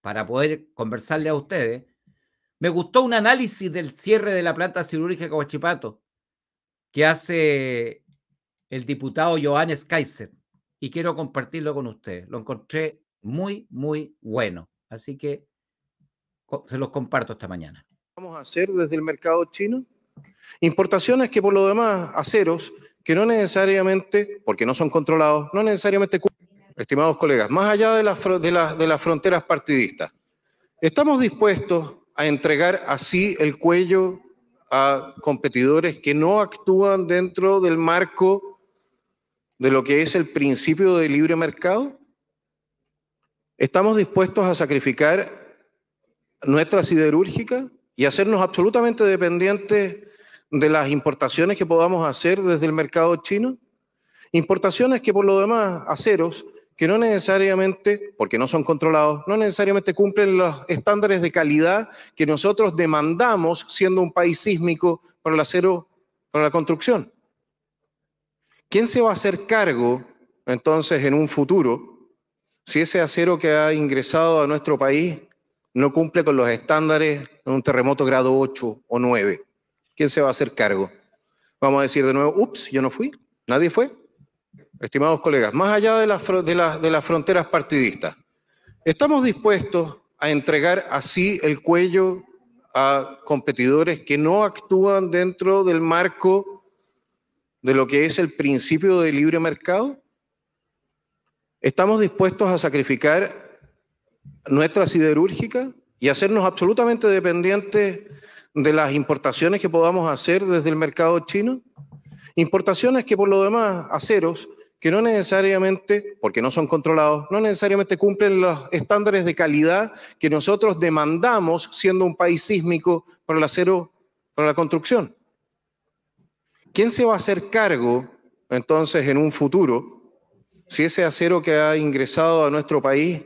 para poder conversarle a ustedes, me gustó un análisis del cierre de la planta cirúrgica Coachipato que hace el diputado Johannes Kaiser y quiero compartirlo con ustedes. Lo encontré muy, muy bueno. Así que se los comparto esta mañana. Vamos a hacer desde el mercado chino Importaciones que por lo demás, aceros, que no necesariamente, porque no son controlados, no necesariamente, estimados colegas, más allá de las, de las, fronteras partidistas, ¿estamos dispuestos a entregar así el cuello a competidores que no actúan dentro del marco de lo que es el principio de libre mercado? ¿Estamos dispuestos a sacrificar nuestra siderúrgica y hacernos absolutamente dependientes de las importaciones que podamos hacer desde el mercado chino? Importaciones que por lo demás, aceros, que no necesariamente, porque no son controlados, no necesariamente cumplen los estándares de calidad que nosotros demandamos siendo un país sísmico para el acero, para la construcción. ¿Quién se va a hacer cargo entonces en un futuro si ese acero que ha ingresado a nuestro país no cumple con los estándares de un terremoto grado 8 o 9? ¿Quién se va a hacer cargo? Vamos a decir de nuevo, ups, yo no fui, nadie fue. Estimados colegas, más allá de las, fronteras partidistas, ¿estamos dispuestos a entregar así el cuello a competidores que no actúan dentro del marco de lo que es el principio de libre mercado? ¿Estamos dispuestos a sacrificar nuestra siderúrgica y hacernos absolutamente dependientes de las importaciones que podamos hacer desde el mercado chino? Importaciones que por lo demás, aceros, que no necesariamente, porque no son controlados, no necesariamente cumplen los estándares de calidad que nosotros demandamos siendo un país sísmico para el acero, para la construcción. ¿Quién se va a hacer cargo entonces en un futuro si ese acero que ha ingresado a nuestro país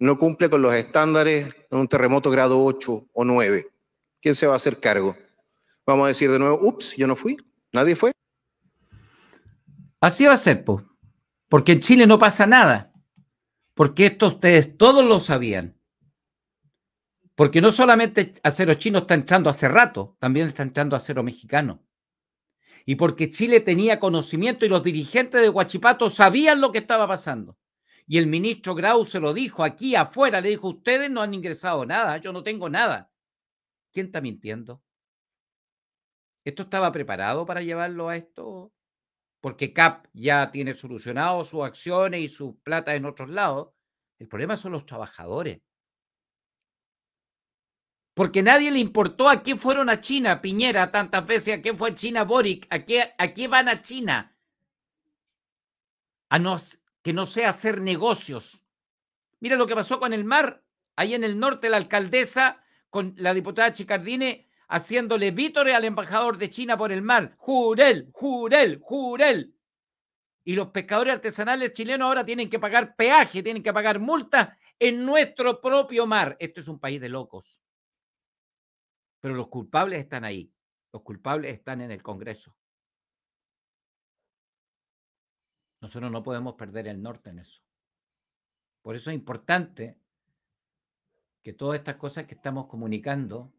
no cumple con los estándares de un terremoto grado 8 o 9? ¿Quién se va a hacer cargo? Vamos a decir de nuevo, ups, yo no fui, nadie fue. Así va a ser, porque en Chile no pasa nada, porque esto ustedes todos lo sabían. Porque no solamente acero chino está entrando hace rato, también está entrando acero mexicano. Y porque Chile tenía conocimiento y los dirigentes de Huachipato sabían lo que estaba pasando. Y el ministro Grau se lo dijo aquí afuera, le dijo, ustedes no han ingresado nada, yo no tengo nada. ¿Quién está mintiendo? ¿Esto estaba preparado para llevarlo a esto? Porque CAP ya tiene solucionado sus acciones y su plata en otros lados. El problema son los trabajadores. Porque nadie le importó a qué fueron a China, Piñera, tantas veces, a qué fue China, Boric, a qué, van a China. A no, que no sea hacer negocios. Mira lo que pasó con el mar. Ahí en el norte la alcaldesa con la diputada Chicardine haciéndole vítores al embajador de China por el mar. Jurel, jurel, jurel. Y los pescadores artesanales chilenos ahora tienen que pagar peaje, tienen que pagar multa en nuestro propio mar. Esto es un país de locos. Pero los culpables están ahí. Los culpables están en el Congreso. Nosotros no podemos perder el norte en eso. Por eso es importante que todas estas cosas que estamos comunicando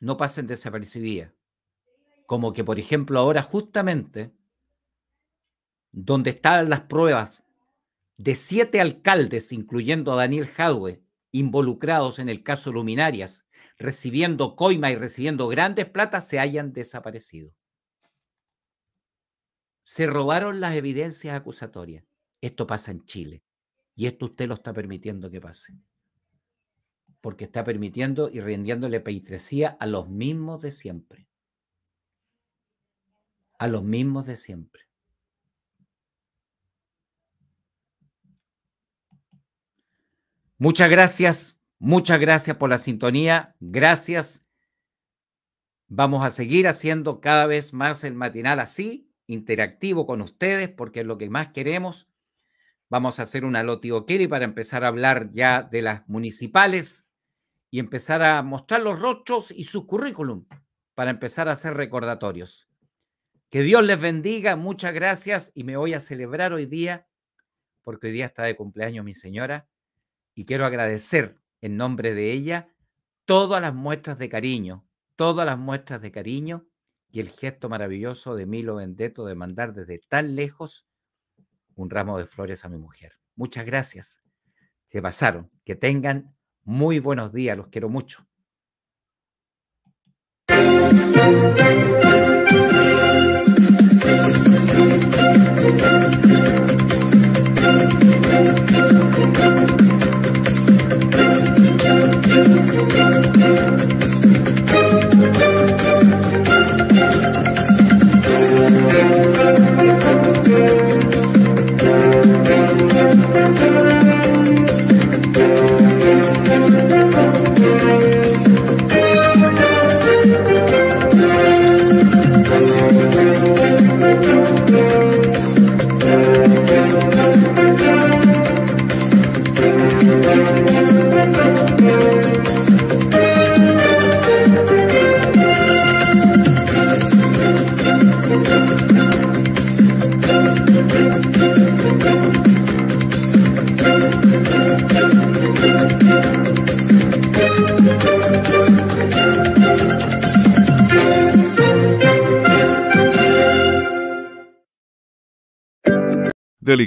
no pasen desapercibidas. Como que, por ejemplo, ahora justamente donde estaban las pruebas de siete alcaldes, incluyendo a Daniel Jadwe, involucrados en el caso Luminarias, recibiendo coima y recibiendo grandes platas, se hayan desaparecido. Se robaron las evidencias acusatorias. Esto pasa en Chile. Y esto usted lo está permitiendo que pase. Porque está permitiendo y rindiéndole peitresía a los mismos de siempre. A los mismos de siempre. Muchas gracias, muchas gracias por la sintonía. Gracias. Vamos a seguir haciendo cada vez más el matinal así, interactivo con ustedes, porque es lo que más queremos Vamos a hacer una Loti O'Kelly para empezar a hablar ya de las municipales y empezar a mostrar los rochos y su currículum para empezar a hacer recordatorios. Que Dios les bendiga, muchas gracias y me voy a celebrar hoy día porque hoy día está de cumpleaños mi señora y quiero agradecer en nombre de ella todas las muestras de cariño, todas las muestras de cariño y el gesto maravilloso de Milo Vendeto de mandar desde tan lejos un ramo de flores a mi mujer. Muchas gracias. Se pasaron. Que tengan muy buenos días. Los quiero mucho.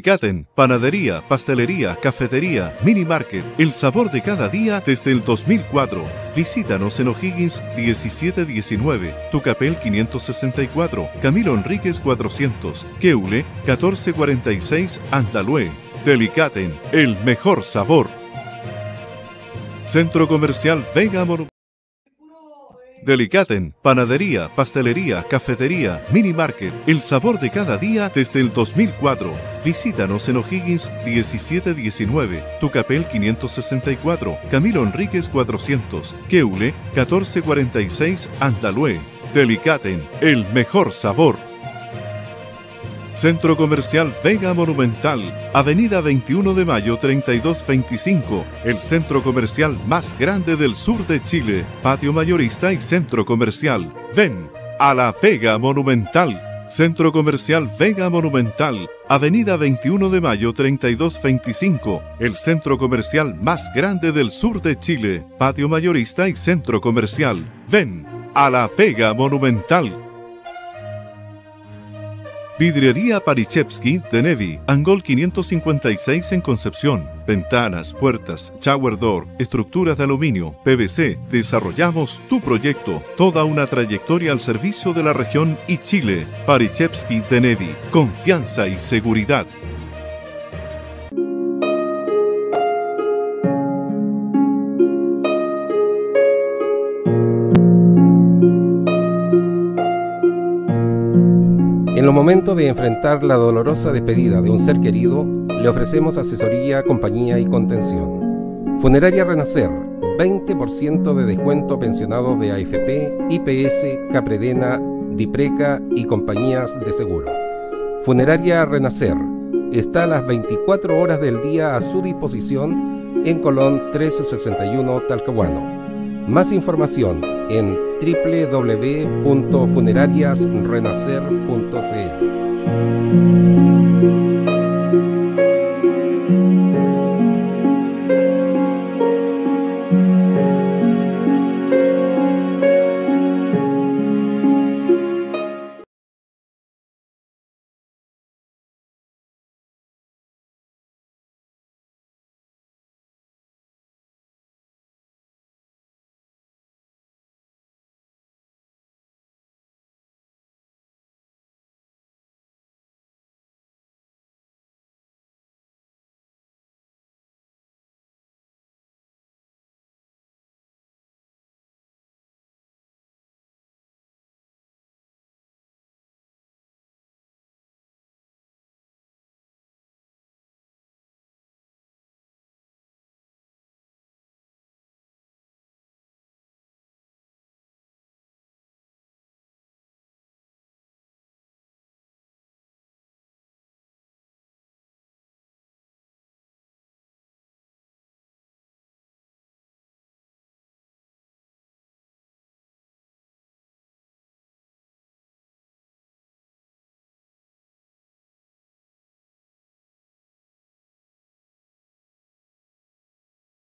Delicaten, panadería, pastelería, cafetería, mini market, el sabor de cada día desde el 2004. Visítanos en O'Higgins 1719, Tucapel 564, Camilo Enríquez 400, Keule 1446, Andalue. Delicaten, el mejor sabor. Centro Comercial Vega Delicaten, panadería, pastelería, cafetería, mini market, el sabor de cada día desde el 2004. Visítanos en O'Higgins 1719, Tucapel 564, Camilo Enríquez 400, Keule 1446, Andalue. Delicaten, el mejor sabor. Centro Comercial Vega Monumental, Avenida 21 de Mayo 3225, el centro comercial más grande del sur de Chile, patio mayorista y centro comercial. Ven a la Vega Monumental. Centro Comercial Vega Monumental, Avenida 21 de Mayo 3225, el centro comercial más grande del sur de Chile, patio mayorista y centro comercial. Ven a la Vega Monumental. Vidrería Parichevsky de Angol 556 en Concepción. Ventanas, puertas, shower door, estructuras de aluminio, PVC. Desarrollamos tu proyecto. Toda una trayectoria al servicio de la región y Chile. Parichevsky de Confianza y seguridad. En los momentos de enfrentar la dolorosa despedida de un ser querido, le ofrecemos asesoría, compañía y contención. Funeraria Renacer, 20% de descuento pensionado de AFP, IPS, Capredena, Dipreca y compañías de seguro. Funeraria Renacer está a las 24 horas del día a su disposición en Colón 361, Talcahuano. Más información en www.funerariasrenacer.cl.